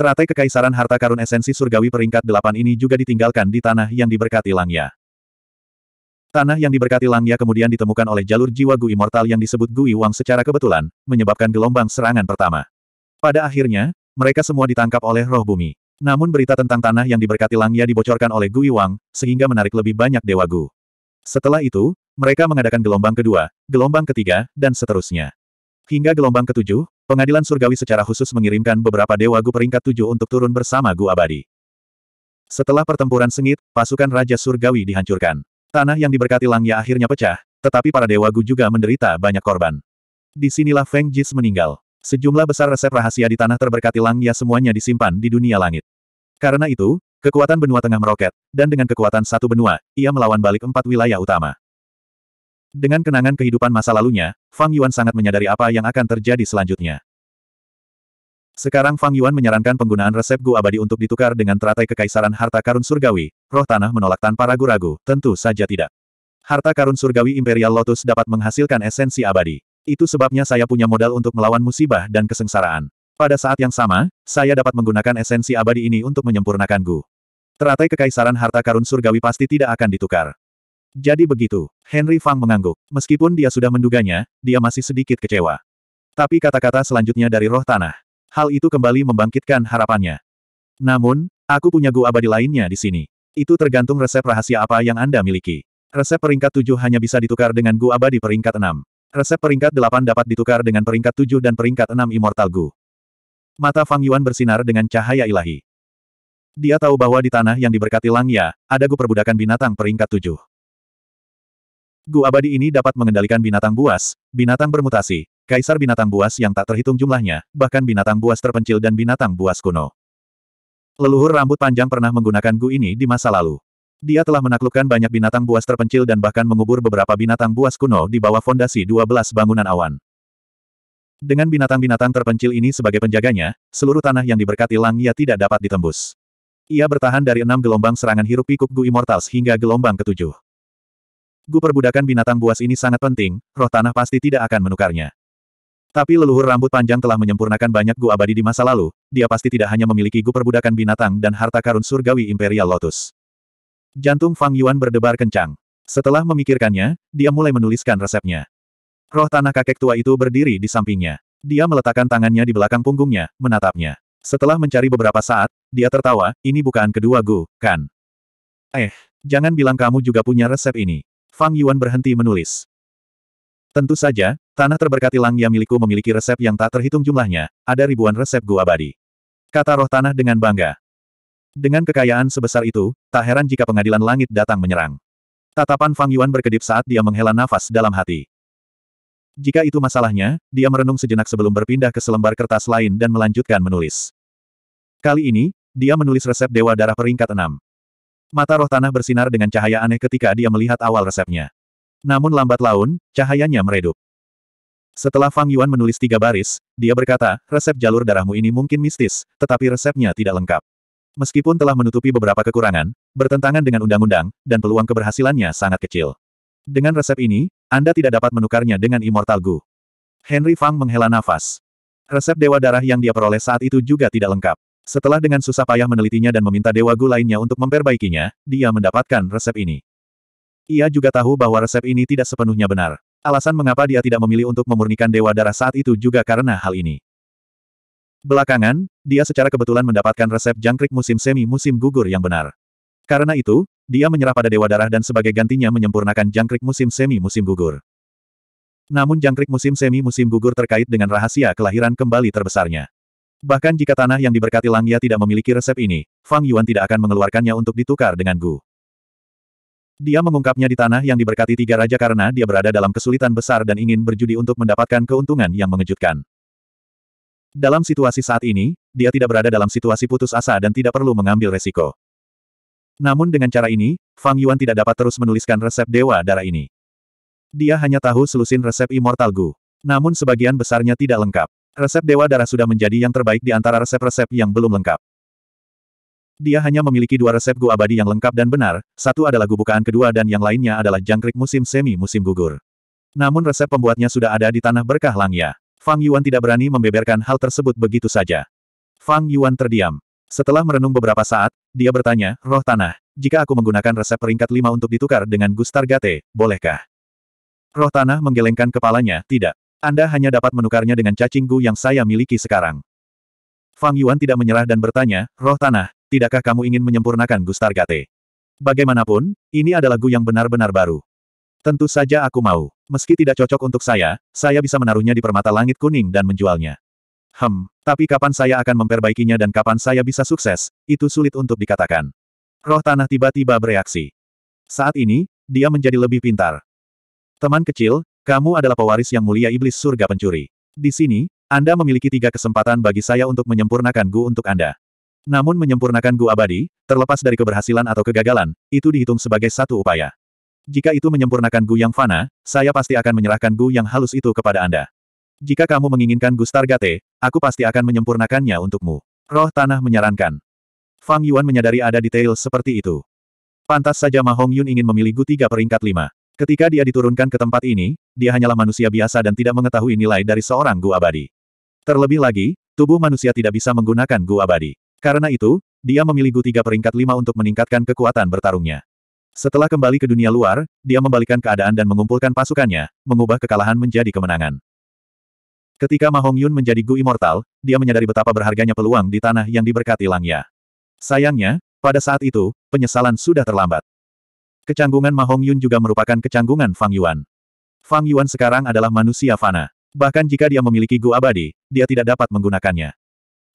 Teratai kekaisaran harta karun esensi surgawi peringkat 8 ini juga ditinggalkan di tanah yang diberkati Langya. Tanah yang diberkati Langya kemudian ditemukan oleh jalur jiwa Gui Mortal yang disebut Gui Wang secara kebetulan, menyebabkan gelombang serangan pertama. Pada akhirnya, mereka semua ditangkap oleh roh bumi. Namun berita tentang tanah yang diberkati Langya dibocorkan oleh Gui Wang, sehingga menarik lebih banyak Dewa Gu. Setelah itu, mereka mengadakan gelombang kedua, gelombang ketiga, dan seterusnya. Hingga gelombang ketujuh, pengadilan surgawi secara khusus mengirimkan beberapa Dewa Gu peringkat tujuh untuk turun bersama Gu Abadi. Setelah pertempuran sengit, pasukan Raja Surgawi dihancurkan. Tanah yang diberkati Langya akhirnya pecah, tetapi para dewa Gu juga menderita banyak korban. Di sinilah Feng Jis meninggal. Sejumlah besar resep rahasia di tanah terberkati Langya semuanya disimpan di dunia langit. Karena itu, kekuatan benua tengah meroket, dan dengan kekuatan satu benua, ia melawan balik empat wilayah utama. Dengan kenangan kehidupan masa lalunya, Fang Yuan sangat menyadari apa yang akan terjadi selanjutnya. Sekarang Fang Yuan menyarankan penggunaan resep Gu Abadi untuk ditukar dengan teratai kekaisaran harta karun surgawi, roh tanah menolak tanpa ragu-ragu, tentu saja tidak. Harta karun surgawi Imperial Lotus dapat menghasilkan esensi abadi. Itu sebabnya saya punya modal untuk melawan musibah dan kesengsaraan. Pada saat yang sama, saya dapat menggunakan esensi abadi ini untuk menyempurnakan Gu. Teratai kekaisaran harta karun surgawi pasti tidak akan ditukar. Jadi begitu, Henry Fang mengangguk. Meskipun dia sudah menduganya, dia masih sedikit kecewa. Tapi kata-kata selanjutnya dari roh tanah, Hal itu kembali membangkitkan harapannya. Namun, aku punya gua abadi lainnya di sini. Itu tergantung resep rahasia apa yang Anda miliki. Resep peringkat 7 hanya bisa ditukar dengan gua abadi peringkat 6. Resep peringkat 8 dapat ditukar dengan peringkat 7 dan peringkat 6 Immortal Gu. Mata Fang Yuan bersinar dengan cahaya ilahi. Dia tahu bahwa di tanah yang diberkati Langya, ada gu perbudakan binatang peringkat 7. Gu abadi ini dapat mengendalikan binatang buas, binatang bermutasi, Kaisar binatang buas yang tak terhitung jumlahnya, bahkan binatang buas terpencil dan binatang buas kuno. Leluhur rambut panjang pernah menggunakan gu ini di masa lalu. Dia telah menaklukkan banyak binatang buas terpencil dan bahkan mengubur beberapa binatang buas kuno di bawah fondasi 12 bangunan awan. Dengan binatang-binatang terpencil ini sebagai penjaganya, seluruh tanah yang diberkati Lang Ya tidak dapat ditembus. Ia bertahan dari enam gelombang serangan hirup pikuk Gu Immortals hingga gelombang ketujuh. Gu perbudakan binatang buas ini sangat penting, roh tanah pasti tidak akan menukarnya. Tapi leluhur rambut panjang telah menyempurnakan banyak gua abadi di masa lalu, dia pasti tidak hanya memiliki gu perbudakan binatang dan harta karun surgawi Imperial Lotus. Jantung Fang Yuan berdebar kencang. Setelah memikirkannya, dia mulai menuliskan resepnya. Roh tanah kakek tua itu berdiri di sampingnya. Dia meletakkan tangannya di belakang punggungnya, menatapnya. Setelah mencari beberapa saat, dia tertawa, ini bukan kedua gu, kan? Eh, jangan bilang kamu juga punya resep ini. Fang Yuan berhenti menulis. Tentu saja, tanah terberkati Langya milikku memiliki resep yang tak terhitung jumlahnya, ada ribuan resep gua abadi. Kata roh tanah dengan bangga. Dengan kekayaan sebesar itu, tak heran jika pengadilan langit datang menyerang. Tatapan Fang Yuan berkedip saat dia menghela nafas dalam hati. Jika itu masalahnya, dia merenung sejenak sebelum berpindah ke selembar kertas lain dan melanjutkan menulis. Kali ini, dia menulis resep Dewa Darah peringkat 6. Mata roh tanah bersinar dengan cahaya aneh ketika dia melihat awal resepnya. Namun lambat laun, cahayanya meredup. Setelah Fang Yuan menulis tiga baris, dia berkata, resep jalur darahmu ini mungkin mistis, tetapi resepnya tidak lengkap. Meskipun telah menutupi beberapa kekurangan, bertentangan dengan undang-undang, dan peluang keberhasilannya sangat kecil. Dengan resep ini, Anda tidak dapat menukarnya dengan Immortal Gu. Henry Fang menghela nafas. Resep dewa darah yang dia peroleh saat itu juga tidak lengkap. Setelah dengan susah payah menelitinya dan meminta dewa Gu lainnya untuk memperbaikinya, dia mendapatkan resep ini. Ia juga tahu bahwa resep ini tidak sepenuhnya benar. Alasan mengapa dia tidak memilih untuk memurnikan dewa darah saat itu juga karena hal ini. Belakangan, dia secara kebetulan mendapatkan resep jangkrik musim semi musim gugur yang benar. Karena itu, dia menyerah pada dewa darah dan sebagai gantinya menyempurnakan jangkrik musim semi musim gugur. Namun jangkrik musim semi musim gugur terkait dengan rahasia kelahiran kembali terbesarnya. Bahkan jika tanah yang diberkati Langya tidak memiliki resep ini, Fang Yuan tidak akan mengeluarkannya untuk ditukar dengan Gu. Dia mengungkapnya di tanah yang diberkati tiga raja karena dia berada dalam kesulitan besar dan ingin berjudi untuk mendapatkan keuntungan yang mengejutkan. Dalam situasi saat ini, dia tidak berada dalam situasi putus asa dan tidak perlu mengambil resiko. Namun dengan cara ini, Fang Yuan tidak dapat terus menuliskan resep dewa darah ini. Dia hanya tahu selusin resep Immortal Gu. Namun sebagian besarnya tidak lengkap. Resep dewa darah sudah menjadi yang terbaik di antara resep-resep yang belum lengkap. Dia hanya memiliki dua resep gua abadi yang lengkap dan benar, satu adalah Gu kedua dan yang lainnya adalah jangkrik musim semi musim gugur. Namun resep pembuatnya sudah ada di tanah berkah Langya. Fang Yuan tidak berani membeberkan hal tersebut begitu saja. Fang Yuan terdiam. Setelah merenung beberapa saat, dia bertanya, Roh Tanah, jika aku menggunakan resep peringkat lima untuk ditukar dengan Gustar Gate, bolehkah? Roh Tanah menggelengkan kepalanya, tidak. Anda hanya dapat menukarnya dengan cacing Gu yang saya miliki sekarang. Fang Yuan tidak menyerah dan bertanya, Roh Tanah, tidakkah kamu ingin menyempurnakan Gustar Gustargate? Bagaimanapun, ini adalah Gu yang benar-benar baru. Tentu saja aku mau. Meski tidak cocok untuk saya, saya bisa menaruhnya di permata langit kuning dan menjualnya. Hem, tapi kapan saya akan memperbaikinya dan kapan saya bisa sukses, itu sulit untuk dikatakan. Roh tanah tiba-tiba bereaksi. Saat ini, dia menjadi lebih pintar. Teman kecil, kamu adalah pewaris yang mulia iblis surga pencuri. Di sini, Anda memiliki tiga kesempatan bagi saya untuk menyempurnakan Gu untuk Anda. Namun menyempurnakan Gu Abadi, terlepas dari keberhasilan atau kegagalan, itu dihitung sebagai satu upaya. Jika itu menyempurnakan Gu yang fana, saya pasti akan menyerahkan Gu yang halus itu kepada Anda. Jika kamu menginginkan Gu Stargate, aku pasti akan menyempurnakannya untukmu. Roh Tanah menyarankan. Fang Yuan menyadari ada detail seperti itu. Pantas saja Ma Hong Yun ingin memilih Gu tiga peringkat lima. Ketika dia diturunkan ke tempat ini, dia hanyalah manusia biasa dan tidak mengetahui nilai dari seorang Gu Abadi. Terlebih lagi, tubuh manusia tidak bisa menggunakan Gu Abadi. Karena itu, dia memilih Gu tiga peringkat lima untuk meningkatkan kekuatan bertarungnya. Setelah kembali ke dunia luar, dia membalikan keadaan dan mengumpulkan pasukannya, mengubah kekalahan menjadi kemenangan. Ketika Ma Yun menjadi Gu Immortal, dia menyadari betapa berharganya peluang di tanah yang diberkati Langya. Sayangnya, pada saat itu, penyesalan sudah terlambat. Kecanggungan Ma Yun juga merupakan kecanggungan Fang Yuan. Fang Yuan sekarang adalah manusia fana. Bahkan jika dia memiliki Gu abadi, dia tidak dapat menggunakannya.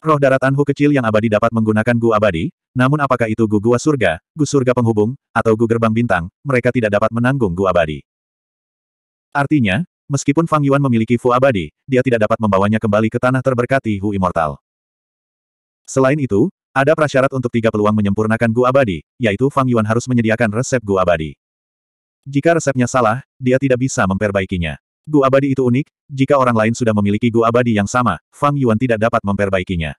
Roh daratan Hu kecil yang abadi dapat menggunakan Gu abadi, namun apakah itu Gu Gua Surga, Gu Surga Penghubung, atau Gu Gerbang Bintang, mereka tidak dapat menanggung Gu abadi. Artinya, meskipun Fang Yuan memiliki Fu abadi, dia tidak dapat membawanya kembali ke tanah terberkati Hu Immortal. Selain itu, ada prasyarat untuk tiga peluang menyempurnakan Gu abadi, yaitu Fang Yuan harus menyediakan resep Gu abadi. Jika resepnya salah, dia tidak bisa memperbaikinya. Gu abadi itu unik, jika orang lain sudah memiliki gu abadi yang sama, Fang Yuan tidak dapat memperbaikinya.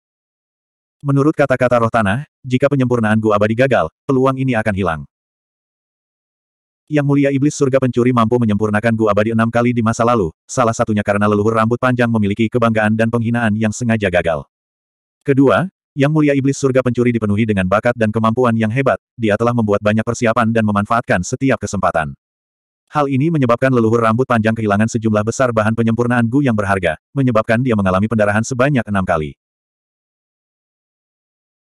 Menurut kata-kata roh tanah, jika penyempurnaan gu abadi gagal, peluang ini akan hilang. Yang mulia iblis surga pencuri mampu menyempurnakan Gu Abadi enam kali di masa lalu, salah satunya karena leluhur rambut panjang memiliki kebanggaan dan penghinaan yang sengaja gagal. Kedua, yang mulia iblis surga pencuri dipenuhi dengan bakat dan kemampuan yang hebat, dia telah membuat banyak persiapan dan memanfaatkan setiap kesempatan. Hal ini menyebabkan leluhur rambut panjang kehilangan sejumlah besar bahan penyempurnaan Gu yang berharga, menyebabkan dia mengalami pendarahan sebanyak enam kali.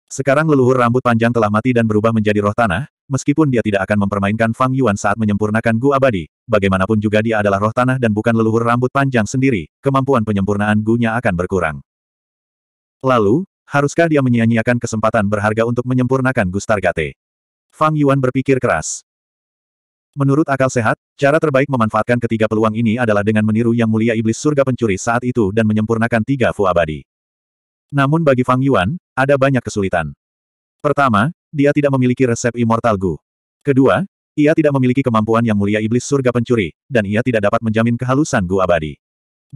Sekarang leluhur rambut panjang telah mati dan berubah menjadi roh tanah, meskipun dia tidak akan mempermainkan Fang Yuan saat menyempurnakan Gu abadi, bagaimanapun juga dia adalah roh tanah dan bukan leluhur rambut panjang sendiri, kemampuan penyempurnaan Gu-nya akan berkurang. Lalu, haruskah dia menyia-nyiakan kesempatan berharga untuk menyempurnakan Gu Stargate? Fang Yuan berpikir keras. Menurut akal sehat, Cara terbaik memanfaatkan ketiga peluang ini adalah dengan meniru yang mulia iblis surga pencuri saat itu dan menyempurnakan tiga fu abadi. Namun bagi Fang Yuan, ada banyak kesulitan. Pertama, dia tidak memiliki resep immortal gu. Kedua, ia tidak memiliki kemampuan yang mulia iblis surga pencuri, dan ia tidak dapat menjamin kehalusan gu abadi.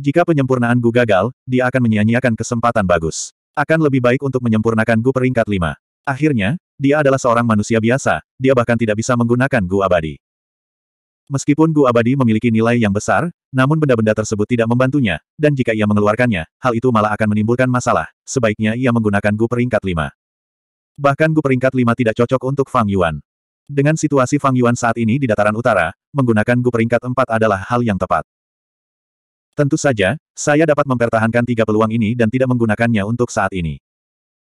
Jika penyempurnaan gu gagal, dia akan menyia-nyiakan kesempatan bagus. Akan lebih baik untuk menyempurnakan gu peringkat lima. Akhirnya, dia adalah seorang manusia biasa, dia bahkan tidak bisa menggunakan gu abadi. Meskipun Gu Abadi memiliki nilai yang besar, namun benda-benda tersebut tidak membantunya, dan jika ia mengeluarkannya, hal itu malah akan menimbulkan masalah. Sebaiknya ia menggunakan Gu peringkat 5. Bahkan Gu peringkat 5 tidak cocok untuk Fang Yuan. Dengan situasi Fang Yuan saat ini di dataran utara, menggunakan Gu peringkat 4 adalah hal yang tepat. Tentu saja, saya dapat mempertahankan tiga peluang ini dan tidak menggunakannya untuk saat ini.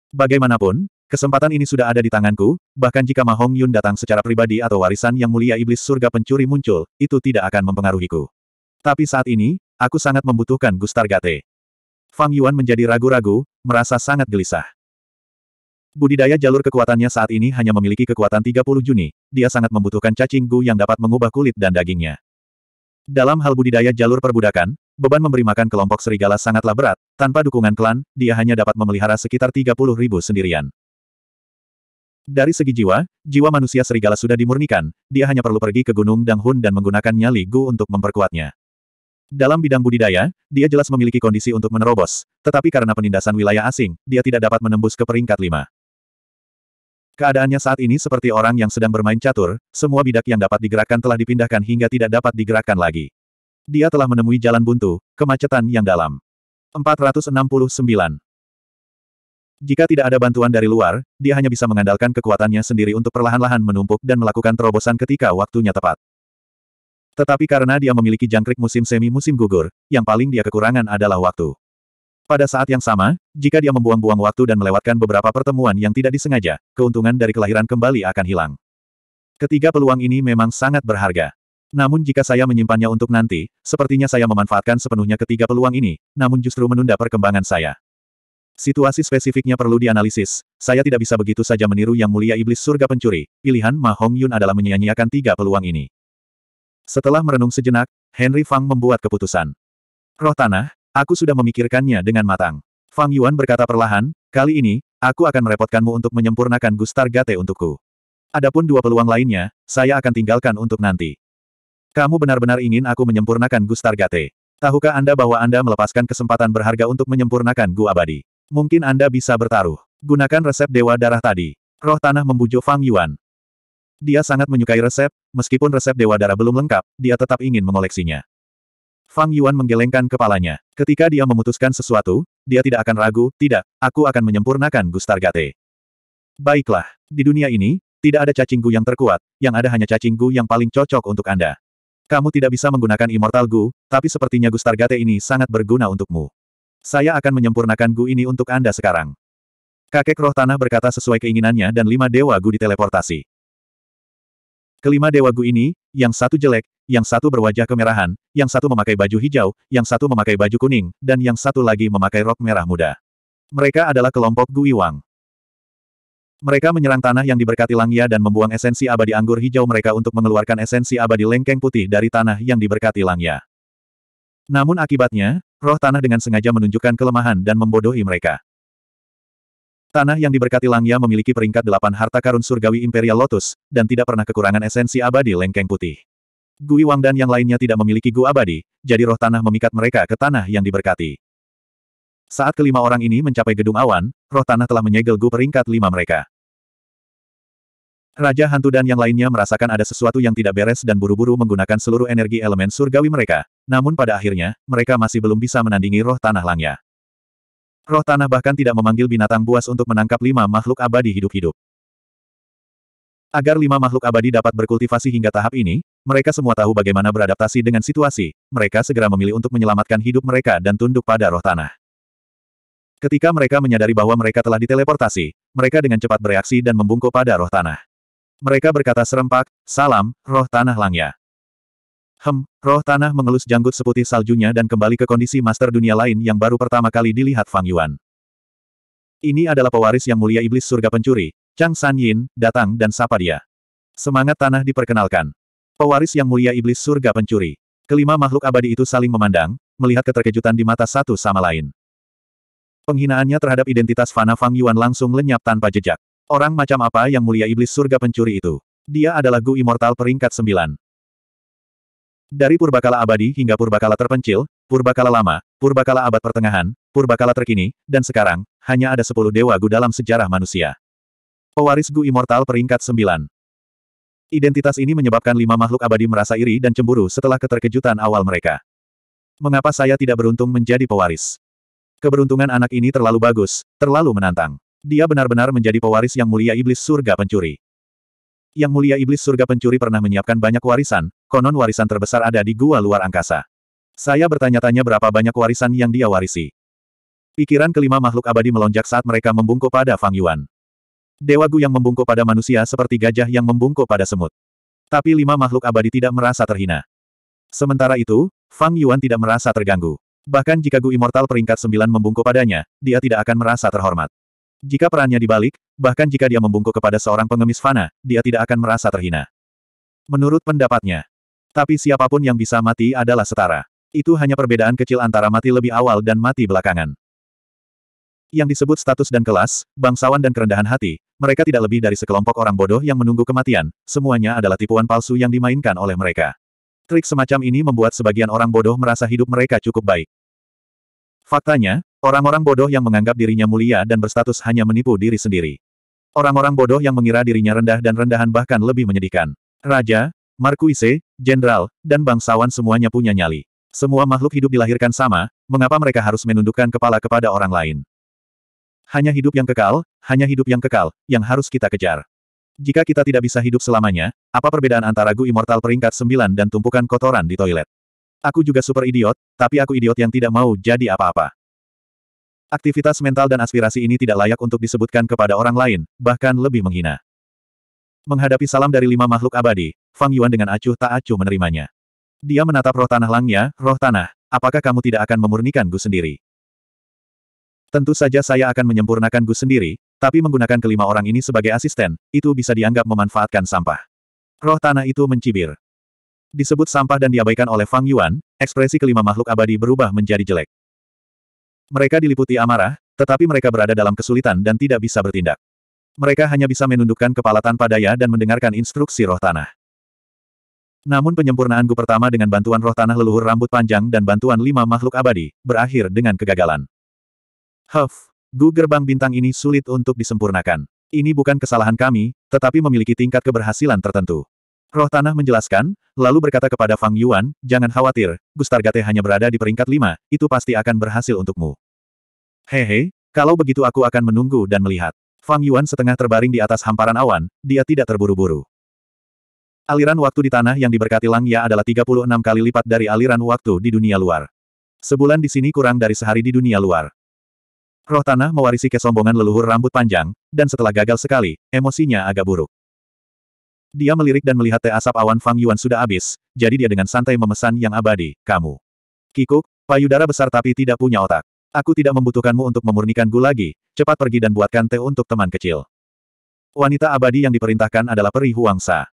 Bagaimanapun, Kesempatan ini sudah ada di tanganku, bahkan jika Mahong Yun datang secara pribadi atau warisan yang mulia iblis surga pencuri muncul, itu tidak akan mempengaruhiku. Tapi saat ini, aku sangat membutuhkan Gustar Gate. Fang Yuan menjadi ragu-ragu, merasa sangat gelisah. Budidaya jalur kekuatannya saat ini hanya memiliki kekuatan 30 Juni, dia sangat membutuhkan cacing gu yang dapat mengubah kulit dan dagingnya. Dalam hal budidaya jalur perbudakan, beban memberi makan kelompok serigala sangatlah berat, tanpa dukungan klan, dia hanya dapat memelihara sekitar 30 ribu sendirian. Dari segi jiwa, jiwa manusia serigala sudah dimurnikan, dia hanya perlu pergi ke Gunung Danghun dan menggunakan nyali Gu untuk memperkuatnya. Dalam bidang budidaya, dia jelas memiliki kondisi untuk menerobos, tetapi karena penindasan wilayah asing, dia tidak dapat menembus ke peringkat lima. Keadaannya saat ini seperti orang yang sedang bermain catur, semua bidak yang dapat digerakkan telah dipindahkan hingga tidak dapat digerakkan lagi. Dia telah menemui jalan buntu, kemacetan yang dalam. 469 jika tidak ada bantuan dari luar, dia hanya bisa mengandalkan kekuatannya sendiri untuk perlahan-lahan menumpuk dan melakukan terobosan ketika waktunya tepat. Tetapi karena dia memiliki jangkrik musim semi-musim gugur, yang paling dia kekurangan adalah waktu. Pada saat yang sama, jika dia membuang-buang waktu dan melewatkan beberapa pertemuan yang tidak disengaja, keuntungan dari kelahiran kembali akan hilang. Ketiga peluang ini memang sangat berharga. Namun jika saya menyimpannya untuk nanti, sepertinya saya memanfaatkan sepenuhnya ketiga peluang ini, namun justru menunda perkembangan saya. Situasi spesifiknya perlu dianalisis. Saya tidak bisa begitu saja meniru yang mulia iblis surga pencuri. Pilihan Ma Hong Yun adalah menyia-nyiakan tiga peluang ini. Setelah merenung sejenak, Henry Fang membuat keputusan. Roh tanah, aku sudah memikirkannya dengan matang. Fang Yuan berkata perlahan, kali ini, aku akan merepotkanmu untuk menyempurnakan Gustar Gate untukku. Adapun dua peluang lainnya, saya akan tinggalkan untuk nanti. Kamu benar-benar ingin aku menyempurnakan Gustar Gate. Tahukah Anda bahwa Anda melepaskan kesempatan berharga untuk menyempurnakan Gu Abadi? Mungkin Anda bisa bertaruh. Gunakan resep Dewa Darah tadi. Roh Tanah membujuk Fang Yuan. Dia sangat menyukai resep, meskipun resep Dewa Darah belum lengkap, dia tetap ingin mengoleksinya. Fang Yuan menggelengkan kepalanya. Ketika dia memutuskan sesuatu, dia tidak akan ragu, tidak, aku akan menyempurnakan Gustargate. Baiklah, di dunia ini, tidak ada cacing gu yang terkuat, yang ada hanya cacing gu yang paling cocok untuk Anda. Kamu tidak bisa menggunakan Immortal Gu, tapi sepertinya Gustargate ini sangat berguna untukmu. Saya akan menyempurnakan Gu ini untuk Anda sekarang. Kakek roh tanah berkata sesuai keinginannya dan lima dewa Gu diteleportasi. Kelima dewa Gu ini, yang satu jelek, yang satu berwajah kemerahan, yang satu memakai baju hijau, yang satu memakai baju kuning, dan yang satu lagi memakai rok merah muda. Mereka adalah kelompok Gu Iwang. Mereka menyerang tanah yang diberkati Langia dan membuang esensi abadi anggur hijau mereka untuk mengeluarkan esensi abadi lengkeng putih dari tanah yang diberkati Langia. Namun akibatnya, Roh tanah dengan sengaja menunjukkan kelemahan dan membodohi mereka. Tanah yang diberkati Langya memiliki peringkat delapan harta karun surgawi Imperial Lotus, dan tidak pernah kekurangan esensi abadi lengkeng putih. Gui Wang dan yang lainnya tidak memiliki gu abadi, jadi roh tanah memikat mereka ke tanah yang diberkati. Saat kelima orang ini mencapai gedung awan, roh tanah telah menyegel gu peringkat lima mereka. Raja hantu dan yang lainnya merasakan ada sesuatu yang tidak beres dan buru-buru menggunakan seluruh energi elemen surgawi mereka, namun pada akhirnya, mereka masih belum bisa menandingi roh tanah langnya. Roh tanah bahkan tidak memanggil binatang buas untuk menangkap lima makhluk abadi hidup-hidup. Agar lima makhluk abadi dapat berkultivasi hingga tahap ini, mereka semua tahu bagaimana beradaptasi dengan situasi, mereka segera memilih untuk menyelamatkan hidup mereka dan tunduk pada roh tanah. Ketika mereka menyadari bahwa mereka telah diteleportasi, mereka dengan cepat bereaksi dan membungkuk pada roh tanah. Mereka berkata serempak, salam, roh tanah langya. Hem, roh tanah mengelus janggut seputih saljunya dan kembali ke kondisi master dunia lain yang baru pertama kali dilihat Fang Yuan. Ini adalah pewaris yang mulia iblis surga pencuri, Chang San Yin, datang dan sapa dia. Semangat tanah diperkenalkan. Pewaris yang mulia iblis surga pencuri. Kelima makhluk abadi itu saling memandang, melihat keterkejutan di mata satu sama lain. Penghinaannya terhadap identitas Fana Fang Yuan langsung lenyap tanpa jejak. Orang macam apa yang mulia iblis surga pencuri itu? Dia adalah Gu Immortal peringkat sembilan. Dari purbakala abadi hingga purbakala terpencil, purbakala lama, purbakala abad pertengahan, purbakala terkini, dan sekarang, hanya ada sepuluh dewa gu dalam sejarah manusia. Pewaris gu immortal peringkat sembilan. Identitas ini menyebabkan lima makhluk abadi merasa iri dan cemburu setelah keterkejutan awal mereka. Mengapa saya tidak beruntung menjadi pewaris? Keberuntungan anak ini terlalu bagus, terlalu menantang. Dia benar-benar menjadi pewaris yang mulia iblis surga pencuri. Yang mulia iblis surga pencuri pernah menyiapkan banyak warisan, konon warisan terbesar ada di gua luar angkasa. Saya bertanya-tanya berapa banyak warisan yang dia warisi. Pikiran kelima makhluk abadi melonjak saat mereka membungkuk pada Fang Yuan. Dewa Gu yang membungkuk pada manusia seperti gajah yang membungkuk pada semut. Tapi lima makhluk abadi tidak merasa terhina. Sementara itu, Fang Yuan tidak merasa terganggu. Bahkan jika Gu Immortal peringkat sembilan membungkuk padanya, dia tidak akan merasa terhormat. Jika perannya dibalik, bahkan jika dia membungkuk kepada seorang pengemis fana, dia tidak akan merasa terhina. Menurut pendapatnya. Tapi siapapun yang bisa mati adalah setara. Itu hanya perbedaan kecil antara mati lebih awal dan mati belakangan. Yang disebut status dan kelas, bangsawan dan kerendahan hati, mereka tidak lebih dari sekelompok orang bodoh yang menunggu kematian, semuanya adalah tipuan palsu yang dimainkan oleh mereka. Trik semacam ini membuat sebagian orang bodoh merasa hidup mereka cukup baik. Faktanya, Orang-orang bodoh yang menganggap dirinya mulia dan berstatus hanya menipu diri sendiri. Orang-orang bodoh yang mengira dirinya rendah dan rendahan bahkan lebih menyedihkan. Raja, Markuise, Jenderal, dan bangsawan semuanya punya nyali. Semua makhluk hidup dilahirkan sama, mengapa mereka harus menundukkan kepala kepada orang lain? Hanya hidup yang kekal, hanya hidup yang kekal, yang harus kita kejar. Jika kita tidak bisa hidup selamanya, apa perbedaan antara Gu Immortal peringkat 9 dan tumpukan kotoran di toilet? Aku juga super idiot, tapi aku idiot yang tidak mau jadi apa-apa. Aktivitas mental dan aspirasi ini tidak layak untuk disebutkan kepada orang lain, bahkan lebih menghina. Menghadapi salam dari lima makhluk abadi, Fang Yuan dengan acuh tak acuh menerimanya. Dia menatap roh tanah langnya, roh tanah, apakah kamu tidak akan memurnikan Gu sendiri? Tentu saja saya akan menyempurnakan Gu sendiri, tapi menggunakan kelima orang ini sebagai asisten, itu bisa dianggap memanfaatkan sampah. Roh tanah itu mencibir. Disebut sampah dan diabaikan oleh Fang Yuan, ekspresi kelima makhluk abadi berubah menjadi jelek. Mereka diliputi amarah, tetapi mereka berada dalam kesulitan dan tidak bisa bertindak. Mereka hanya bisa menundukkan kepala tanpa daya dan mendengarkan instruksi roh tanah. Namun penyempurnaan Gu pertama dengan bantuan roh tanah leluhur rambut panjang dan bantuan lima makhluk abadi, berakhir dengan kegagalan. Huff, Gu gerbang bintang ini sulit untuk disempurnakan. Ini bukan kesalahan kami, tetapi memiliki tingkat keberhasilan tertentu. Roh Tanah menjelaskan, lalu berkata kepada Fang Yuan, jangan khawatir, Gustargate hanya berada di peringkat lima, itu pasti akan berhasil untukmu. Hehe, kalau begitu aku akan menunggu dan melihat. Fang Yuan setengah terbaring di atas hamparan awan, dia tidak terburu-buru. Aliran waktu di tanah yang diberkati Lang Ya adalah 36 kali lipat dari aliran waktu di dunia luar. Sebulan di sini kurang dari sehari di dunia luar. Roh tanah mewarisi kesombongan leluhur rambut panjang, dan setelah gagal sekali, emosinya agak buruk. Dia melirik dan melihat teh asap awan Fang Yuan sudah habis, jadi dia dengan santai memesan yang abadi, kamu. Kikuk, payudara besar tapi tidak punya otak. Aku tidak membutuhkanmu untuk memurnikan gu lagi, cepat pergi dan buatkan teh untuk teman kecil. Wanita abadi yang diperintahkan adalah peri Huangsa.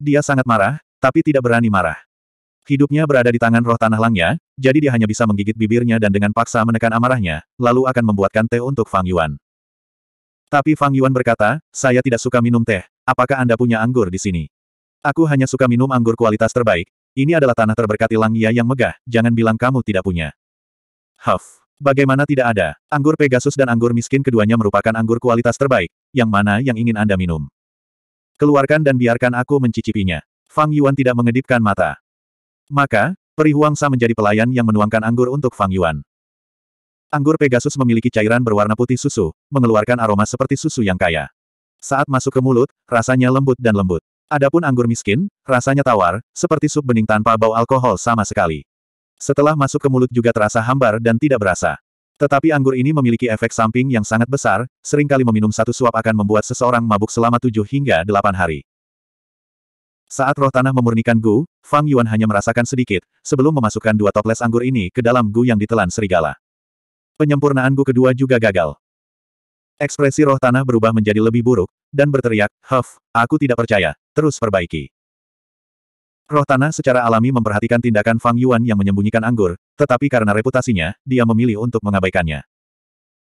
Dia sangat marah, tapi tidak berani marah. Hidupnya berada di tangan roh tanah langnya, jadi dia hanya bisa menggigit bibirnya dan dengan paksa menekan amarahnya, lalu akan membuatkan teh untuk Fang Yuan. Tapi Fang Yuan berkata, saya tidak suka minum teh, Apakah Anda punya anggur di sini? Aku hanya suka minum anggur kualitas terbaik, ini adalah tanah terberkati Langia yang megah, jangan bilang kamu tidak punya. Huff. Bagaimana tidak ada, anggur Pegasus dan anggur miskin keduanya merupakan anggur kualitas terbaik, yang mana yang ingin Anda minum. Keluarkan dan biarkan aku mencicipinya. Fang Yuan tidak mengedipkan mata. Maka, peri Huangsa menjadi pelayan yang menuangkan anggur untuk Fang Yuan. Anggur Pegasus memiliki cairan berwarna putih susu, mengeluarkan aroma seperti susu yang kaya. Saat masuk ke mulut, rasanya lembut dan lembut. Adapun anggur miskin, rasanya tawar, seperti sup bening tanpa bau alkohol sama sekali. Setelah masuk ke mulut juga terasa hambar dan tidak berasa. Tetapi anggur ini memiliki efek samping yang sangat besar, seringkali meminum satu suap akan membuat seseorang mabuk selama tujuh hingga delapan hari. Saat roh tanah memurnikan gu, Fang Yuan hanya merasakan sedikit, sebelum memasukkan dua toples anggur ini ke dalam gu yang ditelan serigala. Penyempurnaan gu kedua juga gagal. Ekspresi roh tanah berubah menjadi lebih buruk, dan berteriak, Huff, aku tidak percaya, terus perbaiki. Roh tanah secara alami memperhatikan tindakan Fang Yuan yang menyembunyikan anggur, tetapi karena reputasinya, dia memilih untuk mengabaikannya.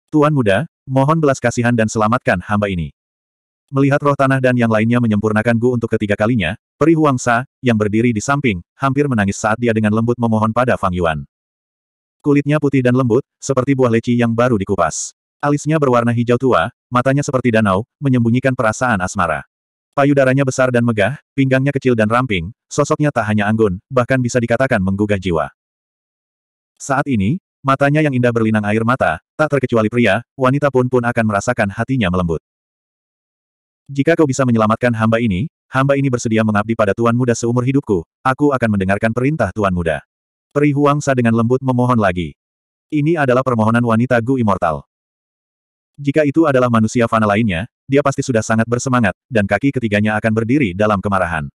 Tuan muda, mohon belas kasihan dan selamatkan hamba ini. Melihat roh tanah dan yang lainnya menyempurnakan Gu untuk ketiga kalinya, Peri Huang Sa, yang berdiri di samping, hampir menangis saat dia dengan lembut memohon pada Fang Yuan. Kulitnya putih dan lembut, seperti buah leci yang baru dikupas. Alisnya berwarna hijau tua, matanya seperti danau, menyembunyikan perasaan asmara. Payudaranya besar dan megah, pinggangnya kecil dan ramping, sosoknya tak hanya anggun, bahkan bisa dikatakan menggugah jiwa. Saat ini, matanya yang indah berlinang air mata, tak terkecuali pria, wanita pun pun akan merasakan hatinya melembut. Jika kau bisa menyelamatkan hamba ini, hamba ini bersedia mengabdi pada tuan muda seumur hidupku, aku akan mendengarkan perintah tuan muda. Peri Huangsa dengan lembut memohon lagi. Ini adalah permohonan wanita Gu Immortal. Jika itu adalah manusia fana lainnya, dia pasti sudah sangat bersemangat, dan kaki ketiganya akan berdiri dalam kemarahan.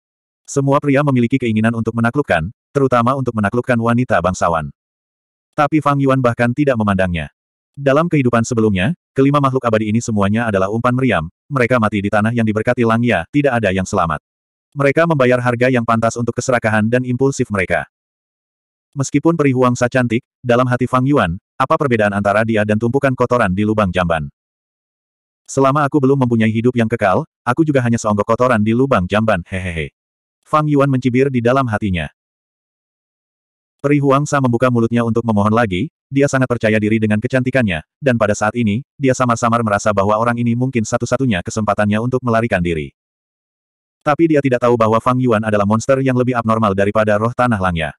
Semua pria memiliki keinginan untuk menaklukkan, terutama untuk menaklukkan wanita bangsawan. Tapi Fang Yuan bahkan tidak memandangnya. Dalam kehidupan sebelumnya, kelima makhluk abadi ini semuanya adalah umpan meriam, mereka mati di tanah yang diberkati Langya, tidak ada yang selamat. Mereka membayar harga yang pantas untuk keserakahan dan impulsif mereka. Meskipun huang Sa cantik, dalam hati Fang Yuan, apa perbedaan antara dia dan tumpukan kotoran di lubang jamban? Selama aku belum mempunyai hidup yang kekal, aku juga hanya seonggok kotoran di lubang jamban, hehehe. Fang Yuan mencibir di dalam hatinya. huang Sa membuka mulutnya untuk memohon lagi, dia sangat percaya diri dengan kecantikannya, dan pada saat ini, dia samar-samar merasa bahwa orang ini mungkin satu-satunya kesempatannya untuk melarikan diri. Tapi dia tidak tahu bahwa Fang Yuan adalah monster yang lebih abnormal daripada roh tanah langnya.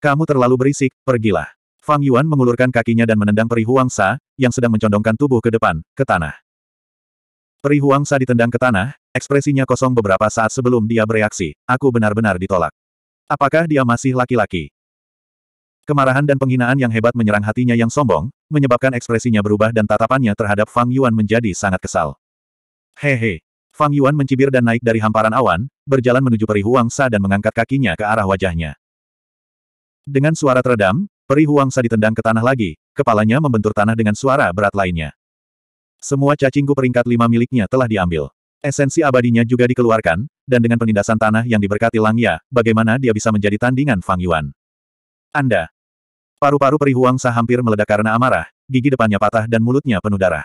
Kamu terlalu berisik, pergilah. Fang Yuan mengulurkan kakinya dan menendang Peri Huang Sa, yang sedang mencondongkan tubuh ke depan, ke tanah. Peri Huang Sa ditendang ke tanah, ekspresinya kosong beberapa saat sebelum dia bereaksi, aku benar-benar ditolak. Apakah dia masih laki-laki? Kemarahan dan penghinaan yang hebat menyerang hatinya yang sombong, menyebabkan ekspresinya berubah dan tatapannya terhadap Fang Yuan menjadi sangat kesal. Hehe, Fang Yuan mencibir dan naik dari hamparan awan, berjalan menuju Peri Huang Sa dan mengangkat kakinya ke arah wajahnya. Dengan suara teredam, peri Huangsa ditendang ke tanah lagi, kepalanya membentur tanah dengan suara berat lainnya. Semua cacingku peringkat lima miliknya telah diambil. Esensi abadinya juga dikeluarkan, dan dengan penindasan tanah yang diberkati Langya, bagaimana dia bisa menjadi tandingan Fang Yuan? Anda. Paru-paru peri Huangsa hampir meledak karena amarah, gigi depannya patah dan mulutnya penuh darah.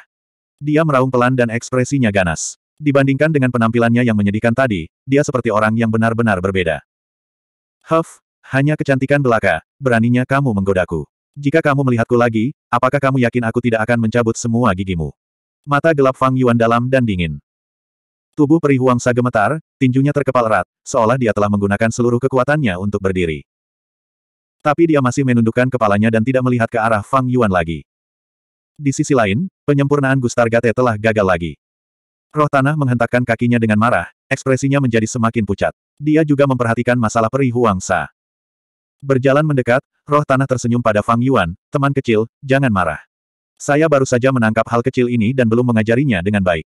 Dia meraung pelan dan ekspresinya ganas. Dibandingkan dengan penampilannya yang menyedihkan tadi, dia seperti orang yang benar-benar berbeda. Huff, hanya kecantikan belaka, beraninya kamu menggodaku. Jika kamu melihatku lagi, apakah kamu yakin aku tidak akan mencabut semua gigimu? Mata gelap Fang Yuan dalam dan dingin. Tubuh peri Huangsa gemetar, tinjunya terkepal erat, seolah dia telah menggunakan seluruh kekuatannya untuk berdiri. Tapi dia masih menundukkan kepalanya dan tidak melihat ke arah Fang Yuan lagi. Di sisi lain, penyempurnaan Gustar Gate telah gagal lagi. Roh tanah menghentakkan kakinya dengan marah, ekspresinya menjadi semakin pucat. Dia juga memperhatikan masalah peri Huangsa. Berjalan mendekat, roh tanah tersenyum pada Fang Yuan, teman kecil, jangan marah. Saya baru saja menangkap hal kecil ini dan belum mengajarinya dengan baik.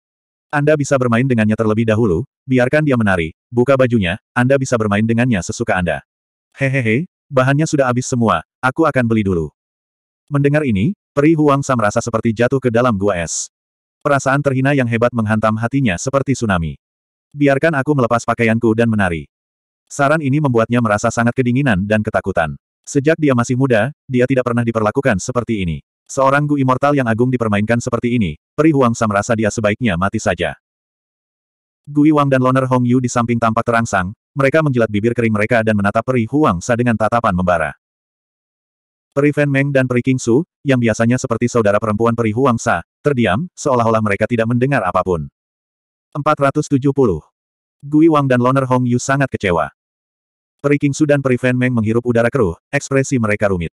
Anda bisa bermain dengannya terlebih dahulu, biarkan dia menari, buka bajunya, Anda bisa bermain dengannya sesuka Anda. Hehehe, bahannya sudah habis semua, aku akan beli dulu. Mendengar ini, Peri Huang Sam rasa seperti jatuh ke dalam gua es. Perasaan terhina yang hebat menghantam hatinya seperti tsunami. Biarkan aku melepas pakaianku dan menari. Saran ini membuatnya merasa sangat kedinginan dan ketakutan. Sejak dia masih muda, dia tidak pernah diperlakukan seperti ini. Seorang Gu Immortal yang agung dipermainkan seperti ini, Peri Huangsa merasa dia sebaiknya mati saja. Gui Wang dan Loner Hong Yu di samping tampak terangsang, mereka menjilat bibir kering mereka dan menatap Peri Huangsa dengan tatapan membara. Peri Fan Meng dan Peri King Su, yang biasanya seperti saudara perempuan Peri Huangsa, terdiam, seolah-olah mereka tidak mendengar apapun. 470. Gui Wang dan Loner Hong Yu sangat kecewa. Peri Kingsu dan Peri Fan Meng menghirup udara keruh, ekspresi mereka rumit.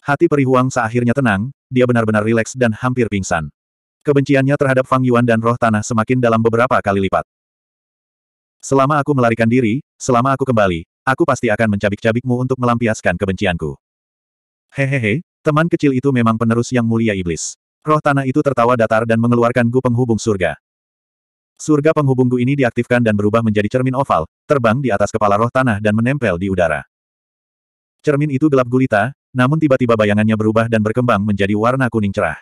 Hati Peri Huang seakhirnya tenang, dia benar-benar rileks dan hampir pingsan. Kebenciannya terhadap Fang Yuan dan roh tanah semakin dalam beberapa kali lipat. Selama aku melarikan diri, selama aku kembali, aku pasti akan mencabik-cabikmu untuk melampiaskan kebencianku. Hehehe, teman kecil itu memang penerus yang mulia iblis. Roh tanah itu tertawa datar dan mengeluarkan gu penghubung surga. Surga penghubungku ini diaktifkan dan berubah menjadi cermin oval, terbang di atas kepala roh tanah dan menempel di udara. Cermin itu gelap gulita, namun tiba-tiba bayangannya berubah dan berkembang menjadi warna kuning cerah.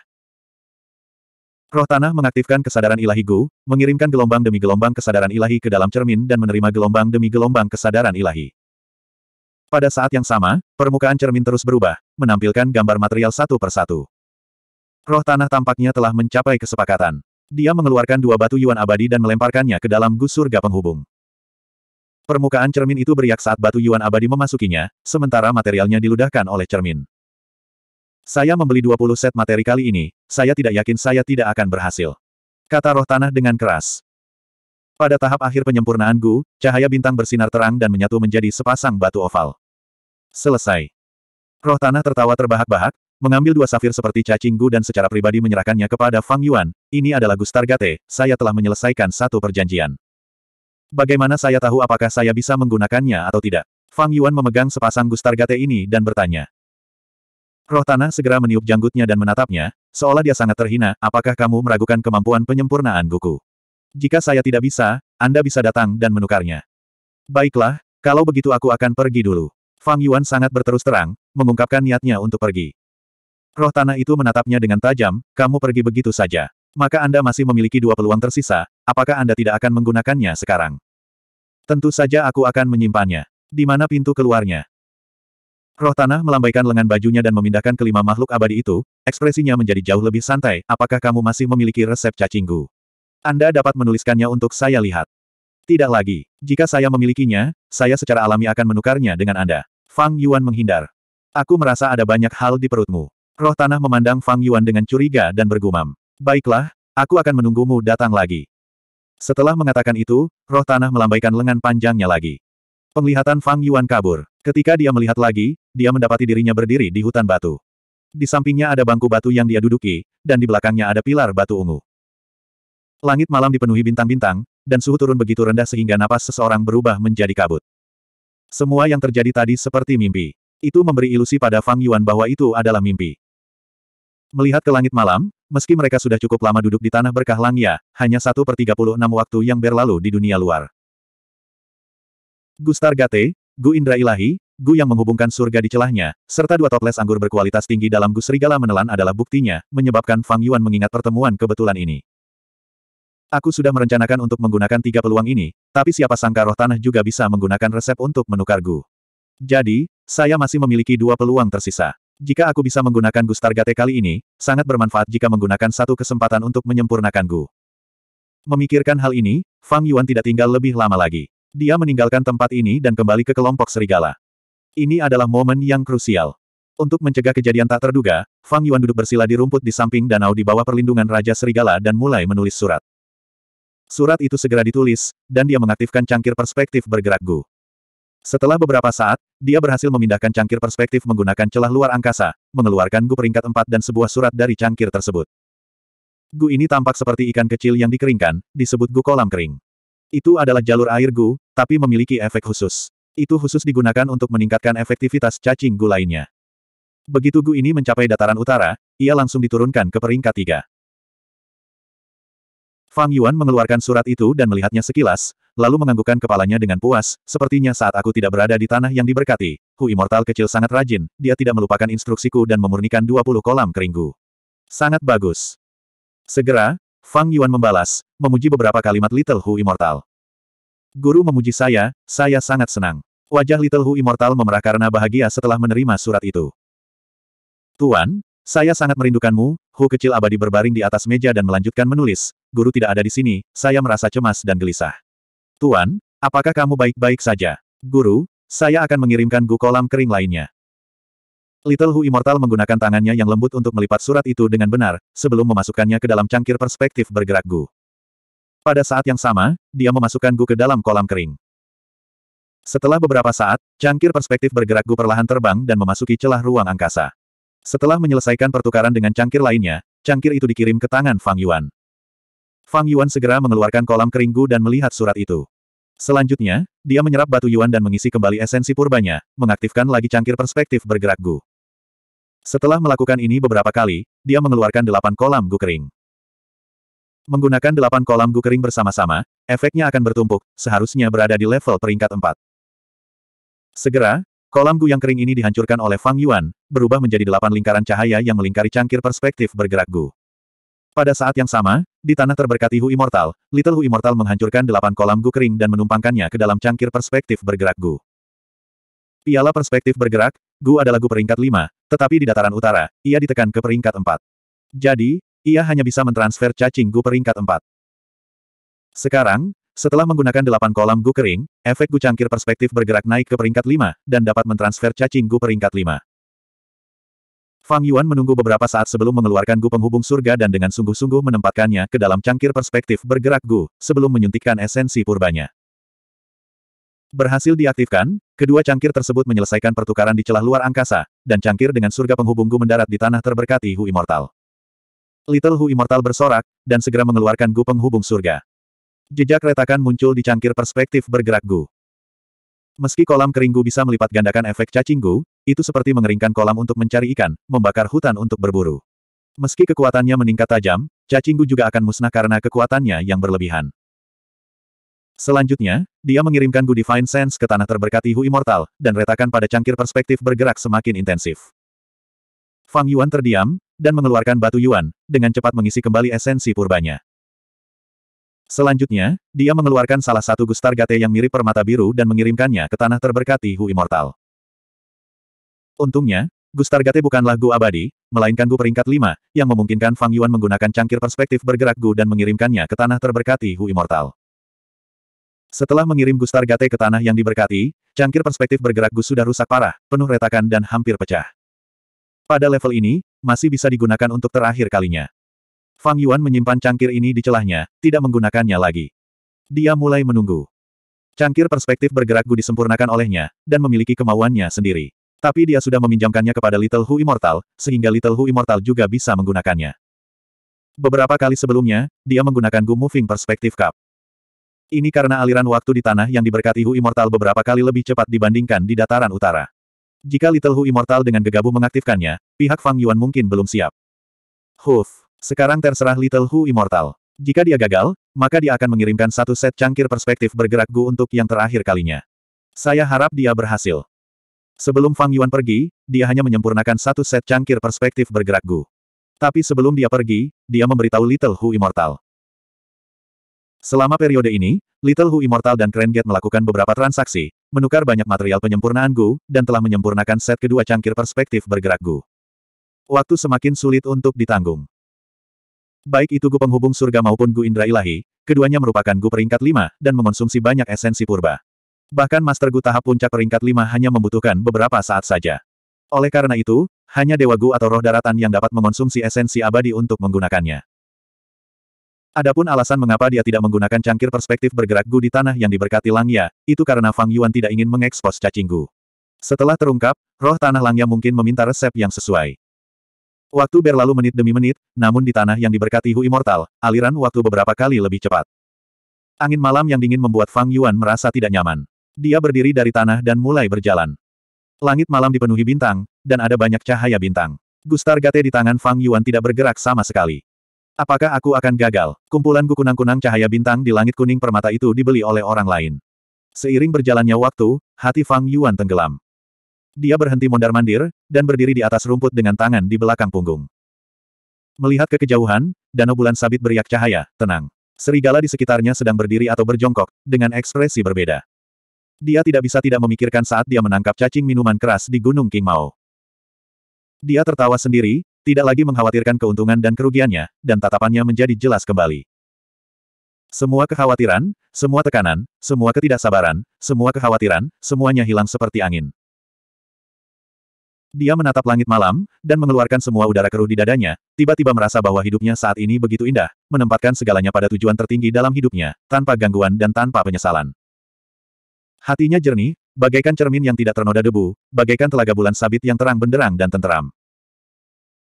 Roh tanah mengaktifkan kesadaran ilahi Gu, mengirimkan gelombang demi gelombang kesadaran ilahi ke dalam cermin dan menerima gelombang demi gelombang kesadaran ilahi. Pada saat yang sama, permukaan cermin terus berubah, menampilkan gambar material satu persatu. Roh tanah tampaknya telah mencapai kesepakatan. Dia mengeluarkan dua batu Yuan abadi dan melemparkannya ke dalam gus surga penghubung. Permukaan cermin itu beriak saat batu Yuan abadi memasukinya, sementara materialnya diludahkan oleh cermin. Saya membeli 20 set materi kali ini, saya tidak yakin saya tidak akan berhasil. Kata roh tanah dengan keras. Pada tahap akhir penyempurnaan Gu, cahaya bintang bersinar terang dan menyatu menjadi sepasang batu oval. Selesai. Roh tanah tertawa terbahak-bahak, Mengambil dua safir seperti cacing gu dan secara pribadi menyerahkannya kepada Fang Yuan, ini adalah Gustar Gate, saya telah menyelesaikan satu perjanjian. Bagaimana saya tahu apakah saya bisa menggunakannya atau tidak? Fang Yuan memegang sepasang Gustar Gate ini dan bertanya. Roh tanah segera meniup janggutnya dan menatapnya, seolah dia sangat terhina, apakah kamu meragukan kemampuan penyempurnaan guku? Jika saya tidak bisa, Anda bisa datang dan menukarnya. Baiklah, kalau begitu aku akan pergi dulu. Fang Yuan sangat berterus terang, mengungkapkan niatnya untuk pergi. Roh tanah itu menatapnya dengan tajam, kamu pergi begitu saja. Maka Anda masih memiliki dua peluang tersisa, apakah Anda tidak akan menggunakannya sekarang? Tentu saja aku akan menyimpannya. Di mana pintu keluarnya? Roh tanah melambaikan lengan bajunya dan memindahkan kelima makhluk abadi itu, ekspresinya menjadi jauh lebih santai, apakah kamu masih memiliki resep cacinggu? Anda dapat menuliskannya untuk saya lihat. Tidak lagi. Jika saya memilikinya, saya secara alami akan menukarnya dengan Anda. Fang Yuan menghindar. Aku merasa ada banyak hal di perutmu. Roh tanah memandang Fang Yuan dengan curiga dan bergumam. Baiklah, aku akan menunggumu datang lagi. Setelah mengatakan itu, roh tanah melambaikan lengan panjangnya lagi. Penglihatan Fang Yuan kabur. Ketika dia melihat lagi, dia mendapati dirinya berdiri di hutan batu. Di sampingnya ada bangku batu yang dia duduki, dan di belakangnya ada pilar batu ungu. Langit malam dipenuhi bintang-bintang, dan suhu turun begitu rendah sehingga napas seseorang berubah menjadi kabut. Semua yang terjadi tadi seperti mimpi. Itu memberi ilusi pada Fang Yuan bahwa itu adalah mimpi. Melihat ke langit malam, meski mereka sudah cukup lama duduk di tanah berkah Langya, hanya satu per tiga puluh enam waktu yang berlalu di dunia luar. Gustar Gate, Gu Indra Ilahi, Gu yang menghubungkan surga di celahnya, serta dua toples anggur berkualitas tinggi dalam Gu Serigala menelan adalah buktinya, menyebabkan Fang Yuan mengingat pertemuan kebetulan ini. Aku sudah merencanakan untuk menggunakan tiga peluang ini, tapi siapa sangka roh tanah juga bisa menggunakan resep untuk menukar Gu. Jadi, saya masih memiliki dua peluang tersisa. Jika aku bisa menggunakan Gustargate kali ini, sangat bermanfaat jika menggunakan satu kesempatan untuk menyempurnakan Gu. Memikirkan hal ini, Fang Yuan tidak tinggal lebih lama lagi. Dia meninggalkan tempat ini dan kembali ke kelompok serigala. Ini adalah momen yang krusial. Untuk mencegah kejadian tak terduga, Fang Yuan duduk bersila di rumput di samping danau di bawah perlindungan Raja Serigala dan mulai menulis surat. Surat itu segera ditulis, dan dia mengaktifkan cangkir perspektif bergerak Gu. Setelah beberapa saat, dia berhasil memindahkan cangkir perspektif menggunakan celah luar angkasa, mengeluarkan gu peringkat empat dan sebuah surat dari cangkir tersebut. Gu ini tampak seperti ikan kecil yang dikeringkan, disebut gu kolam kering. Itu adalah jalur air gu, tapi memiliki efek khusus. Itu khusus digunakan untuk meningkatkan efektivitas cacing gu lainnya. Begitu gu ini mencapai dataran utara, ia langsung diturunkan ke peringkat tiga. Fang Yuan mengeluarkan surat itu dan melihatnya sekilas, lalu menganggukkan kepalanya dengan puas, sepertinya saat aku tidak berada di tanah yang diberkati. Hu Immortal kecil sangat rajin, dia tidak melupakan instruksiku dan memurnikan 20 kolam keringgu. Sangat bagus. Segera, Fang Yuan membalas, memuji beberapa kalimat Little Hu Immortal. Guru memuji saya, saya sangat senang. Wajah Little Hu Immortal memerah karena bahagia setelah menerima surat itu. Tuan, saya sangat merindukanmu, Hu kecil abadi berbaring di atas meja dan melanjutkan menulis, guru tidak ada di sini, saya merasa cemas dan gelisah. Tuan, apakah kamu baik-baik saja? Guru, saya akan mengirimkan gu kolam kering lainnya. Little Hu Immortal menggunakan tangannya yang lembut untuk melipat surat itu dengan benar, sebelum memasukkannya ke dalam cangkir perspektif bergerak gu. Pada saat yang sama, dia memasukkan gu ke dalam kolam kering. Setelah beberapa saat, cangkir perspektif bergerak gu perlahan terbang dan memasuki celah ruang angkasa. Setelah menyelesaikan pertukaran dengan cangkir lainnya, cangkir itu dikirim ke tangan Fang Yuan. Fang Yuan segera mengeluarkan kolam kering gu dan melihat surat itu. Selanjutnya, dia menyerap batu yuan dan mengisi kembali esensi purbanya, mengaktifkan lagi cangkir perspektif bergerak Gu. Setelah melakukan ini beberapa kali, dia mengeluarkan delapan kolam Gu kering. Menggunakan delapan kolam Gu kering bersama-sama, efeknya akan bertumpuk, seharusnya berada di level peringkat empat. Segera, kolam Gu yang kering ini dihancurkan oleh Fang Yuan, berubah menjadi delapan lingkaran cahaya yang melingkari cangkir perspektif bergerak Gu. Pada saat yang sama, di tanah terberkati Hu Immortal, Little Hu Immortal menghancurkan delapan kolam gu kering dan menumpangkannya ke dalam cangkir perspektif bergerak gu. Piala perspektif bergerak, gu adalah gu peringkat lima, tetapi di dataran utara, ia ditekan ke peringkat empat. Jadi, ia hanya bisa mentransfer cacing gu peringkat empat. Sekarang, setelah menggunakan delapan kolam gu kering, efek gu cangkir perspektif bergerak naik ke peringkat lima dan dapat mentransfer cacing gu peringkat lima. Fang Yuan menunggu beberapa saat sebelum mengeluarkan gu penghubung surga dan dengan sungguh-sungguh menempatkannya ke dalam cangkir perspektif bergerak gu, sebelum menyuntikkan esensi purbanya. Berhasil diaktifkan, kedua cangkir tersebut menyelesaikan pertukaran di celah luar angkasa, dan cangkir dengan surga penghubung gu mendarat di tanah terberkati Hu Immortal. Little Hu Immortal bersorak, dan segera mengeluarkan gu penghubung surga. Jejak retakan muncul di cangkir perspektif bergerak gu. Meski kolam kering gu bisa melipat gandakan efek cacing gu, itu seperti mengeringkan kolam untuk mencari ikan, membakar hutan untuk berburu. Meski kekuatannya meningkat tajam, Cacinggu juga akan musnah karena kekuatannya yang berlebihan. Selanjutnya, dia mengirimkan Gu Divine Sense ke tanah terberkati Hu Immortal, dan retakan pada cangkir perspektif bergerak semakin intensif. Fang Yuan terdiam, dan mengeluarkan batu Yuan, dengan cepat mengisi kembali esensi purbanya. Selanjutnya, dia mengeluarkan salah satu gustar gate yang mirip permata biru dan mengirimkannya ke tanah terberkati Hu Immortal. Untungnya, Gustargate bukanlah Gu abadi, melainkan Gu peringkat 5, yang memungkinkan Fang Yuan menggunakan cangkir perspektif bergerak Gu dan mengirimkannya ke tanah terberkati Hu Immortal. Setelah mengirim Gustargate ke tanah yang diberkati, cangkir perspektif bergerak Gu sudah rusak parah, penuh retakan dan hampir pecah. Pada level ini, masih bisa digunakan untuk terakhir kalinya. Fang Yuan menyimpan cangkir ini di celahnya, tidak menggunakannya lagi. Dia mulai menunggu. Cangkir perspektif bergerak Gu disempurnakan olehnya, dan memiliki kemauannya sendiri. Tapi dia sudah meminjamkannya kepada Little Hu Immortal, sehingga Little Hu Immortal juga bisa menggunakannya. Beberapa kali sebelumnya, dia menggunakan Gu Moving Perspective Cup. Ini karena aliran waktu di tanah yang diberkati Hu Immortal beberapa kali lebih cepat dibandingkan di dataran utara. Jika Little Hu Immortal dengan gegabah mengaktifkannya, pihak Fang Yuan mungkin belum siap. Huf, sekarang terserah Little Hu Immortal. Jika dia gagal, maka dia akan mengirimkan satu set cangkir perspektif bergerak Gu untuk yang terakhir kalinya. Saya harap dia berhasil. Sebelum Fang Yuan pergi, dia hanya menyempurnakan satu set cangkir perspektif bergerak Gu. Tapi sebelum dia pergi, dia memberitahu Little Hu Immortal. Selama periode ini, Little Hu Immortal dan Gate melakukan beberapa transaksi, menukar banyak material penyempurnaan Gu, dan telah menyempurnakan set kedua cangkir perspektif bergerak Gu. Waktu semakin sulit untuk ditanggung. Baik itu Gu penghubung surga maupun Gu Indra Ilahi, keduanya merupakan Gu peringkat 5, dan mengonsumsi banyak esensi purba bahkan Master Gu tahap puncak peringkat 5 hanya membutuhkan beberapa saat saja. Oleh karena itu, hanya Dewa Gu atau roh daratan yang dapat mengonsumsi esensi abadi untuk menggunakannya. Adapun alasan mengapa dia tidak menggunakan cangkir perspektif bergerak Gu di tanah yang diberkati Langya, itu karena Fang Yuan tidak ingin mengekspos cacing Gu. Setelah terungkap, roh tanah Langya mungkin meminta resep yang sesuai. Waktu berlalu menit demi menit, namun di tanah yang diberkati Hu Immortal, aliran waktu beberapa kali lebih cepat. Angin malam yang dingin membuat Fang Yuan merasa tidak nyaman. Dia berdiri dari tanah dan mulai berjalan. Langit malam dipenuhi bintang, dan ada banyak cahaya bintang. Gustar Gate di tangan Fang Yuan tidak bergerak sama sekali. Apakah aku akan gagal? Kumpulan kunang-kunang cahaya bintang di langit kuning permata itu dibeli oleh orang lain. Seiring berjalannya waktu, hati Fang Yuan tenggelam. Dia berhenti mondar-mandir, dan berdiri di atas rumput dengan tangan di belakang punggung. Melihat ke kejauhan, danau bulan sabit beriak cahaya, tenang. Serigala di sekitarnya sedang berdiri atau berjongkok, dengan ekspresi berbeda. Dia tidak bisa tidak memikirkan saat dia menangkap cacing minuman keras di Gunung King Mao. Dia tertawa sendiri, tidak lagi mengkhawatirkan keuntungan dan kerugiannya, dan tatapannya menjadi jelas kembali. Semua kekhawatiran, semua tekanan, semua ketidaksabaran, semua kekhawatiran, semuanya hilang seperti angin. Dia menatap langit malam, dan mengeluarkan semua udara keruh di dadanya, tiba-tiba merasa bahwa hidupnya saat ini begitu indah, menempatkan segalanya pada tujuan tertinggi dalam hidupnya, tanpa gangguan dan tanpa penyesalan. Hatinya jernih, bagaikan cermin yang tidak ternoda debu, bagaikan telaga bulan sabit yang terang benderang dan tenteram.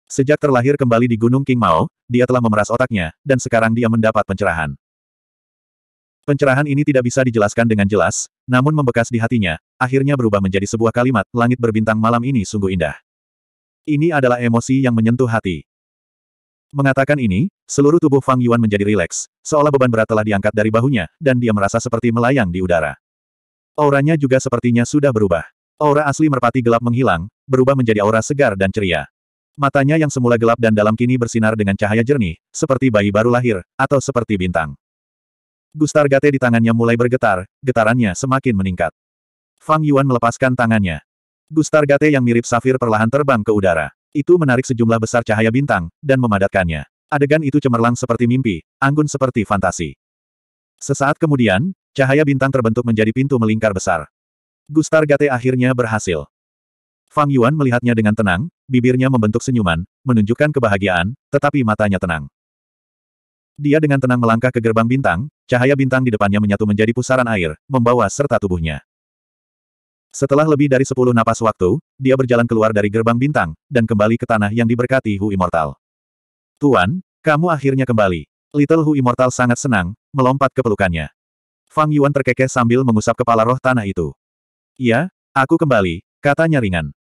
Sejak terlahir kembali di Gunung King Mao, dia telah memeras otaknya, dan sekarang dia mendapat pencerahan. Pencerahan ini tidak bisa dijelaskan dengan jelas, namun membekas di hatinya, akhirnya berubah menjadi sebuah kalimat, langit berbintang malam ini sungguh indah. Ini adalah emosi yang menyentuh hati. Mengatakan ini, seluruh tubuh Fang Yuan menjadi rileks, seolah beban berat telah diangkat dari bahunya, dan dia merasa seperti melayang di udara. Auranya juga sepertinya sudah berubah. Aura asli merpati gelap menghilang, berubah menjadi aura segar dan ceria. Matanya yang semula gelap dan dalam kini bersinar dengan cahaya jernih, seperti bayi baru lahir, atau seperti bintang. Gustar gate di tangannya mulai bergetar, getarannya semakin meningkat. Fang Yuan melepaskan tangannya. Gustar gate yang mirip safir perlahan terbang ke udara. Itu menarik sejumlah besar cahaya bintang, dan memadatkannya. Adegan itu cemerlang seperti mimpi, anggun seperti fantasi. Sesaat kemudian, Cahaya bintang terbentuk menjadi pintu melingkar besar. Gustar Gate akhirnya berhasil. Fang Yuan melihatnya dengan tenang, bibirnya membentuk senyuman, menunjukkan kebahagiaan, tetapi matanya tenang. Dia dengan tenang melangkah ke gerbang bintang, cahaya bintang di depannya menyatu menjadi pusaran air, membawa serta tubuhnya. Setelah lebih dari sepuluh napas waktu, dia berjalan keluar dari gerbang bintang, dan kembali ke tanah yang diberkati Hu Immortal. Tuan, kamu akhirnya kembali. Little Hu Immortal sangat senang, melompat ke pelukannya. Fang Yuan terkekeh sambil mengusap kepala roh tanah itu. Iya, aku kembali, katanya ringan.